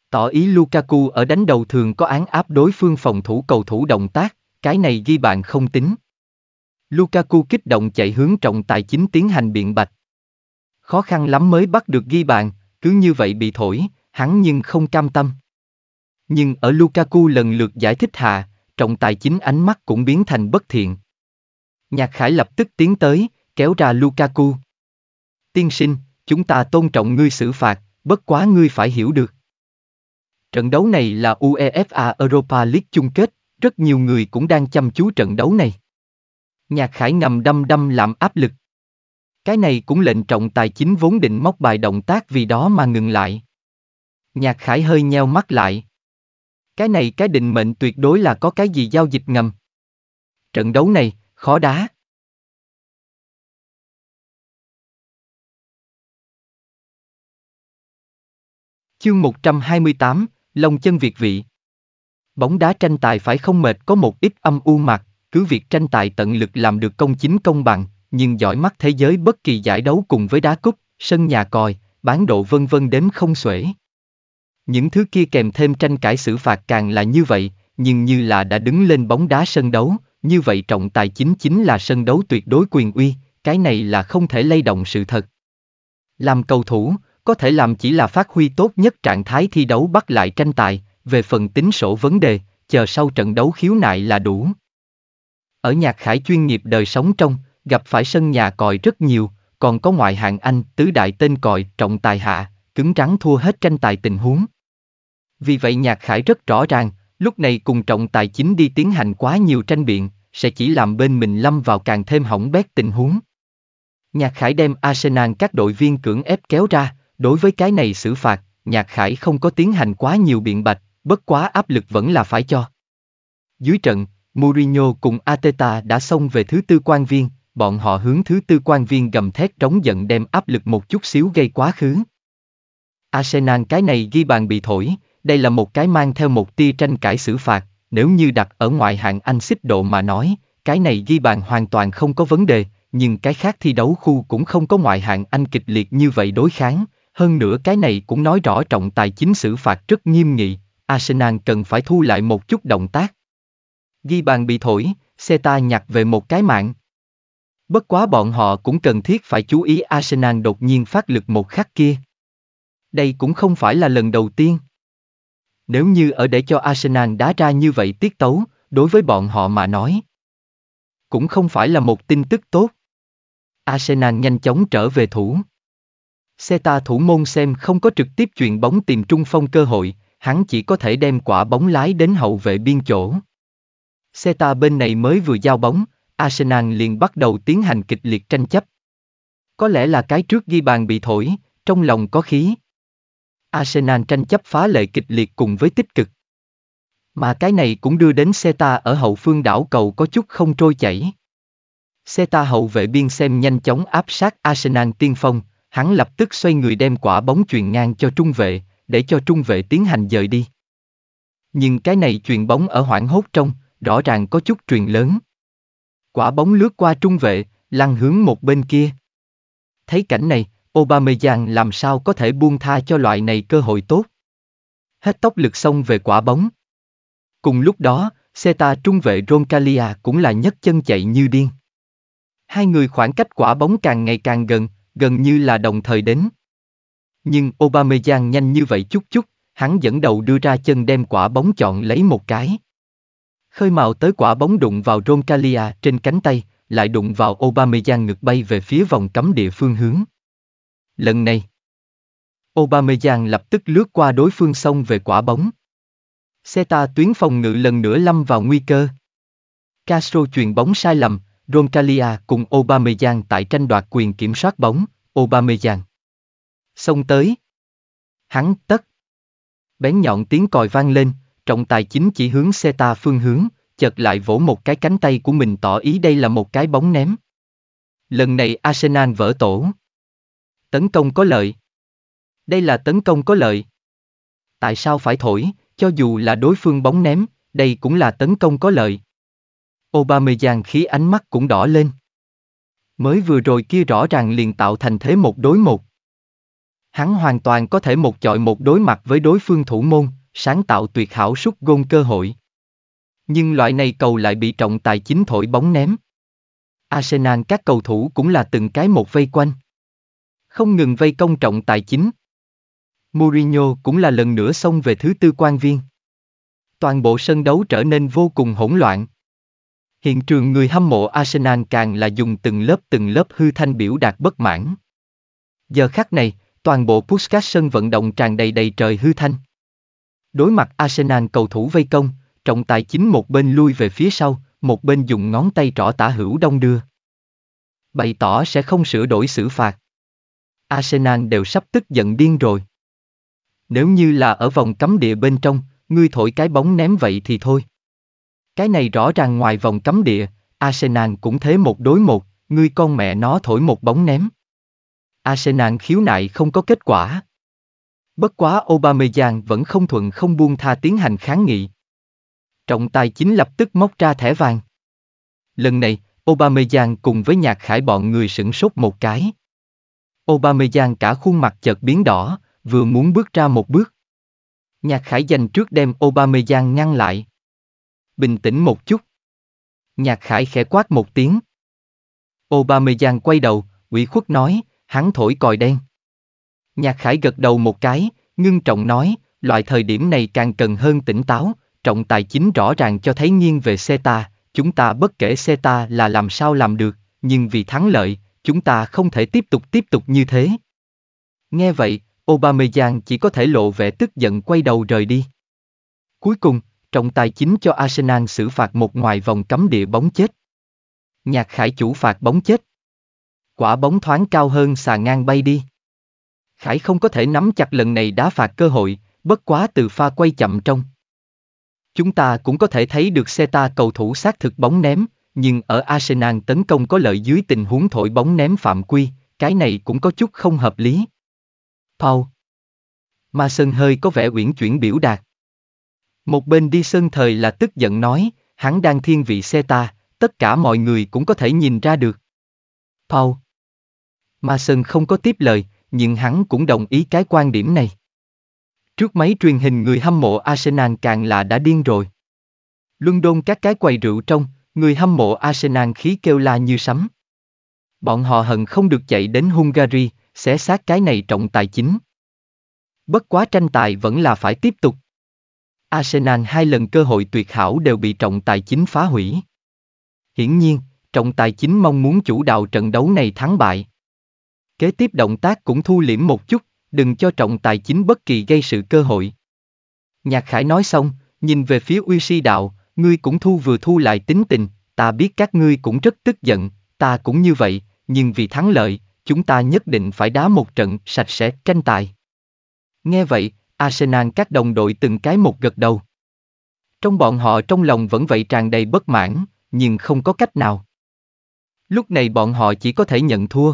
Tỏ ý Lukaku ở đánh đầu thường có án áp đối phương phòng thủ cầu thủ động tác, cái này ghi bàn không tính. Lukaku kích động chạy hướng trọng tài chính tiến hành biện bạch. Khó khăn lắm mới bắt được ghi bàn, cứ như vậy bị thổi, hắn nhưng không cam tâm. Nhưng ở Lukaku lần lượt giải thích hạ, trọng tài chính ánh mắt cũng biến thành bất thiện, Nhạc Khải lập tức tiến tới, kéo ra Lukaku. Tiên sinh, chúng ta tôn trọng ngươi xử phạt, bất quá ngươi phải hiểu được. Trận đấu này là UEFA Europa League chung kết, rất nhiều người cũng đang chăm chú trận đấu này. Nhạc Khải ngầm đâm đâm làm áp lực. Cái này cũng lệnh trọng tài chính vốn định móc bài động tác vì đó mà ngừng lại. Nhạc Khải hơi nheo mắt lại. Cái này cái định mệnh tuyệt đối là có cái gì giao dịch ngầm. Trận đấu này, khó đá. Chương 128, Long chân Việt vị. Bóng đá tranh tài phải không mệt có một ít âm u mặt, cứ việc tranh tài tận lực làm được công chính công bằng, nhưng giỏi mắt thế giới bất kỳ giải đấu cùng với đá cúp, sân nhà còi, bán độ vân vân đếm không xuể. Những thứ kia kèm thêm tranh cãi xử phạt càng là như vậy, nhưng như là đã đứng lên bóng đá sân đấu, như vậy trọng tài chính chính là sân đấu tuyệt đối quyền uy, cái này là không thể lay động sự thật. Làm cầu thủ, có thể làm chỉ là phát huy tốt nhất trạng thái thi đấu bắt lại tranh tài, về phần tính sổ vấn đề, chờ sau trận đấu khiếu nại là đủ. Ở nhạc khải chuyên nghiệp đời sống trong, gặp phải sân nhà còi rất nhiều, còn có ngoại hạng Anh tứ đại tên còi trọng tài hạ, cứng rắn thua hết tranh tài tình huống. Vì vậy nhạc khải rất rõ ràng, lúc này cùng trọng tài chính đi tiến hành quá nhiều tranh biện, sẽ chỉ làm bên mình lâm vào càng thêm hỏng bét tình huống. Nhạc Khải đem Arsenal các đội viên cưỡng ép kéo ra, đối với cái này xử phạt, Nhạc Khải không có tiến hành quá nhiều biện bạch, bất quá áp lực vẫn là phải cho. Dưới trận, Mourinho cùng Ateta đã xông về thứ tư quan viên, bọn họ hướng thứ tư quan viên gầm thét trống giận đem áp lực một chút xíu gây quá khứ. Arsenal cái này ghi bàn bị thổi, đây là một cái mang theo một tia tranh cãi xử phạt, nếu như đặt ở ngoại hạng Anh xích độ mà nói, cái này ghi bàn hoàn toàn không có vấn đề, nhưng cái khác thi đấu khu cũng không có ngoại hạng Anh kịch liệt như vậy đối kháng, hơn nữa cái này cũng nói rõ trọng tài chính xử phạt rất nghiêm nghị, Arsenal cần phải thu lại một chút động tác. Ghi bàn bị thổi, Seta nhặt về một cái mạng. Bất quá bọn họ cũng cần thiết phải chú ý Arsenal đột nhiên phát lực một khắc kia. Đây cũng không phải là lần đầu tiên. Nếu như ở để cho Arsenal đá ra như vậy tiết tấu, đối với bọn họ mà nói. Cũng không phải là một tin tức tốt. Arsenal nhanh chóng trở về thủ. Seta thủ môn xem không có trực tiếp chuyền bóng tìm trung phong cơ hội, hắn chỉ có thể đem quả bóng lái đến hậu vệ biên chỗ. Seta bên này mới vừa giao bóng, Arsenal liền bắt đầu tiến hành kịch liệt tranh chấp. Có lẽ là cái trước ghi bàn bị thổi, trong lòng có khí, Arsenal tranh chấp phá lệ kịch liệt cùng với tích cực. Mà cái này cũng đưa đến Seta ở hậu phương đảo cầu có chút không trôi chảy. Seta hậu vệ biên xem nhanh chóng áp sát Arsenal tiên phong, hắn lập tức xoay người đem quả bóng truyền ngang cho trung vệ, để cho trung vệ tiến hành dời đi. Nhưng cái này truyền bóng ở hoảng hốt trong, rõ ràng có chút truyền lớn. Quả bóng lướt qua trung vệ, lăn hướng một bên kia. Thấy cảnh này, Aubameyang làm sao có thể buông tha cho loại này cơ hội tốt. Hết tốc lực xông về quả bóng. Cùng lúc đó, Seta trung vệ Roncalia cũng là nhất chân chạy như điên. Hai người khoảng cách quả bóng càng ngày càng gần, gần như là đồng thời đến. Nhưng Aubameyang nhanh như vậy chút chút, hắn dẫn đầu đưa ra chân đem quả bóng chọn lấy một cái. Khơi màu tới quả bóng đụng vào Roncalia trên cánh tay, lại đụng vào Aubameyang ngược bay về phía vòng cấm địa phương hướng lần này. Aubameyang lập tức lướt qua đối phương xông về quả bóng. Xe ta tuyến phòng ngự lần nữa lâm vào nguy cơ. Castro chuyền bóng sai lầm, Roncalia cùng Aubameyang tại tranh đoạt quyền kiểm soát bóng, Aubameyang. Xông tới. Hắn tất. Bén nhọn tiếng còi vang lên, trọng tài chính chỉ hướng xe ta phương hướng, chợt lại vỗ một cái cánh tay của mình tỏ ý đây là một cái bóng ném. Lần này Arsenal vỡ tổ. Tấn công có lợi. Đây là tấn công có lợi. Tại sao phải thổi, cho dù là đối phương bóng ném, đây cũng là tấn công có lợi. Aubameyang khí ánh mắt cũng đỏ lên. Mới vừa rồi kia rõ ràng liền tạo thành thế một đối một. Hắn hoàn toàn có thể một chọi một đối mặt với đối phương thủ môn, sáng tạo tuyệt hảo sút gôn cơ hội. Nhưng loại này cầu lại bị trọng tài chính thổi bóng ném. Arsenal các cầu thủ cũng là từng cái một vây quanh không ngừng vây công trọng tài chính. Mourinho cũng là lần nữa xông về thứ tư quan viên. Toàn bộ sân đấu trở nên vô cùng hỗn loạn. Hiện trường người hâm mộ Arsenal càng là dùng từng lớp từng lớp hư thanh biểu đạt bất mãn. Giờ khắc này, toàn bộ Puskas sân vận động tràn đầy đầy trời hư thanh. Đối mặt Arsenal cầu thủ vây công, trọng tài chính một bên lui về phía sau, một bên dùng ngón tay trỏ tả hữu đông đưa. Bày tỏ sẽ không sửa đổi xử phạt. Arsenal đều sắp tức giận điên rồi. Nếu như là ở vòng cấm địa bên trong, ngươi thổi cái bóng ném vậy thì thôi. Cái này rõ ràng ngoài vòng cấm địa, Arsenal cũng thế một đối một, ngươi con mẹ nó thổi một bóng ném. Arsenal khiếu nại không có kết quả. Bất quá Aubameyang vẫn không thuận không buông tha tiến hành kháng nghị. Trọng tài chính lập tức móc ra thẻ vàng. Lần này, Aubameyang cùng với nhạc khải bọn người sửng sốt một cái. Aubameyang cả khuôn mặt chợt biến đỏ, vừa muốn bước ra một bước. Nhạc Khải dành trước đem Aubameyang ngăn lại. Bình tĩnh một chút. Nhạc Khải khẽ quát một tiếng. Aubameyang quay đầu, ủy khuất nói, hắn thổi còi đen. Nhạc Khải gật đầu một cái, ngưng trọng nói, loại thời điểm này càng cần hơn tỉnh táo, trọng tài chính rõ ràng cho thấy nghiêng về xe ta, chúng ta bất kể xe ta là làm sao làm được, nhưng vì thắng lợi, chúng ta không thể tiếp tục tiếp tục như thế. Nghe vậy, Aubameyang chỉ có thể lộ vẻ tức giận quay đầu rời đi. Cuối cùng, trọng tài chính cho Arsenal xử phạt một ngoài vòng cấm địa bóng chết. Nhạc Khải chủ phạt bóng chết. Quả bóng thoáng cao hơn xà ngang bay đi. Khải không có thể nắm chặt lần này đá phạt cơ hội, bất quá từ pha quay chậm trong. Chúng ta cũng có thể thấy được xe ta cầu thủ xác thực bóng ném, nhưng ở Arsenal tấn công có lợi dưới tình huống thổi bóng ném phạm quy, cái này cũng có chút không hợp lý. Paul Ma Sơn hơi có vẻ uyển chuyển biểu đạt. Một bên đi Sơn thời là tức giận nói, hắn đang thiên vị xe ta, tất cả mọi người cũng có thể nhìn ra được. Paul Ma Sơn không có tiếp lời, nhưng hắn cũng đồng ý cái quan điểm này. Trước máy truyền hình người hâm mộ Arsenal càng là đã điên rồi. Luân đôn các cái quầy rượu trong, Người hâm mộ Arsenal khí kêu la như sấm. Bọn họ hận không được chạy đến Hungary, xé xác cái này trọng tài chính. Bất quá tranh tài vẫn là phải tiếp tục. Arsenal hai lần cơ hội tuyệt hảo đều bị trọng tài chính phá hủy. Hiển nhiên, trọng tài chính mong muốn chủ đạo trận đấu này thắng bại. Kế tiếp động tác cũng thu liễm một chút, đừng cho trọng tài chính bất kỳ gây sự cơ hội. Nhạc Khải nói xong, nhìn về phía Uy Si đạo, ngươi cũng thu vừa thu lại tính tình, ta biết các ngươi cũng rất tức giận, ta cũng như vậy, nhưng vì thắng lợi, chúng ta nhất định phải đá một trận sạch sẽ tranh tài. Nghe vậy, Arsenal các đồng đội từng cái một gật đầu. Trong bọn họ trong lòng vẫn vậy tràn đầy bất mãn, nhưng không có cách nào. Lúc này bọn họ chỉ có thể nhận thua.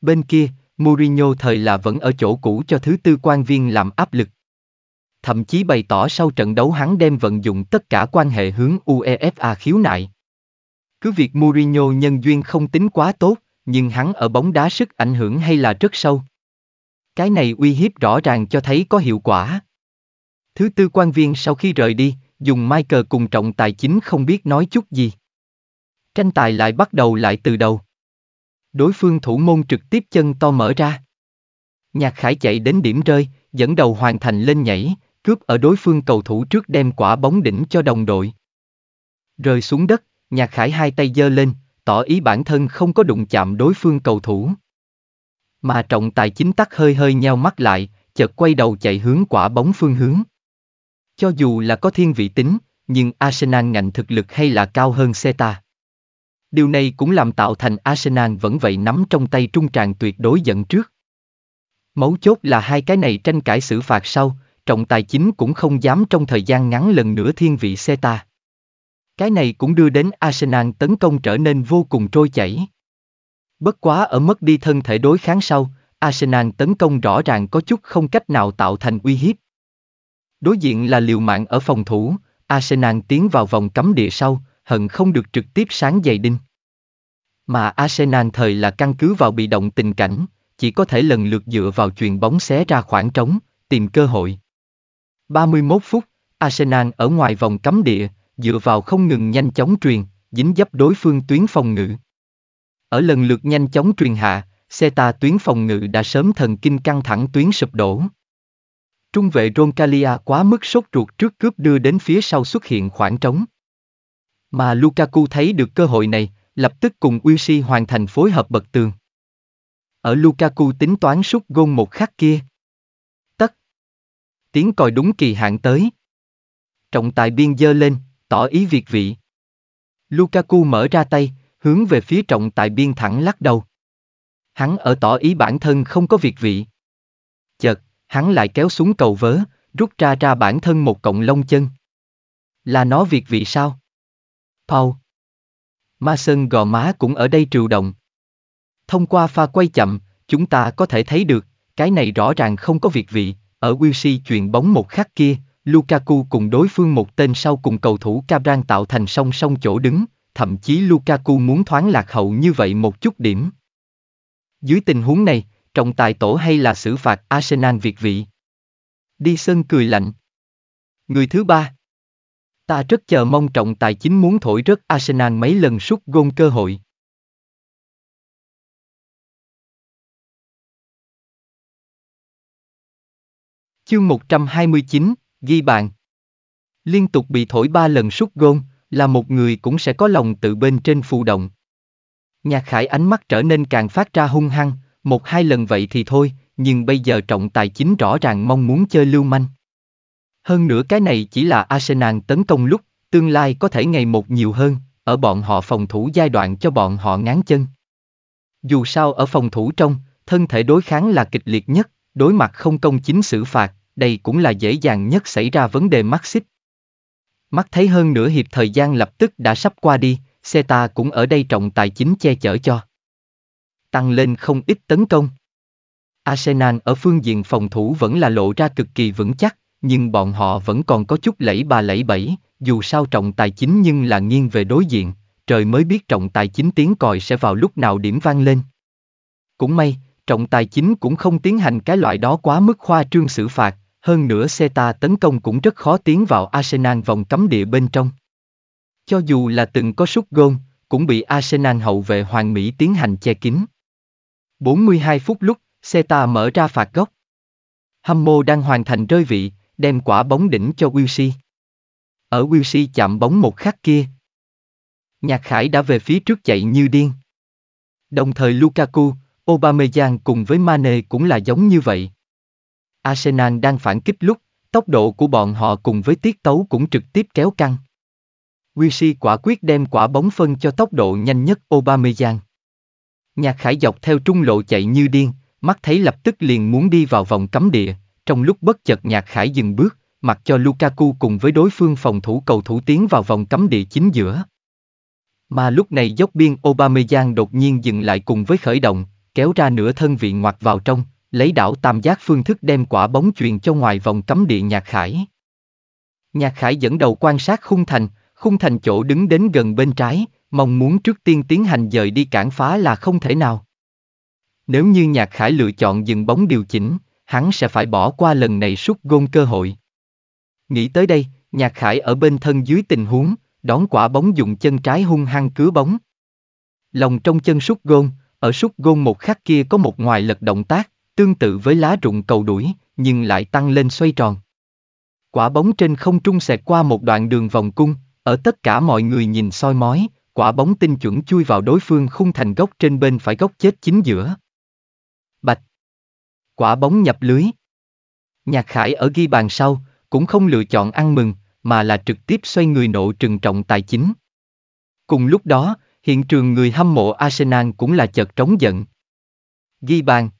Bên kia, Mourinho thời là vẫn ở chỗ cũ cho thứ tư quan viên làm áp lực thậm chí bày tỏ sau trận đấu hắn đem vận dụng tất cả quan hệ hướng UEFA khiếu nại. Cứ việc Mourinho nhân duyên không tính quá tốt, nhưng hắn ở bóng đá sức ảnh hưởng hay là rất sâu. Cái này uy hiếp rõ ràng cho thấy có hiệu quả. Thứ tư quan viên sau khi rời đi, dùng Michael cùng trọng tài chính không biết nói chút gì. Tranh tài lại bắt đầu lại từ đầu. Đối phương thủ môn trực tiếp chân to mở ra. Nhạc Khải chạy đến điểm rơi, dẫn đầu hoàn thành lên nhảy, cướp ở đối phương cầu thủ trước đem quả bóng đỉnh cho đồng đội. Rơi xuống đất, Nhạc Khải hai tay giơ lên, tỏ ý bản thân không có đụng chạm đối phương cầu thủ. Mà trọng tài chính tắc hơi hơi nheo mắt lại, chợt quay đầu chạy hướng quả bóng phương hướng. Cho dù là có thiên vị tính, nhưng Arsenal ngành thực lực hay là cao hơn Seta. Điều này cũng làm tạo thành Arsenal vẫn vậy nắm trong tay trung tràng tuyệt đối dẫn trước. Mấu chốt là hai cái này tranh cãi xử phạt sau, trọng tài chính cũng không dám trong thời gian ngắn lần nữa thiên vị Seta. Cái này cũng đưa đến Arsenal tấn công trở nên vô cùng trôi chảy. Bất quá ở mất đi thân thể đối kháng sau, Arsenal tấn công rõ ràng có chút không cách nào tạo thành uy hiếp. Đối diện là liều mạng ở phòng thủ, Arsenal tiến vào vòng cấm địa sau, hận không được trực tiếp sáng giày đinh. Mà Arsenal thời là căn cứ vào bị động tình cảnh, chỉ có thể lần lượt dựa vào chuyền bóng xé ra khoảng trống, tìm cơ hội. 31 phút, Arsenal ở ngoài vòng cấm địa, dựa vào không ngừng nhanh chóng truyền, dính dấp đối phương tuyến phòng ngự. Ở lần lượt nhanh chóng truyền hạ, Seta tuyến phòng ngự đã sớm thần kinh căng thẳng tuyến sụp đổ. Trung vệ Roncalia quá mức sốt ruột trước cướp đưa đến phía sau xuất hiện khoảng trống. Mà Lukaku thấy được cơ hội này, lập tức cùng Uchi hoàn thành phối hợp bật tường. Ở Lukaku tính toán sút gôn một khắc kia tiếng còi đúng kỳ hạn tới. Trọng tài biên dơ lên, tỏ ý việc vị. Lukaku mở ra tay, hướng về phía trọng tài biên thẳng lắc đầu. Hắn ở tỏ ý bản thân không có việc vị. Chợt, hắn lại kéo xuống cầu vớ, rút ra ra bản thân một cọng lông chân. Là nó việc vị sao? Paul. Ma Sơn gò má cũng ở đây triệu động. Thông qua pha quay chậm, chúng ta có thể thấy được, cái này rõ ràng không có việc vị. Ở WC chuyện bóng một khắc kia, Lukaku cùng đối phương một tên sau cùng cầu thủ Cabran tạo thành song song chỗ đứng, thậm chí Lukaku muốn thoáng lạc hậu như vậy một chút điểm. Dưới tình huống này, trọng tài tổ hay là xử phạt Arsenal việt vị? Đi sân cười lạnh. Người thứ ba. Ta rất chờ mong trọng tài chính muốn thổi rất Arsenal mấy lần sút gôn cơ hội. Chương 129, ghi bàn. Liên tục bị thổi ba lần sút gôn, là một người cũng sẽ có lòng tự bên trên phụ động. Nhạc khải ánh mắt trở nên càng phát ra hung hăng, một hai lần vậy thì thôi, nhưng bây giờ trọng tài chính rõ ràng mong muốn chơi lưu manh. Hơn nữa cái này chỉ là Arsenal tấn công lúc, tương lai có thể ngày một nhiều hơn, ở bọn họ phòng thủ giai đoạn cho bọn họ ngán chân. Dù sao ở phòng thủ trong, thân thể đối kháng là kịch liệt nhất, đối mặt không công chính xử phạt, đây cũng là dễ dàng nhất xảy ra vấn đề mắc xích. Mắt thấy hơn nửa hiệp thời gian lập tức đã sắp qua đi, xe ta cũng ở đây trọng tài chính che chở cho. Tăng lên không ít tấn công. Arsenal ở phương diện phòng thủ vẫn là lộ ra cực kỳ vững chắc, nhưng bọn họ vẫn còn có chút lẫy bà lẫy bẫy, dù sao trọng tài chính nhưng là nghiêng về đối diện, trời mới biết trọng tài chính tiếng còi sẽ vào lúc nào điểm vang lên. Cũng may, trọng tài chính cũng không tiến hành cái loại đó quá mức khoa trương xử phạt, hơn nữa Seta tấn công cũng rất khó tiến vào Arsenal vòng cấm địa bên trong. Cho dù là từng có sút gôn, cũng bị Arsenal hậu vệ Hoàng Mỹ tiến hành che kín. 42 phút lúc, Seta mở ra phạt góc. Hammo đang hoàn thành rơi vị, đem quả bóng đỉnh cho Wilshere. Ở Wilshere chạm bóng một khắc kia. Nhạc Khải đã về phía trước chạy như điên. Đồng thời Lukaku, Aubameyang cùng với Mane cũng là giống như vậy, Arsenal đang phản kích lúc, tốc độ của bọn họ cùng với tiết tấu cũng trực tiếp kéo căng. Wishy quả quyết đem quả bóng phân cho tốc độ nhanh nhất Aubameyang. Nhạc Khải dọc theo trung lộ chạy như điên, mắt thấy lập tức liền muốn đi vào vòng cấm địa, trong lúc bất chợt Nhạc Khải dừng bước, mặc cho Lukaku cùng với đối phương phòng thủ cầu thủ tiến vào vòng cấm địa chính giữa. Mà lúc này dốc biên Aubameyang đột nhiên dừng lại cùng với khởi động, kéo ra nửa thân vị ngoặt vào trong, lấy đảo tam giác phương thức đem quả bóng truyền cho ngoài vòng cấm địa Nhạc Khải. Nhạc Khải dẫn đầu quan sát khung thành, khung thành chỗ đứng đến gần bên trái, mong muốn trước tiên tiến hành dời đi cản phá là không thể nào. Nếu như Nhạc Khải lựa chọn dừng bóng điều chỉnh, hắn sẽ phải bỏ qua lần này sút gôn cơ hội. Nghĩ tới đây, Nhạc Khải ở bên thân dưới tình huống, đón quả bóng dùng chân trái hung hăng cứ bóng. Lòng trong chân sút gôn, ở sút gôn một khắc kia có một ngoài lật động tác, tương tự với lá rụng cầu đuổi, nhưng lại tăng lên xoay tròn. Quả bóng trên không trung xẹt qua một đoạn đường vòng cung, ở tất cả mọi người nhìn soi mói, quả bóng tinh chuẩn chui vào đối phương khung thành góc trên bên phải góc chết chính giữa. Bạch. Quả bóng nhập lưới. Nhạc Khải ở ghi bàn sau, cũng không lựa chọn ăn mừng, mà là trực tiếp xoay người nộ trừng trọng tài chính. Cùng lúc đó, hiện trường người hâm mộ Arsenal cũng là chợt trống giận. Ghi bàn.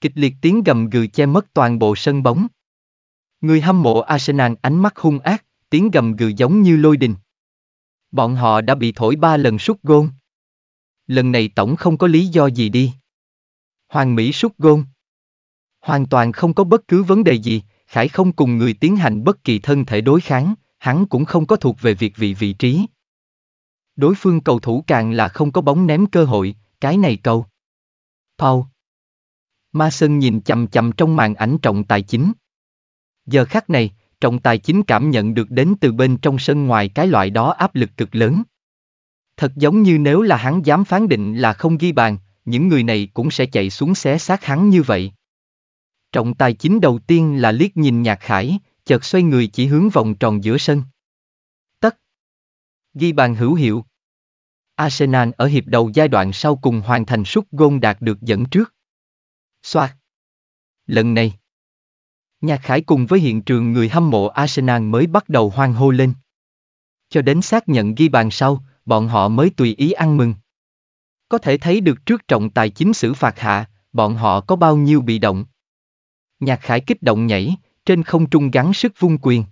Kịch liệt tiếng gầm gừ che mất toàn bộ sân bóng. Người hâm mộ Arsenal ánh mắt hung ác, tiếng gầm gừ giống như lôi đình. Bọn họ đã bị thổi ba lần sút gôn. Lần này tổng không có lý do gì đi. Hoàng Mỹ sút gôn. Hoàn toàn không có bất cứ vấn đề gì, Khải không cùng người tiến hành bất kỳ thân thể đối kháng, hắn cũng không có thuộc về việc vị vị trí. Đối phương cầu thủ càng là không có bóng ném cơ hội, cái này cầu. Paul. Ma Sơn nhìn chầm chầm trong màn ảnh trọng tài chính. Giờ khắc này, trọng tài chính cảm nhận được đến từ bên trong sân ngoài cái loại đó áp lực cực lớn. Thật giống như nếu là hắn dám phán định là không ghi bàn, những người này cũng sẽ chạy xuống xé xác hắn như vậy. Trọng tài chính đầu tiên là liếc nhìn nhạc khải, chợt xoay người chỉ hướng vòng tròn giữa sân. Tất. Ghi bàn hữu hiệu. Arsenal ở hiệp đầu giai đoạn sau cùng hoàn thành sút gôn đạt được dẫn trước. Soạt. Lần này, Nhạc Khải cùng với hiện trường người hâm mộ Arsenal mới bắt đầu hoang hô lên. Cho đến xác nhận ghi bàn sau, bọn họ mới tùy ý ăn mừng. Có thể thấy được trước trọng tài chính xử phạt hạ, bọn họ có bao nhiêu bị động. Nhạc Khải kích động nhảy, trên không trung gắn sức vung quyền.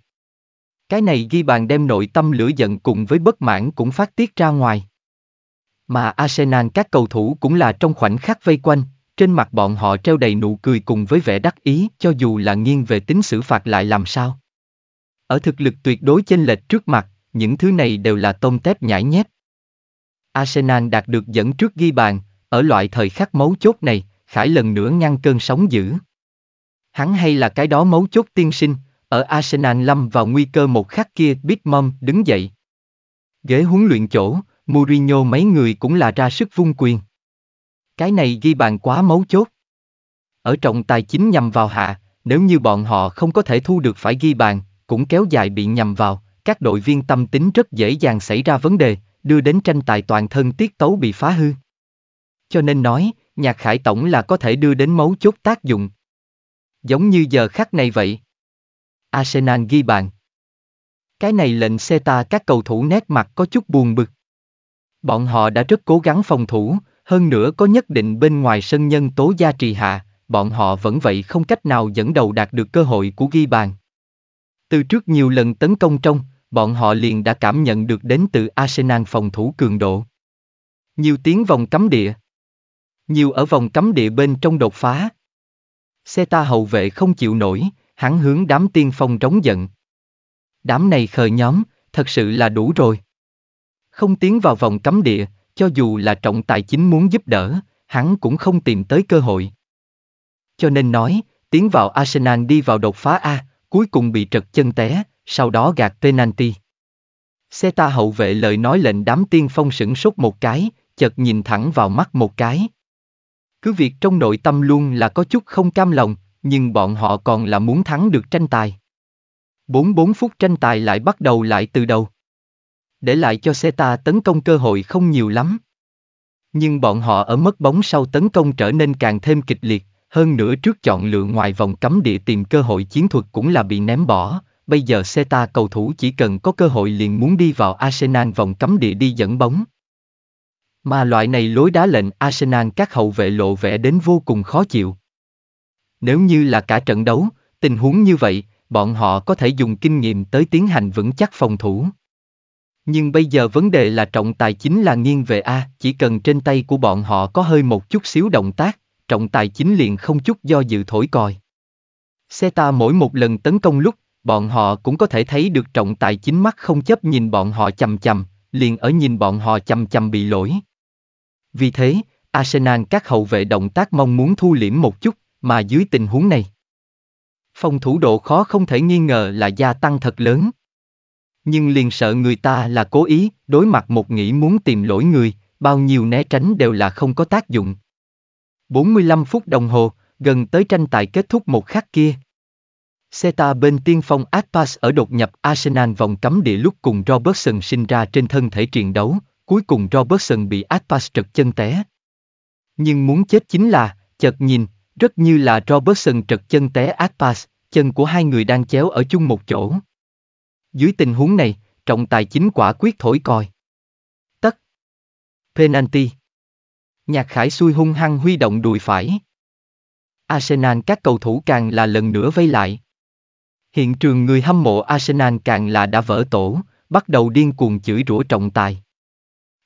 Cái này ghi bàn đem nội tâm lửa giận cùng với bất mãn cũng phát tiết ra ngoài. Mà Arsenal các cầu thủ cũng là trong khoảnh khắc vây quanh, trên mặt bọn họ treo đầy nụ cười cùng với vẻ đắc ý cho dù là nghiêng về tính xử phạt lại làm sao. Ở thực lực tuyệt đối chênh lệch trước mặt, những thứ này đều là tôm tép nhãi nhép. Arsenal đạt được dẫn trước ghi bàn, ở loại thời khắc mấu chốt này, Khải lần nữa ngăn cơn sóng dữ. Hắn hay là cái đó mấu chốt tiên sinh, ở Arsenal lâm vào nguy cơ một khắc kia Big Mom đứng dậy. Ghế huấn luyện chỗ, Mourinho mấy người cũng là ra sức vung quyền. Cái này ghi bàn quá mấu chốt. Ở trọng tài chính nhằm vào hạ, nếu như bọn họ không có thể thu được phải ghi bàn, cũng kéo dài bị nhằm vào, các đội viên tâm tính rất dễ dàng xảy ra vấn đề, đưa đến tranh tài toàn thân tiết tấu bị phá hư. Cho nên nói, nhạc khải tổng là có thể đưa đến mấu chốt tác dụng. Giống như giờ khắc này vậy. Arsenal ghi bàn. Cái này lệnh xe ta các cầu thủ nét mặt có chút buồn bực. Bọn họ đã rất cố gắng phòng thủ, hơn nữa có nhất định bên ngoài sân nhân tố gia trì hạ, bọn họ vẫn vậy không cách nào dẫn đầu đạt được cơ hội của ghi bàn. Từ trước nhiều lần tấn công trong, bọn họ liền đã cảm nhận được đến từ Arsenal phòng thủ cường độ. Nhiều tiếng vòng cấm địa. Nhiều ở vòng cấm địa bên trong đột phá. Xe ta hậu vệ không chịu nổi, hắn hướng đám tiên phong trống giận. Đám này khờ nhóm, thật sự là đủ rồi. Không tiến vào vòng cấm địa, cho dù là trọng tài chính muốn giúp đỡ, hắn cũng không tìm tới cơ hội. Cho nên nói, tiến vào Arsenal đi vào đột phá A, cuối cùng bị trật chân té, sau đó gạt penalty. Xe ta hậu vệ lời nói lệnh đám tiên phong sửng sốt một cái, chợt nhìn thẳng vào mắt một cái. Cứ việc trong nội tâm luôn là có chút không cam lòng, nhưng bọn họ còn là muốn thắng được tranh tài. 44 phút tranh tài lại bắt đầu lại từ đầu để lại cho Seta tấn công cơ hội không nhiều lắm. Nhưng bọn họ ở mất bóng sau tấn công trở nên càng thêm kịch liệt, hơn nữa trước chọn lựa ngoài vòng cấm địa tìm cơ hội chiến thuật cũng là bị ném bỏ, bây giờ Seta cầu thủ chỉ cần có cơ hội liền muốn đi vào Arsenal vòng cấm địa đi dẫn bóng. Mà loại này lối đá lệnh Arsenal các hậu vệ lộ vẻ đến vô cùng khó chịu. Nếu như là cả trận đấu, tình huống như vậy, bọn họ có thể dùng kinh nghiệm tới tiến hành vững chắc phòng thủ. Nhưng bây giờ vấn đề là trọng tài chính là nghiêng về A, chỉ cần trên tay của bọn họ có hơi một chút xíu động tác, trọng tài chính liền không chút do dự thổi còi. Xe ta mỗi một lần tấn công lúc, bọn họ cũng có thể thấy được trọng tài chính mắt không chấp nhìn bọn họ chầm chầm, liền ở nhìn bọn họ chầm chầm bị lỗi. Vì thế, Arsenal các hậu vệ động tác mong muốn thu liễm một chút, mà dưới tình huống này. Phòng thủ độ khó không thể nghi ngờ là gia tăng thật lớn nhưng liền sợ người ta là cố ý, đối mặt một nghĩ muốn tìm lỗi người, bao nhiêu né tránh đều là không có tác dụng. 45 phút đồng hồ, gần tới tranh tài kết thúc một khắc kia. Seta bên tiên phong Atpas ở đột nhập Arsenal vòng cấm địa lúc cùng Robertson sinh ra trên thân thể triền đấu, cuối cùng Robertson bị Atpas trật chân té. Nhưng muốn chết chính là, chợt nhìn, rất như là Robertson trật chân té Atpas, chân của hai người đang chéo ở chung một chỗ. Dưới tình huống này, trọng tài chính quả quyết thổi còi. Tất. Penalty. Nhạc Khải xui hung hăng huy động đùi phải. Arsenal các cầu thủ càng là lần nữa vây lại. Hiện trường người hâm mộ Arsenal càng là đã vỡ tổ, bắt đầu điên cuồng chửi rủa trọng tài.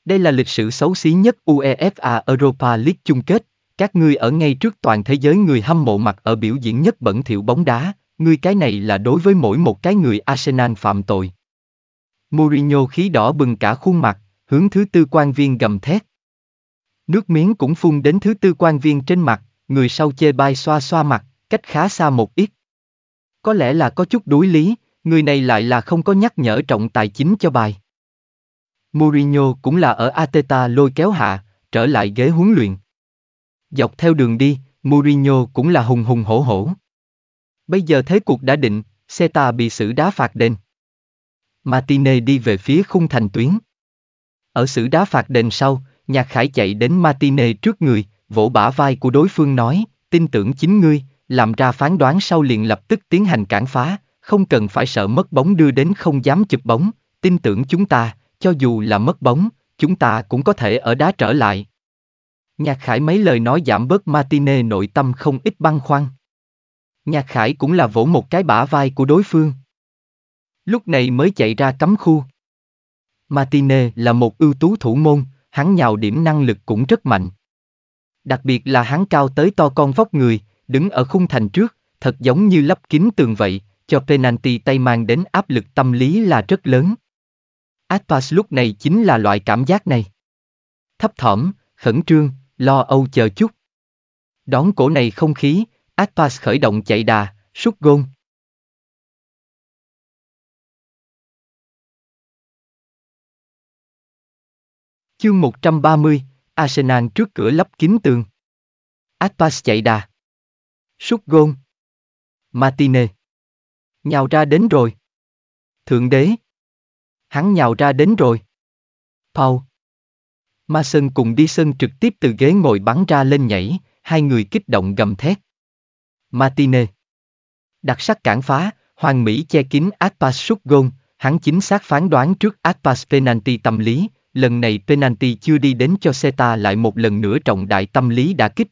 Đây là lịch sử xấu xí nhất UEFA Europa League chung kết, các ngươi ở ngay trước toàn thế giới người hâm mộ mặt ở biểu diễn nhất bẩn thỉu bóng đá, Ngươi cái này là đối với mỗi một cái người Arsenal phạm tội. Mourinho khí đỏ bừng cả khuôn mặt, hướng thứ tư quan viên gầm thét. Nước miếng cũng phun đến thứ tư quan viên trên mặt, người sau chê bai xoa xoa mặt, cách khá xa một ít. Có lẽ là có chút đối lý, người này lại là không có nhắc nhở trọng tài chính cho bài. Mourinho cũng là ở Ateta lôi kéo hạ, trở lại ghế huấn luyện. Dọc theo đường đi, Mourinho cũng là hùng hùng hổ hổ. Bây giờ thế cuộc đã định, xe ta bị xử đá phạt đền. Martinez đi về phía khung thành tuyến. Ở xử đá phạt đền sau, nhạc khải chạy đến Martinez trước người, vỗ bả vai của đối phương nói, tin tưởng chính ngươi, làm ra phán đoán sau liền lập tức tiến hành cản phá, không cần phải sợ mất bóng đưa đến không dám chụp bóng, tin tưởng chúng ta, cho dù là mất bóng, chúng ta cũng có thể ở đá trở lại. Nhạc khải mấy lời nói giảm bớt Martinez nội tâm không ít băn khoăn. Nhạc Khải cũng là vỗ một cái bả vai của đối phương. Lúc này mới chạy ra cấm khu. Martine là một ưu tú thủ môn, hắn nhào điểm năng lực cũng rất mạnh. Đặc biệt là hắn cao tới to con vóc người, đứng ở khung thành trước, thật giống như lắp kín tường vậy, cho penalty tay mang đến áp lực tâm lý là rất lớn. Atpas lúc này chính là loại cảm giác này. Thấp thỏm, khẩn trương, lo âu chờ chút. Đón cổ này không khí, Atpas khởi động chạy đà, sút gôn. Chương 130, Arsenal trước cửa lấp kín tường. Atpas chạy đà. Sút gôn. Martinez. Nhào ra đến rồi. Thượng đế. Hắn nhào ra đến rồi. Paul. Ma Sơn cùng đi sân trực tiếp từ ghế ngồi bắn ra lên nhảy, hai người kích động gầm thét. Matine. Đặc sắc cản phá, hoàng mỹ che kín Aspas sút gôn, hắn chính xác phán đoán trước Aspas penalty tâm lý, lần này penalty chưa đi đến cho Seta lại một lần nữa trọng đại tâm lý đã kích.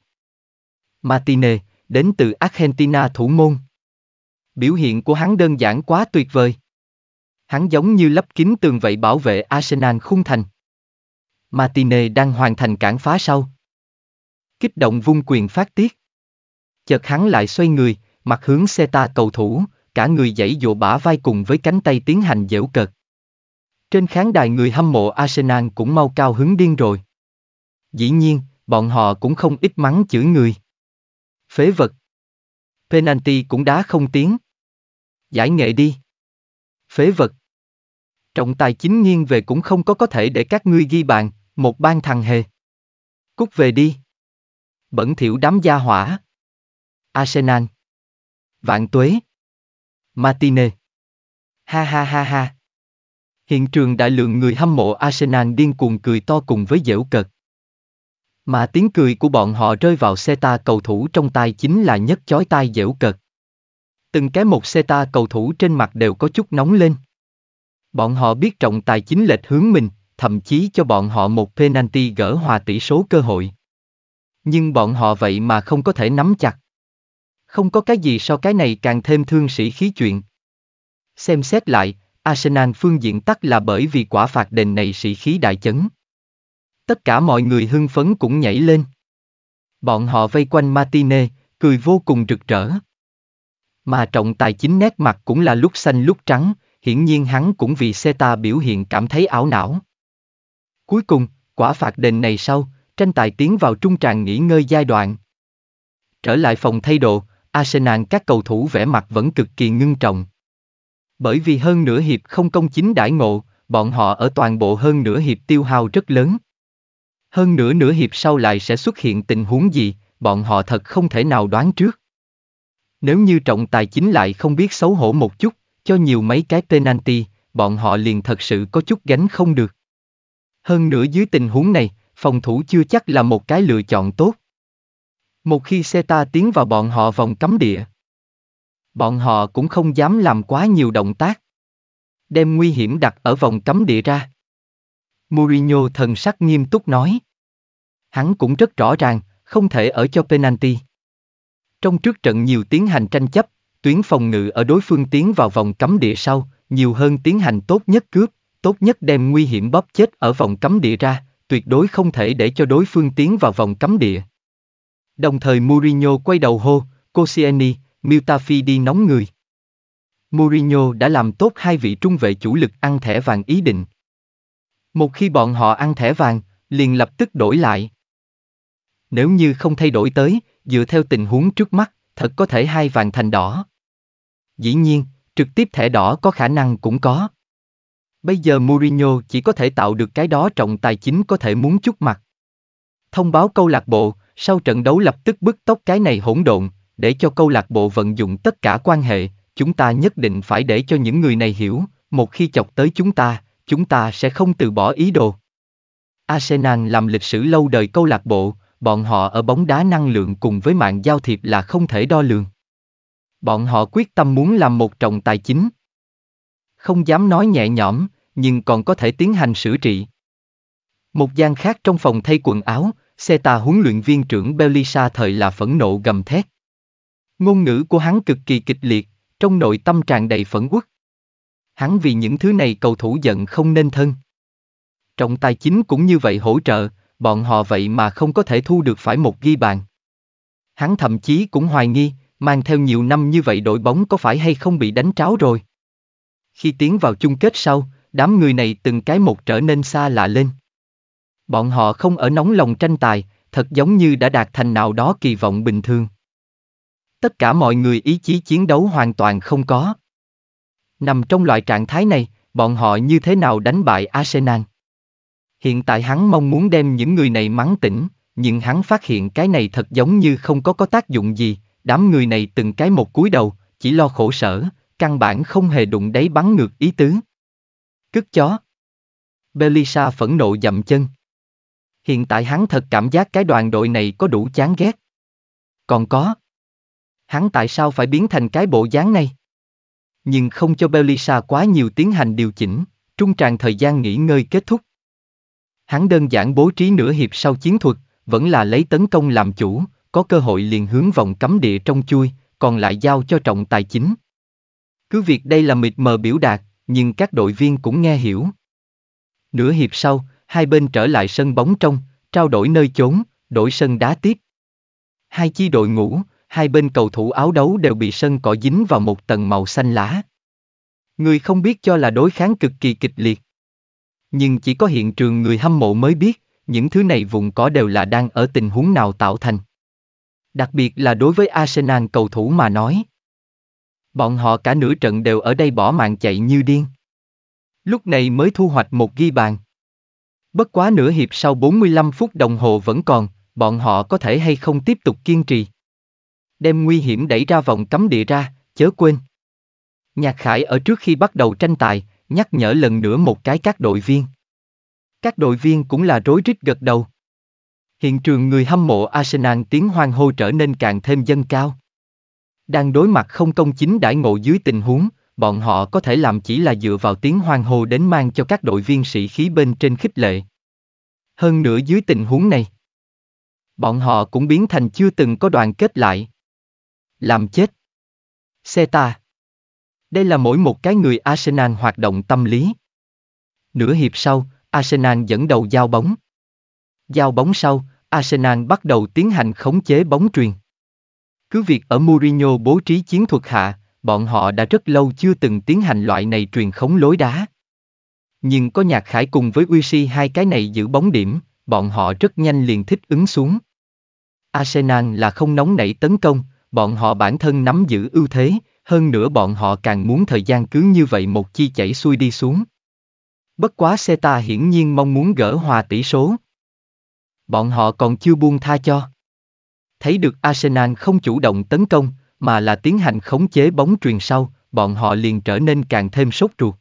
Martinez, đến từ Argentina thủ môn. Biểu hiện của hắn đơn giản quá tuyệt vời. Hắn giống như lấp kín tường vậy bảo vệ Arsenal khung thành. Martinez đang hoàn thành cản phá sau. Kích động vung quyền phát tiết chợt hắn lại xoay người, mặt hướng xe ta cầu thủ, cả người dãy dụa bả vai cùng với cánh tay tiến hành dễu cợt. Trên khán đài người hâm mộ Arsenal cũng mau cao hứng điên rồi. Dĩ nhiên, bọn họ cũng không ít mắng chửi người. Phế vật. Penalty cũng đá không tiếng. Giải nghệ đi. Phế vật. Trọng tài chính nghiêng về cũng không có có thể để các ngươi ghi bàn, một ban thằng hề. Cút về đi. Bẩn thiểu đám gia hỏa. Arsenal. Vạn tuế. Martinez. Ha ha ha ha. Hiện trường đại lượng người hâm mộ Arsenal điên cuồng cười to cùng với dễu cợt. Mà tiếng cười của bọn họ rơi vào xe ta cầu thủ trong tay chính là nhất chói tai dễu cợt. Từng cái một xe ta cầu thủ trên mặt đều có chút nóng lên. Bọn họ biết trọng tài chính lệch hướng mình, thậm chí cho bọn họ một penalty gỡ hòa tỷ số cơ hội. Nhưng bọn họ vậy mà không có thể nắm chặt không có cái gì so cái này càng thêm thương sĩ khí chuyện. Xem xét lại, Arsenal phương diện tắc là bởi vì quả phạt đền này sĩ khí đại chấn. Tất cả mọi người hưng phấn cũng nhảy lên. Bọn họ vây quanh Martinez, cười vô cùng rực rỡ. Mà trọng tài chính nét mặt cũng là lúc xanh lúc trắng, hiển nhiên hắn cũng vì Seta biểu hiện cảm thấy ảo não. Cuối cùng, quả phạt đền này sau, tranh tài tiến vào trung tràng nghỉ ngơi giai đoạn. Trở lại phòng thay đồ, Arsenal các cầu thủ vẻ mặt vẫn cực kỳ ngưng trọng. Bởi vì hơn nửa hiệp không công chính đãi ngộ, bọn họ ở toàn bộ hơn nửa hiệp tiêu hao rất lớn. Hơn nửa nửa hiệp sau lại sẽ xuất hiện tình huống gì, bọn họ thật không thể nào đoán trước. Nếu như trọng tài chính lại không biết xấu hổ một chút, cho nhiều mấy cái penalty, bọn họ liền thật sự có chút gánh không được. Hơn nữa dưới tình huống này, phòng thủ chưa chắc là một cái lựa chọn tốt. Một khi xe ta tiến vào bọn họ vòng cấm địa, bọn họ cũng không dám làm quá nhiều động tác. Đem nguy hiểm đặt ở vòng cấm địa ra. Mourinho thần sắc nghiêm túc nói. Hắn cũng rất rõ ràng, không thể ở cho penalty. Trong trước trận nhiều tiến hành tranh chấp, tuyến phòng ngự ở đối phương tiến vào vòng cấm địa sau, nhiều hơn tiến hành tốt nhất cướp, tốt nhất đem nguy hiểm bóp chết ở vòng cấm địa ra, tuyệt đối không thể để cho đối phương tiến vào vòng cấm địa. Đồng thời Mourinho quay đầu hô, Koscielny, Mutafi đi nóng người. Mourinho đã làm tốt hai vị trung vệ chủ lực ăn thẻ vàng ý định. Một khi bọn họ ăn thẻ vàng, liền lập tức đổi lại. Nếu như không thay đổi tới, dựa theo tình huống trước mắt, thật có thể hai vàng thành đỏ. Dĩ nhiên, trực tiếp thẻ đỏ có khả năng cũng có. Bây giờ Mourinho chỉ có thể tạo được cái đó trọng tài chính có thể muốn chút mặt. Thông báo câu lạc bộ, sau trận đấu lập tức bức tốc cái này hỗn độn, để cho câu lạc bộ vận dụng tất cả quan hệ, chúng ta nhất định phải để cho những người này hiểu, một khi chọc tới chúng ta, chúng ta sẽ không từ bỏ ý đồ. Arsenal làm lịch sử lâu đời câu lạc bộ, bọn họ ở bóng đá năng lượng cùng với mạng giao thiệp là không thể đo lường. Bọn họ quyết tâm muốn làm một trọng tài chính. Không dám nói nhẹ nhõm, nhưng còn có thể tiến hành sửa trị. Một gian khác trong phòng thay quần áo, Seta huấn luyện viên trưởng Belisa thời là phẫn nộ gầm thét. Ngôn ngữ của hắn cực kỳ kịch liệt, trong nội tâm tràn đầy phẫn quốc. Hắn vì những thứ này cầu thủ giận không nên thân. Trọng tài chính cũng như vậy hỗ trợ, bọn họ vậy mà không có thể thu được phải một ghi bàn. Hắn thậm chí cũng hoài nghi, mang theo nhiều năm như vậy đội bóng có phải hay không bị đánh tráo rồi. Khi tiến vào chung kết sau, đám người này từng cái một trở nên xa lạ lên. Bọn họ không ở nóng lòng tranh tài, thật giống như đã đạt thành nào đó kỳ vọng bình thường. Tất cả mọi người ý chí chiến đấu hoàn toàn không có. Nằm trong loại trạng thái này, bọn họ như thế nào đánh bại Arsenal? Hiện tại hắn mong muốn đem những người này mắng tỉnh, nhưng hắn phát hiện cái này thật giống như không có có tác dụng gì, đám người này từng cái một cúi đầu, chỉ lo khổ sở, căn bản không hề đụng đáy bắn ngược ý tứ. Cứt chó. Belisa phẫn nộ dậm chân. Hiện tại hắn thật cảm giác cái đoàn đội này có đủ chán ghét. Còn có. Hắn tại sao phải biến thành cái bộ dáng này? Nhưng không cho Belisa quá nhiều tiến hành điều chỉnh, trung tràn thời gian nghỉ ngơi kết thúc. Hắn đơn giản bố trí nửa hiệp sau chiến thuật, vẫn là lấy tấn công làm chủ, có cơ hội liền hướng vòng cấm địa trong chui, còn lại giao cho trọng tài chính. Cứ việc đây là mịt mờ biểu đạt, nhưng các đội viên cũng nghe hiểu. Nửa hiệp sau, hai bên trở lại sân bóng trong, trao đổi nơi chốn, đổi sân đá tiếp. Hai chi đội ngũ, hai bên cầu thủ áo đấu đều bị sân cỏ dính vào một tầng màu xanh lá. Người không biết cho là đối kháng cực kỳ kịch liệt. Nhưng chỉ có hiện trường người hâm mộ mới biết, những thứ này vùng có đều là đang ở tình huống nào tạo thành. Đặc biệt là đối với Arsenal cầu thủ mà nói. Bọn họ cả nửa trận đều ở đây bỏ mạng chạy như điên. Lúc này mới thu hoạch một ghi bàn. Bất quá nửa hiệp sau 45 phút đồng hồ vẫn còn, bọn họ có thể hay không tiếp tục kiên trì. Đem nguy hiểm đẩy ra vòng cấm địa ra, chớ quên. Nhạc Khải ở trước khi bắt đầu tranh tài, nhắc nhở lần nữa một cái các đội viên. Các đội viên cũng là rối rít gật đầu. Hiện trường người hâm mộ Arsenal tiếng hoang hô trở nên càng thêm dâng cao. Đang đối mặt không công chính đãi ngộ dưới tình huống, bọn họ có thể làm chỉ là dựa vào tiếng hoang hô đến mang cho các đội viên sĩ khí bên trên khích lệ. Hơn nữa dưới tình huống này, bọn họ cũng biến thành chưa từng có đoàn kết lại. Làm chết. Xe ta. Đây là mỗi một cái người Arsenal hoạt động tâm lý. Nửa hiệp sau, Arsenal dẫn đầu giao bóng. Giao bóng sau, Arsenal bắt đầu tiến hành khống chế bóng truyền. Cứ việc ở Mourinho bố trí chiến thuật hạ, bọn họ đã rất lâu chưa từng tiến hành loại này truyền khống lối đá. Nhưng có nhạc khải cùng với Ushi hai cái này giữ bóng điểm, bọn họ rất nhanh liền thích ứng xuống. Arsenal là không nóng nảy tấn công, bọn họ bản thân nắm giữ ưu thế, hơn nữa bọn họ càng muốn thời gian cứ như vậy một chi chảy xuôi đi xuống. Bất quá xe ta hiển nhiên mong muốn gỡ hòa tỷ số. Bọn họ còn chưa buông tha cho. Thấy được Arsenal không chủ động tấn công, mà là tiến hành khống chế bóng truyền sau, bọn họ liền trở nên càng thêm sốt ruột.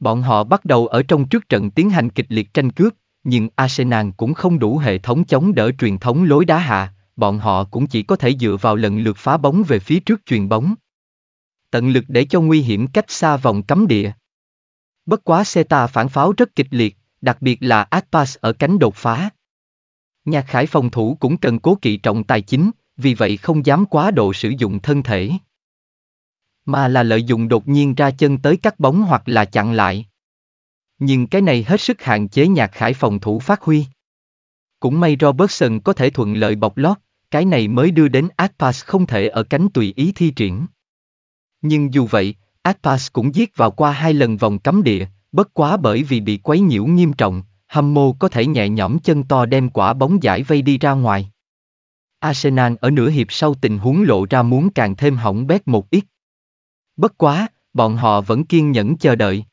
Bọn họ bắt đầu ở trong trước trận tiến hành kịch liệt tranh cướp, nhưng Arsenal cũng không đủ hệ thống chống đỡ truyền thống lối đá hạ, bọn họ cũng chỉ có thể dựa vào lần lượt phá bóng về phía trước truyền bóng. Tận lực để cho nguy hiểm cách xa vòng cấm địa. Bất quá Seta phản pháo rất kịch liệt, đặc biệt là Atpas ở cánh đột phá. Nhạc Khải phòng thủ cũng cần cố kỵ trọng tài chính, vì vậy không dám quá độ sử dụng thân thể. Mà là lợi dụng đột nhiên ra chân tới cắt bóng hoặc là chặn lại. Nhưng cái này hết sức hạn chế nhạc khải phòng thủ phát huy. Cũng may Robertson có thể thuận lợi bọc lót, cái này mới đưa đến Atpas không thể ở cánh tùy ý thi triển. Nhưng dù vậy, Atpas cũng giết vào qua hai lần vòng cấm địa, bất quá bởi vì bị quấy nhiễu nghiêm trọng, Hâm mô có thể nhẹ nhõm chân to đem quả bóng giải vây đi ra ngoài. Arsenal ở nửa hiệp sau tình huống lộ ra muốn càng thêm hỏng bét một ít. Bất quá, bọn họ vẫn kiên nhẫn chờ đợi.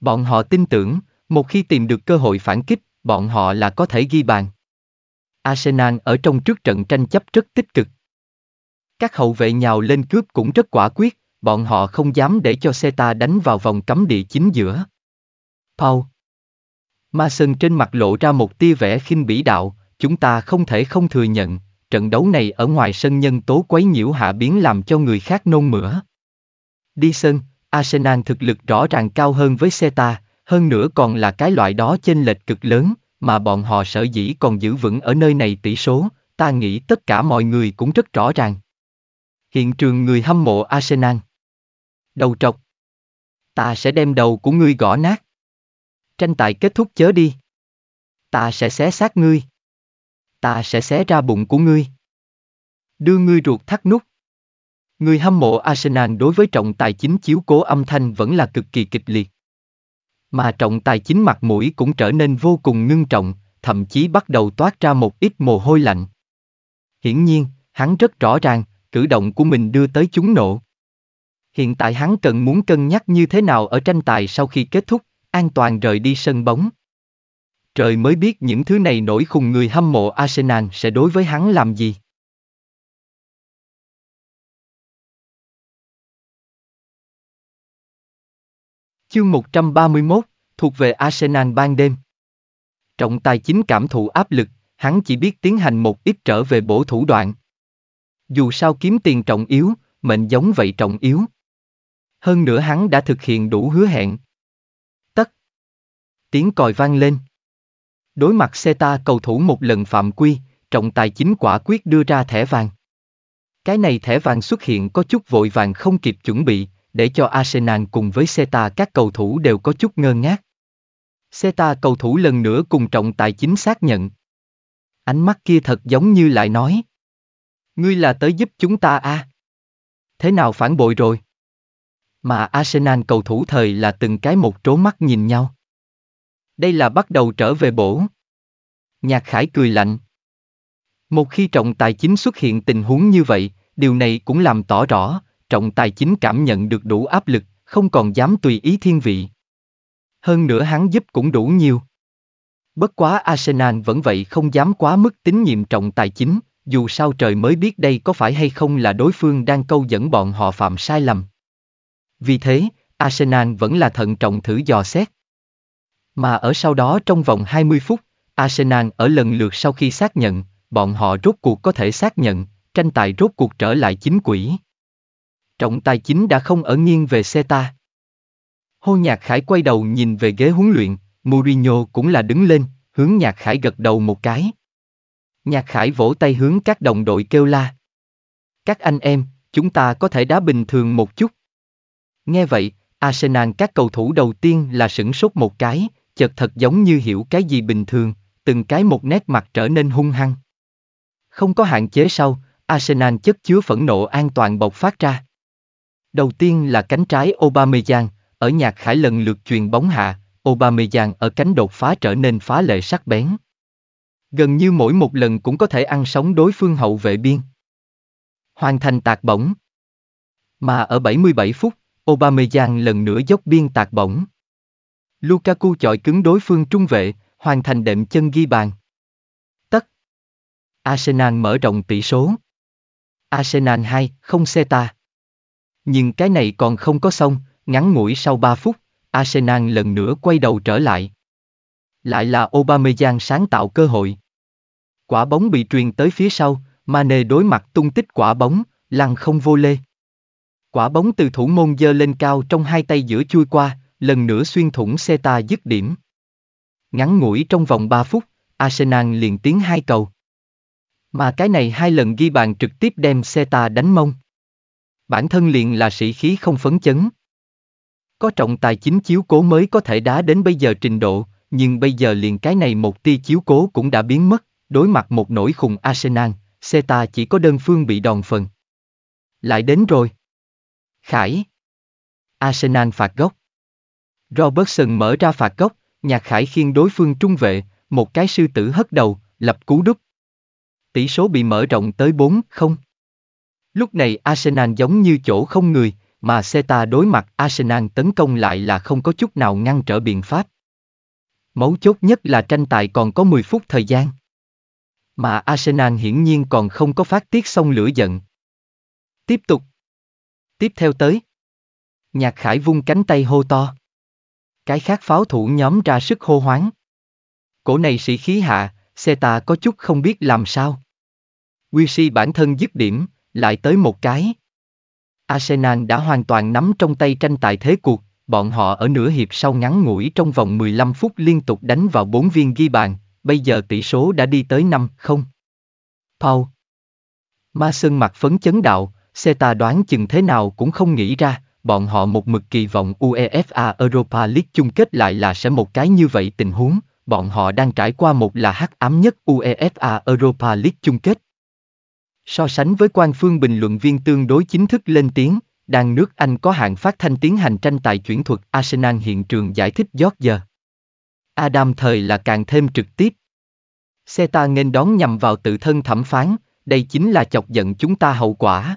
Bọn họ tin tưởng, một khi tìm được cơ hội phản kích, bọn họ là có thể ghi bàn. Arsenal ở trong trước trận tranh chấp rất tích cực. Các hậu vệ nhào lên cướp cũng rất quả quyết, bọn họ không dám để cho Seta đánh vào vòng cấm địa chính giữa. Paul Mason trên mặt lộ ra một tia vẻ khinh bỉ đạo, chúng ta không thể không thừa nhận, trận đấu này ở ngoài sân nhân tố quấy nhiễu hạ biến làm cho người khác nôn mửa. Đi sân, Arsenal thực lực rõ ràng cao hơn với Seta, hơn nữa còn là cái loại đó chênh lệch cực lớn, mà bọn họ sở dĩ còn giữ vững ở nơi này tỷ số, ta nghĩ tất cả mọi người cũng rất rõ ràng. Hiện trường người hâm mộ Arsenal. Đầu trọc. Ta sẽ đem đầu của ngươi gõ nát. Tranh tài kết thúc chớ đi. Ta sẽ xé xác ngươi ta sẽ xé ra bụng của ngươi. Đưa ngươi ruột thắt nút. Người hâm mộ Arsenal đối với trọng tài chính chiếu cố âm thanh vẫn là cực kỳ kịch liệt. Mà trọng tài chính mặt mũi cũng trở nên vô cùng ngưng trọng, thậm chí bắt đầu toát ra một ít mồ hôi lạnh. Hiển nhiên, hắn rất rõ ràng, cử động của mình đưa tới chúng nộ. Hiện tại hắn cần muốn cân nhắc như thế nào ở tranh tài sau khi kết thúc, an toàn rời đi sân bóng trời mới biết những thứ này nổi khùng người hâm mộ Arsenal sẽ đối với hắn làm gì. Chương 131, thuộc về Arsenal ban đêm. Trọng tài chính cảm thụ áp lực, hắn chỉ biết tiến hành một ít trở về bổ thủ đoạn. Dù sao kiếm tiền trọng yếu, mệnh giống vậy trọng yếu. Hơn nữa hắn đã thực hiện đủ hứa hẹn. Tất. Tiếng còi vang lên. Đối mặt Seta cầu thủ một lần phạm quy, trọng tài chính quả quyết đưa ra thẻ vàng. Cái này thẻ vàng xuất hiện có chút vội vàng không kịp chuẩn bị, để cho Arsenal cùng với Seta các cầu thủ đều có chút ngơ ngác. Seta cầu thủ lần nữa cùng trọng tài chính xác nhận. Ánh mắt kia thật giống như lại nói. Ngươi là tới giúp chúng ta à? Thế nào phản bội rồi? Mà Arsenal cầu thủ thời là từng cái một trố mắt nhìn nhau. Đây là bắt đầu trở về bổ. Nhạc Khải cười lạnh. Một khi trọng tài chính xuất hiện tình huống như vậy, điều này cũng làm tỏ rõ, trọng tài chính cảm nhận được đủ áp lực, không còn dám tùy ý thiên vị. Hơn nữa hắn giúp cũng đủ nhiều. Bất quá Arsenal vẫn vậy không dám quá mức tín nhiệm trọng tài chính, dù sao trời mới biết đây có phải hay không là đối phương đang câu dẫn bọn họ phạm sai lầm. Vì thế, Arsenal vẫn là thận trọng thử dò xét. Mà ở sau đó trong vòng 20 phút, Arsenal ở lần lượt sau khi xác nhận, bọn họ rốt cuộc có thể xác nhận, tranh tài rốt cuộc trở lại chính quỹ. Trọng tài chính đã không ở nghiêng về xe ta. Hô Nhạc Khải quay đầu nhìn về ghế huấn luyện, Mourinho cũng là đứng lên, hướng Nhạc Khải gật đầu một cái. Nhạc Khải vỗ tay hướng các đồng đội kêu la. Các anh em, chúng ta có thể đá bình thường một chút. Nghe vậy, Arsenal các cầu thủ đầu tiên là sửng sốt một cái, chợt thật giống như hiểu cái gì bình thường, từng cái một nét mặt trở nên hung hăng. Không có hạn chế sau, Arsenal chất chứa phẫn nộ an toàn bộc phát ra. Đầu tiên là cánh trái Aubameyang, ở nhạc khải lần lượt truyền bóng hạ, Aubameyang ở cánh đột phá trở nên phá lệ sắc bén. Gần như mỗi một lần cũng có thể ăn sống đối phương hậu vệ biên. Hoàn thành tạc bổng. Mà ở 77 phút, Aubameyang lần nữa dốc biên tạc bổng. Lukaku chọi cứng đối phương trung vệ, hoàn thành đệm chân ghi bàn. Tất. Arsenal mở rộng tỷ số. Arsenal 2, không xe ta. Nhưng cái này còn không có xong, ngắn ngủi sau 3 phút, Arsenal lần nữa quay đầu trở lại. Lại là Aubameyang sáng tạo cơ hội. Quả bóng bị truyền tới phía sau, Mane đối mặt tung tích quả bóng, lăn không vô lê. Quả bóng từ thủ môn dơ lên cao trong hai tay giữa chui qua, lần nữa xuyên thủng xe ta dứt điểm. Ngắn ngủi trong vòng 3 phút, Arsenal liền tiến hai cầu. Mà cái này hai lần ghi bàn trực tiếp đem xe ta đánh mông. Bản thân liền là sĩ khí không phấn chấn. Có trọng tài chính chiếu cố mới có thể đá đến bây giờ trình độ, nhưng bây giờ liền cái này một tia chiếu cố cũng đã biến mất, đối mặt một nỗi khùng Arsenal, xe ta chỉ có đơn phương bị đòn phần. Lại đến rồi. Khải. Arsenal phạt góc. Robertson mở ra phạt góc, nhạc khải khiên đối phương trung vệ, một cái sư tử hất đầu, lập cú đúc. Tỷ số bị mở rộng tới 4-0. Lúc này Arsenal giống như chỗ không người, mà Seta đối mặt Arsenal tấn công lại là không có chút nào ngăn trở biện pháp. Mấu chốt nhất là tranh tài còn có 10 phút thời gian. Mà Arsenal hiển nhiên còn không có phát tiết xong lửa giận. Tiếp tục. Tiếp theo tới. Nhạc Khải vung cánh tay hô to. Cái khác pháo thủ nhóm ra sức hô hoáng. Cổ này sĩ khí hạ, xe ta có chút không biết làm sao. Quy si bản thân dứt điểm, lại tới một cái. Arsenal đã hoàn toàn nắm trong tay tranh tài thế cuộc, bọn họ ở nửa hiệp sau ngắn ngủi trong vòng 15 phút liên tục đánh vào bốn viên ghi bàn, bây giờ tỷ số đã đi tới 5-0. Paul Ma Sơn mặt phấn chấn đạo, xe ta đoán chừng thế nào cũng không nghĩ ra bọn họ một mực kỳ vọng UEFA Europa League chung kết lại là sẽ một cái như vậy tình huống, bọn họ đang trải qua một là hắc ám nhất UEFA Europa League chung kết. So sánh với quan phương bình luận viên tương đối chính thức lên tiếng, đang nước Anh có hạng phát thanh tiến hành tranh tài chuyển thuật Arsenal hiện trường giải thích giót giờ. Adam thời là càng thêm trực tiếp. Xe ta nên đón nhằm vào tự thân thẩm phán, đây chính là chọc giận chúng ta hậu quả.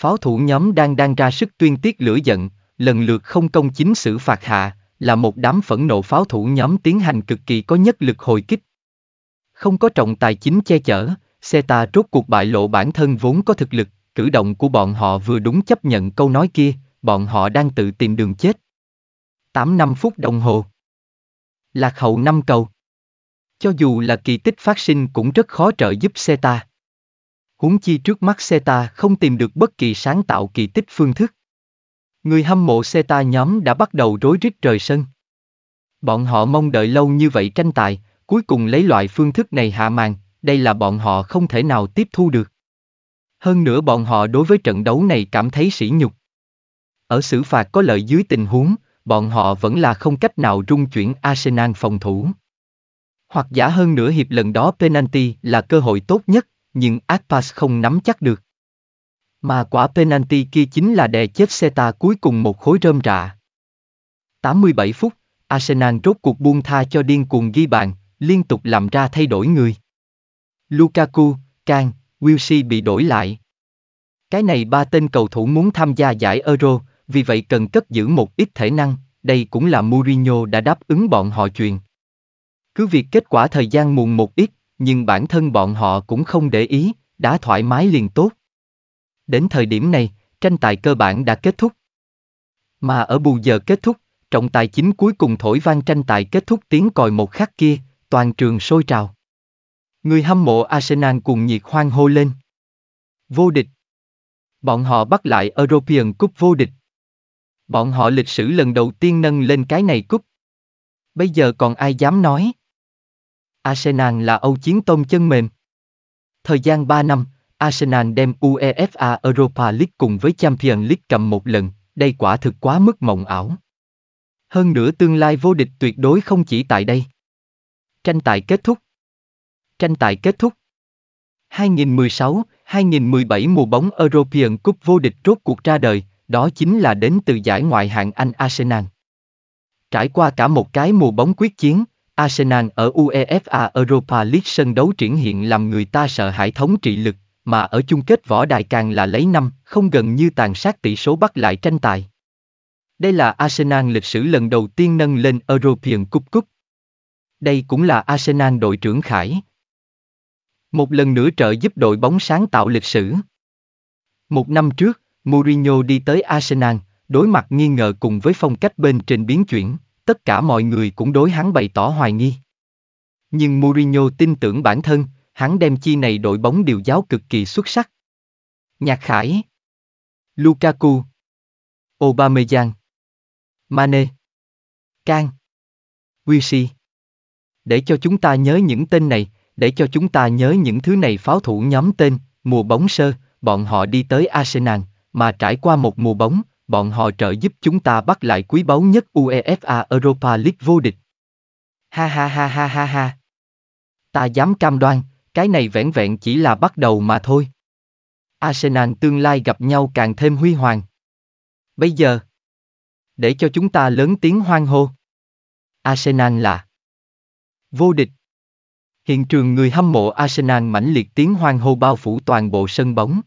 Pháo thủ nhóm đang đang ra sức tuyên tiết lửa giận, lần lượt không công chính xử phạt hạ, là một đám phẫn nộ pháo thủ nhóm tiến hành cực kỳ có nhất lực hồi kích. Không có trọng tài chính che chở, xe ta rốt cuộc bại lộ bản thân vốn có thực lực, cử động của bọn họ vừa đúng chấp nhận câu nói kia, bọn họ đang tự tìm đường chết. 8 năm phút đồng hồ. Lạc hậu 5 cầu. Cho dù là kỳ tích phát sinh cũng rất khó trợ giúp xe ta huống chi trước mắt Seta không tìm được bất kỳ sáng tạo kỳ tích phương thức. Người hâm mộ Seta nhóm đã bắt đầu rối rít trời sân. Bọn họ mong đợi lâu như vậy tranh tài, cuối cùng lấy loại phương thức này hạ màn, đây là bọn họ không thể nào tiếp thu được. Hơn nữa bọn họ đối với trận đấu này cảm thấy sỉ nhục. Ở xử phạt có lợi dưới tình huống, bọn họ vẫn là không cách nào rung chuyển Arsenal phòng thủ. Hoặc giả hơn nữa hiệp lần đó penalty là cơ hội tốt nhất, nhưng Atpas không nắm chắc được. Mà quả penalty kia chính là đè chết Seta cuối cùng một khối rơm rạ. 87 phút, Arsenal rốt cuộc buông tha cho điên cuồng ghi bàn, liên tục làm ra thay đổi người. Lukaku, Can, Wilshere bị đổi lại. Cái này ba tên cầu thủ muốn tham gia giải Euro, vì vậy cần cất giữ một ít thể năng, đây cũng là Mourinho đã đáp ứng bọn họ chuyện. Cứ việc kết quả thời gian muộn một ít, nhưng bản thân bọn họ cũng không để ý, đã thoải mái liền tốt. Đến thời điểm này, tranh tài cơ bản đã kết thúc. Mà ở bù giờ kết thúc, trọng tài chính cuối cùng thổi vang tranh tài kết thúc tiếng còi một khắc kia, toàn trường sôi trào. Người hâm mộ Arsenal cùng nhiệt hoang hô lên. Vô địch. Bọn họ bắt lại European Cup vô địch. Bọn họ lịch sử lần đầu tiên nâng lên cái này cúp. Bây giờ còn ai dám nói? Arsenal là Âu chiến tôm chân mềm. Thời gian 3 năm, Arsenal đem UEFA Europa League cùng với Champions League cầm một lần, đây quả thực quá mức mộng ảo. Hơn nữa tương lai vô địch tuyệt đối không chỉ tại đây. Tranh tài kết thúc. Tranh tài kết thúc. 2016-2017 mùa bóng European Cup vô địch rốt cuộc ra đời, đó chính là đến từ giải ngoại hạng Anh Arsenal. Trải qua cả một cái mùa bóng quyết chiến, Arsenal ở UEFA Europa League sân đấu triển hiện làm người ta sợ hãi thống trị lực, mà ở chung kết võ đài càng là lấy năm, không gần như tàn sát tỷ số bắt lại tranh tài. Đây là Arsenal lịch sử lần đầu tiên nâng lên European Cup Cup. Đây cũng là Arsenal đội trưởng Khải. Một lần nữa trợ giúp đội bóng sáng tạo lịch sử. Một năm trước, Mourinho đi tới Arsenal, đối mặt nghi ngờ cùng với phong cách bên trên biến chuyển tất cả mọi người cũng đối hắn bày tỏ hoài nghi. Nhưng Mourinho tin tưởng bản thân, hắn đem chi này đội bóng điều giáo cực kỳ xuất sắc. Nhạc Khải Lukaku Aubameyang Mane Can Wisi Để cho chúng ta nhớ những tên này, để cho chúng ta nhớ những thứ này pháo thủ nhóm tên, mùa bóng sơ, bọn họ đi tới Arsenal, mà trải qua một mùa bóng, bọn họ trợ giúp chúng ta bắt lại quý báu nhất UEFA Europa League vô địch. Ha ha ha ha ha ha. Ta dám cam đoan, cái này vẻn vẹn chỉ là bắt đầu mà thôi. Arsenal tương lai gặp nhau càng thêm huy hoàng. Bây giờ, để cho chúng ta lớn tiếng hoang hô. Arsenal là vô địch. Hiện trường người hâm mộ Arsenal mãnh liệt tiếng hoang hô bao phủ toàn bộ sân bóng.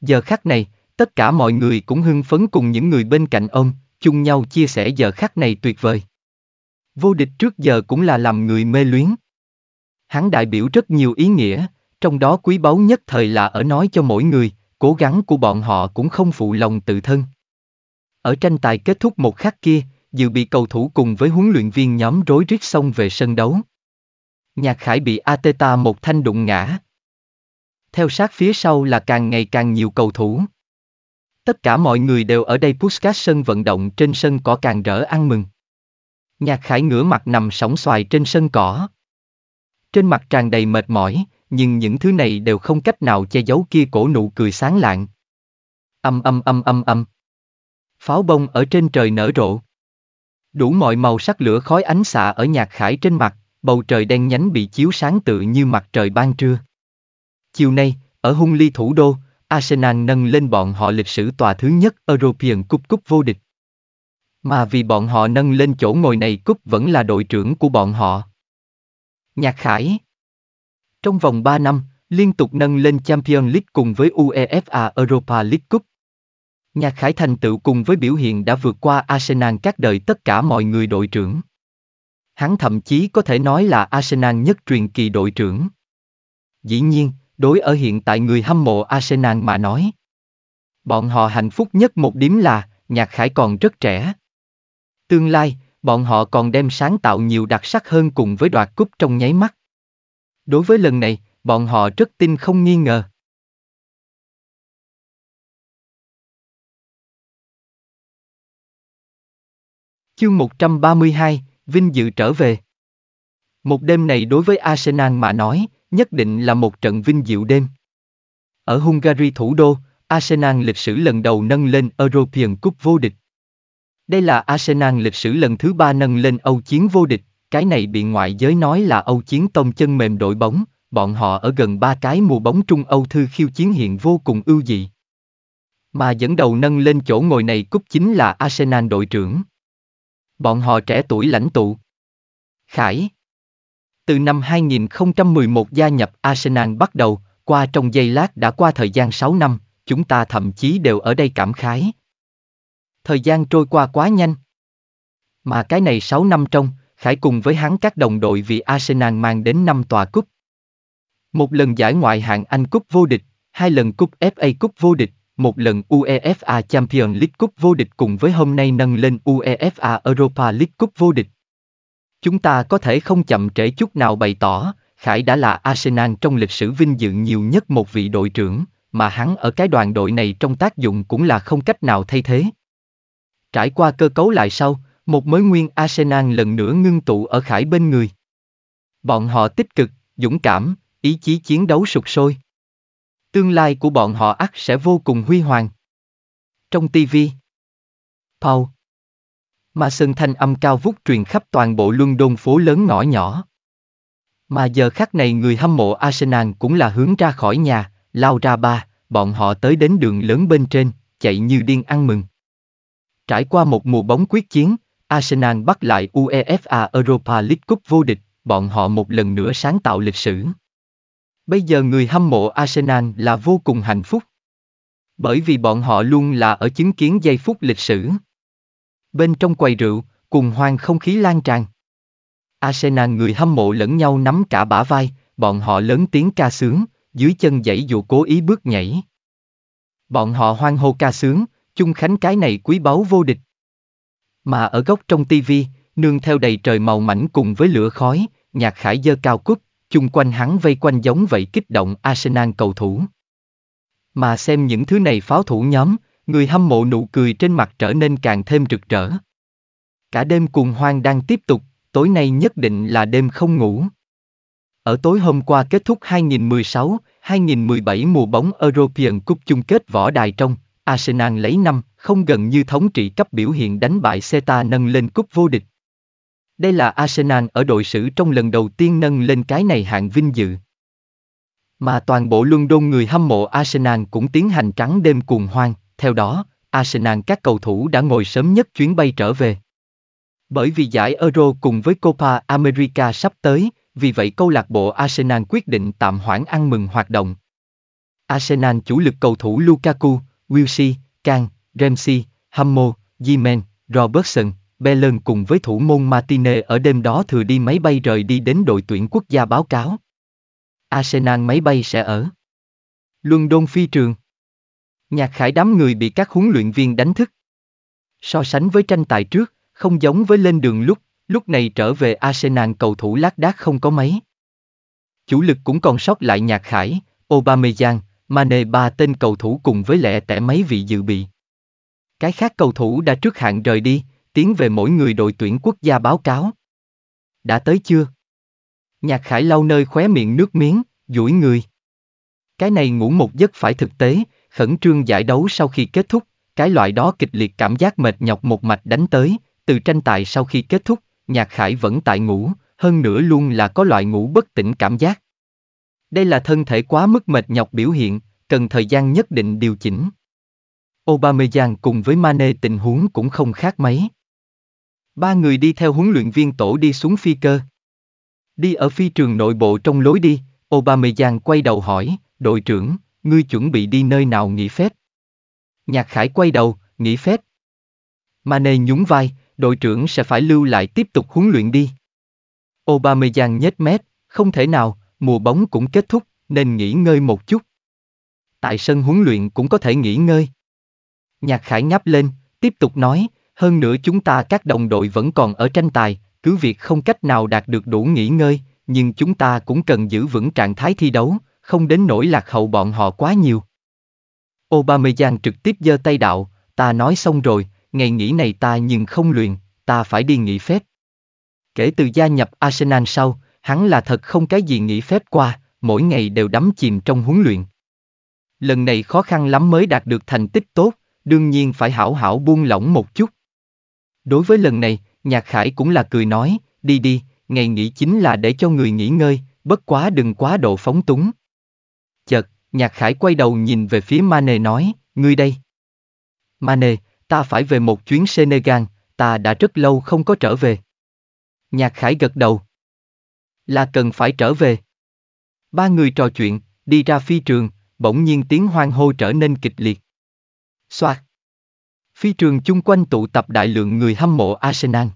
Giờ khắc này, Tất cả mọi người cũng hưng phấn cùng những người bên cạnh ông, chung nhau chia sẻ giờ khắc này tuyệt vời. Vô địch trước giờ cũng là làm người mê luyến. Hắn đại biểu rất nhiều ý nghĩa, trong đó quý báu nhất thời là ở nói cho mỗi người, cố gắng của bọn họ cũng không phụ lòng tự thân. Ở tranh tài kết thúc một khắc kia, dự bị cầu thủ cùng với huấn luyện viên nhóm rối rít xong về sân đấu. Nhạc Khải bị Ateta một thanh đụng ngã. Theo sát phía sau là càng ngày càng nhiều cầu thủ. Tất cả mọi người đều ở đây Puskas sân vận động trên sân cỏ càng rỡ ăn mừng. Nhạc khải ngửa mặt nằm sóng xoài trên sân cỏ. Trên mặt tràn đầy mệt mỏi, nhưng những thứ này đều không cách nào che giấu kia cổ nụ cười sáng lạng. Âm âm âm âm âm. Pháo bông ở trên trời nở rộ. Đủ mọi màu sắc lửa khói ánh xạ ở nhạc khải trên mặt, bầu trời đen nhánh bị chiếu sáng tự như mặt trời ban trưa. Chiều nay, ở hung ly thủ đô, Arsenal nâng lên bọn họ lịch sử tòa thứ nhất European Cup Cup vô địch. Mà vì bọn họ nâng lên chỗ ngồi này Cup vẫn là đội trưởng của bọn họ. Nhạc Khải Trong vòng 3 năm, liên tục nâng lên Champions League cùng với UEFA Europa League Cup. Nhạc Khải thành tựu cùng với biểu hiện đã vượt qua Arsenal các đời tất cả mọi người đội trưởng. Hắn thậm chí có thể nói là Arsenal nhất truyền kỳ đội trưởng. Dĩ nhiên, đối ở hiện tại người hâm mộ Arsenal mà nói. Bọn họ hạnh phúc nhất một điểm là, nhạc khải còn rất trẻ. Tương lai, bọn họ còn đem sáng tạo nhiều đặc sắc hơn cùng với đoạt cúp trong nháy mắt. Đối với lần này, bọn họ rất tin không nghi ngờ. Chương 132, Vinh dự trở về. Một đêm này đối với Arsenal mà nói, nhất định là một trận vinh diệu đêm. Ở Hungary thủ đô, Arsenal lịch sử lần đầu nâng lên European Cup vô địch. Đây là Arsenal lịch sử lần thứ ba nâng lên Âu chiến vô địch, cái này bị ngoại giới nói là Âu chiến tông chân mềm đội bóng, bọn họ ở gần ba cái mùa bóng Trung Âu thư khiêu chiến hiện vô cùng ưu dị. Mà dẫn đầu nâng lên chỗ ngồi này cúp chính là Arsenal đội trưởng. Bọn họ trẻ tuổi lãnh tụ. Khải từ năm 2011 gia nhập Arsenal bắt đầu, qua trong giây lát đã qua thời gian 6 năm, chúng ta thậm chí đều ở đây cảm khái. Thời gian trôi qua quá nhanh. Mà cái này 6 năm trong, Khải cùng với hắn các đồng đội vì Arsenal mang đến năm tòa cúp. Một lần giải ngoại hạng Anh cúp vô địch, hai lần cúp FA cúp vô địch, một lần UEFA Champions League cúp vô địch cùng với hôm nay nâng lên UEFA Europa League cúp vô địch, Chúng ta có thể không chậm trễ chút nào bày tỏ, Khải đã là Arsenal trong lịch sử vinh dự nhiều nhất một vị đội trưởng, mà hắn ở cái đoàn đội này trong tác dụng cũng là không cách nào thay thế. Trải qua cơ cấu lại sau, một mới nguyên Arsenal lần nữa ngưng tụ ở Khải bên người. Bọn họ tích cực, dũng cảm, ý chí chiến đấu sục sôi. Tương lai của bọn họ ắt sẽ vô cùng huy hoàng. Trong TV, Paul, Ma Sơn thanh âm cao vút truyền khắp toàn bộ luân đôn phố lớn ngõ nhỏ. Mà giờ khắc này người hâm mộ Arsenal cũng là hướng ra khỏi nhà, lao ra ba, bọn họ tới đến đường lớn bên trên, chạy như điên ăn mừng. Trải qua một mùa bóng quyết chiến, Arsenal bắt lại UEFA Europa League Cup vô địch, bọn họ một lần nữa sáng tạo lịch sử. Bây giờ người hâm mộ Arsenal là vô cùng hạnh phúc. Bởi vì bọn họ luôn là ở chứng kiến giây phút lịch sử bên trong quầy rượu, cùng hoang không khí lan tràn. Arsenal người hâm mộ lẫn nhau nắm cả bả vai, bọn họ lớn tiếng ca sướng, dưới chân dãy dù cố ý bước nhảy. Bọn họ hoang hô ca sướng, chung khánh cái này quý báu vô địch. Mà ở góc trong tivi, nương theo đầy trời màu mảnh cùng với lửa khói, nhạc khải dơ cao cúp, chung quanh hắn vây quanh giống vậy kích động Arsenal cầu thủ. Mà xem những thứ này pháo thủ nhóm, người hâm mộ nụ cười trên mặt trở nên càng thêm rực rỡ. Cả đêm cùng hoang đang tiếp tục, tối nay nhất định là đêm không ngủ. Ở tối hôm qua kết thúc 2016-2017 mùa bóng European Cup chung kết võ đài trong, Arsenal lấy năm không gần như thống trị cấp biểu hiện đánh bại Celta nâng lên cúp vô địch. Đây là Arsenal ở đội sử trong lần đầu tiên nâng lên cái này hạng vinh dự. Mà toàn bộ London người hâm mộ Arsenal cũng tiến hành trắng đêm cuồng hoang theo đó, Arsenal các cầu thủ đã ngồi sớm nhất chuyến bay trở về. Bởi vì giải Euro cùng với Copa America sắp tới, vì vậy câu lạc bộ Arsenal quyết định tạm hoãn ăn mừng hoạt động. Arsenal chủ lực cầu thủ Lukaku, Wilshere, Kang, Ramsey, Hammo, Yemen, Robertson, Belen cùng với thủ môn Martinez ở đêm đó thừa đi máy bay rời đi đến đội tuyển quốc gia báo cáo. Arsenal máy bay sẽ ở London phi trường. Nhạc khải đám người bị các huấn luyện viên đánh thức. So sánh với tranh tài trước, không giống với lên đường lúc, lúc này trở về Arsenal cầu thủ lác đác không có mấy. Chủ lực cũng còn sót lại nhạc khải, Aubameyang, Mane ba tên cầu thủ cùng với lẹ tẻ mấy vị dự bị. Cái khác cầu thủ đã trước hạn rời đi, tiến về mỗi người đội tuyển quốc gia báo cáo. Đã tới chưa? Nhạc khải lau nơi khóe miệng nước miếng, duỗi người. Cái này ngủ một giấc phải thực tế, khẩn trương giải đấu sau khi kết thúc, cái loại đó kịch liệt cảm giác mệt nhọc một mạch đánh tới, từ tranh tài sau khi kết thúc, Nhạc Khải vẫn tại ngủ, hơn nữa luôn là có loại ngủ bất tỉnh cảm giác. Đây là thân thể quá mức mệt nhọc biểu hiện, cần thời gian nhất định điều chỉnh. Aubameyang cùng với Mane tình huống cũng không khác mấy. Ba người đi theo huấn luyện viên tổ đi xuống phi cơ. Đi ở phi trường nội bộ trong lối đi, Aubameyang quay đầu hỏi, đội trưởng, ngươi chuẩn bị đi nơi nào nghỉ phép? Nhạc Khải quay đầu, nghỉ phép. Mane nhún vai, đội trưởng sẽ phải lưu lại tiếp tục huấn luyện đi. Aubameyang nhếch mép, không thể nào, mùa bóng cũng kết thúc, nên nghỉ ngơi một chút. Tại sân huấn luyện cũng có thể nghỉ ngơi. Nhạc Khải ngáp lên, tiếp tục nói, hơn nữa chúng ta các đồng đội vẫn còn ở tranh tài, cứ việc không cách nào đạt được đủ nghỉ ngơi, nhưng chúng ta cũng cần giữ vững trạng thái thi đấu, không đến nỗi lạc hậu bọn họ quá nhiều. Obameyan trực tiếp giơ tay đạo, ta nói xong rồi, ngày nghỉ này ta nhưng không luyện, ta phải đi nghỉ phép. Kể từ gia nhập Arsenal sau, hắn là thật không cái gì nghỉ phép qua, mỗi ngày đều đắm chìm trong huấn luyện. Lần này khó khăn lắm mới đạt được thành tích tốt, đương nhiên phải hảo hảo buông lỏng một chút. Đối với lần này, Nhạc Khải cũng là cười nói, đi đi, ngày nghỉ chính là để cho người nghỉ ngơi, bất quá đừng quá độ phóng túng. Nhạc Khải quay đầu nhìn về phía Mane nói, ngươi đây. Mane, ta phải về một chuyến Senegal, ta đã rất lâu không có trở về. Nhạc Khải gật đầu. Là cần phải trở về. Ba người trò chuyện, đi ra phi trường, bỗng nhiên tiếng hoang hô trở nên kịch liệt. Xoạt. Phi trường chung quanh tụ tập đại lượng người hâm mộ Arsenal.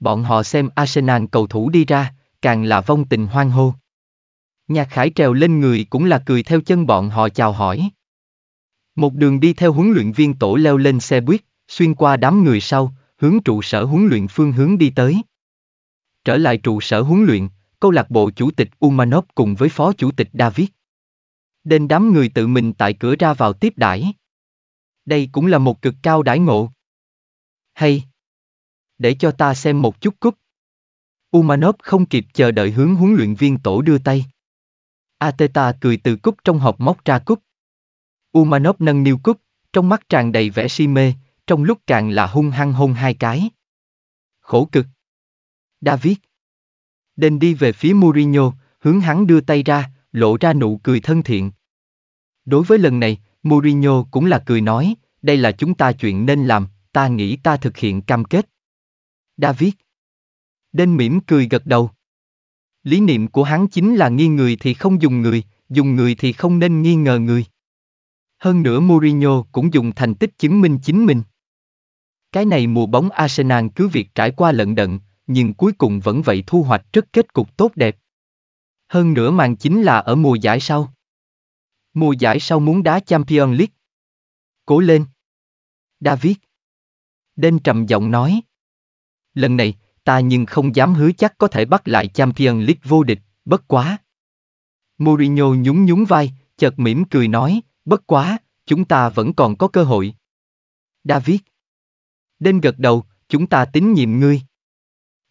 Bọn họ xem Arsenal cầu thủ đi ra, càng là vong tình hoang hô. Nhạc khải trèo lên người cũng là cười theo chân bọn họ chào hỏi. Một đường đi theo huấn luyện viên tổ leo lên xe buýt, xuyên qua đám người sau, hướng trụ sở huấn luyện phương hướng đi tới. Trở lại trụ sở huấn luyện, câu lạc bộ chủ tịch Umanov cùng với phó chủ tịch David. Đến đám người tự mình tại cửa ra vào tiếp đãi. Đây cũng là một cực cao đãi ngộ. Hay! Để cho ta xem một chút cúp. Umanov không kịp chờ đợi hướng huấn luyện viên tổ đưa tay. Ateta cười từ cúp trong hộp móc ra cúp. Umanov nâng niu cúp, trong mắt tràn đầy vẻ si mê, trong lúc càng là hung hăng hôn hai cái. Khổ cực. David. Đền đi về phía Mourinho, hướng hắn đưa tay ra, lộ ra nụ cười thân thiện. Đối với lần này, Mourinho cũng là cười nói, đây là chúng ta chuyện nên làm, ta nghĩ ta thực hiện cam kết. David. Đên mỉm cười gật đầu. Lý niệm của hắn chính là nghi người thì không dùng người, dùng người thì không nên nghi ngờ người. Hơn nữa Mourinho cũng dùng thành tích chứng minh chính mình. Cái này mùa bóng Arsenal cứ việc trải qua lận đận, nhưng cuối cùng vẫn vậy thu hoạch rất kết cục tốt đẹp. Hơn nữa màn chính là ở mùa giải sau. Mùa giải sau muốn đá Champions League. Cố lên. David. Đen trầm giọng nói. Lần này, ta nhưng không dám hứa chắc có thể bắt lại Champion League vô địch, bất quá. Mourinho nhún nhún vai, chợt mỉm cười nói, bất quá, chúng ta vẫn còn có cơ hội. David. Đen gật đầu, chúng ta tín nhiệm ngươi.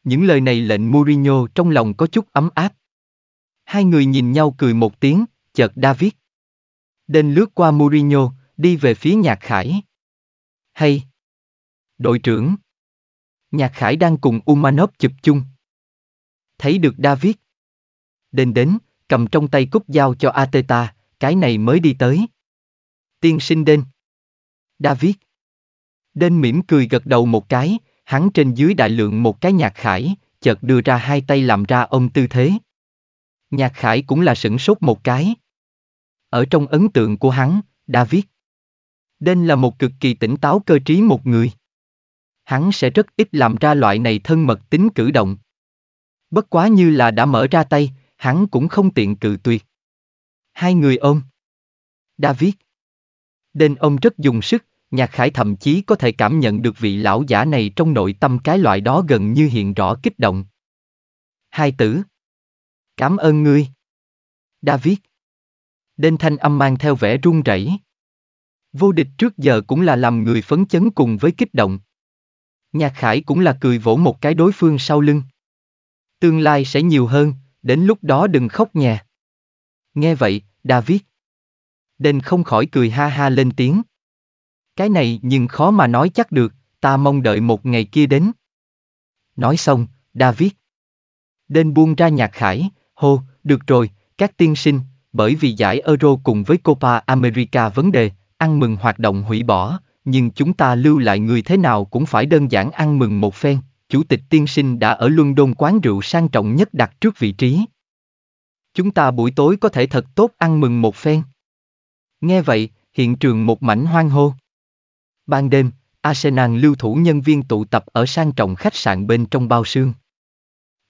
Những lời này lệnh Mourinho trong lòng có chút ấm áp. Hai người nhìn nhau cười một tiếng, chợt David. Đen lướt qua Mourinho, đi về phía nhạc khải. Hay! Đội trưởng! Nhạc Khải đang cùng Umanov chụp chung. Thấy được David. Đến đến, cầm trong tay cúc dao cho Ateta, cái này mới đi tới. Tiên sinh đên. David. Đên mỉm cười gật đầu một cái, hắn trên dưới đại lượng một cái nhạc khải, chợt đưa ra hai tay làm ra ông tư thế. Nhạc khải cũng là sửng sốt một cái. Ở trong ấn tượng của hắn, David. Đên là một cực kỳ tỉnh táo cơ trí một người hắn sẽ rất ít làm ra loại này thân mật tính cử động. Bất quá như là đã mở ra tay, hắn cũng không tiện cự tuyệt. Hai người ôm. David. Đền ông rất dùng sức, nhạc khải thậm chí có thể cảm nhận được vị lão giả này trong nội tâm cái loại đó gần như hiện rõ kích động. Hai tử. Cảm ơn ngươi. David. Đền thanh âm mang theo vẻ run rẩy. Vô địch trước giờ cũng là làm người phấn chấn cùng với kích động. Nhạc Khải cũng là cười vỗ một cái đối phương sau lưng. Tương lai sẽ nhiều hơn, đến lúc đó đừng khóc nhà. Nghe vậy, David. Đền không khỏi cười ha ha lên tiếng. Cái này nhưng khó mà nói chắc được, ta mong đợi một ngày kia đến. Nói xong, David. Đền buông ra nhạc khải, hô, được rồi, các tiên sinh, bởi vì giải Euro cùng với Copa America vấn đề, ăn mừng hoạt động hủy bỏ, nhưng chúng ta lưu lại người thế nào cũng phải đơn giản ăn mừng một phen, chủ tịch tiên sinh đã ở Luân Đôn quán rượu sang trọng nhất đặt trước vị trí. Chúng ta buổi tối có thể thật tốt ăn mừng một phen. Nghe vậy, hiện trường một mảnh hoang hô. Ban đêm, Arsenal lưu thủ nhân viên tụ tập ở sang trọng khách sạn bên trong bao sương.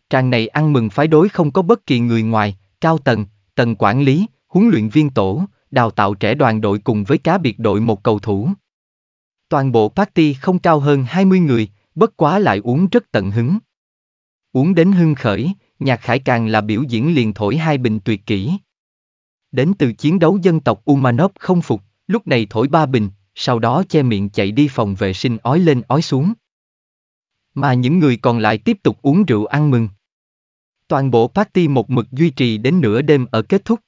Tràng này ăn mừng phái đối không có bất kỳ người ngoài, cao tầng, tầng quản lý, huấn luyện viên tổ, đào tạo trẻ đoàn đội cùng với cá biệt đội một cầu thủ. Toàn bộ party không cao hơn 20 người, bất quá lại uống rất tận hứng. Uống đến hưng khởi, nhạc khải càng là biểu diễn liền thổi hai bình tuyệt kỹ. Đến từ chiến đấu dân tộc Umanov không phục, lúc này thổi ba bình, sau đó che miệng chạy đi phòng vệ sinh ói lên ói xuống. Mà những người còn lại tiếp tục uống rượu ăn mừng. Toàn bộ party một mực duy trì đến nửa đêm ở kết thúc.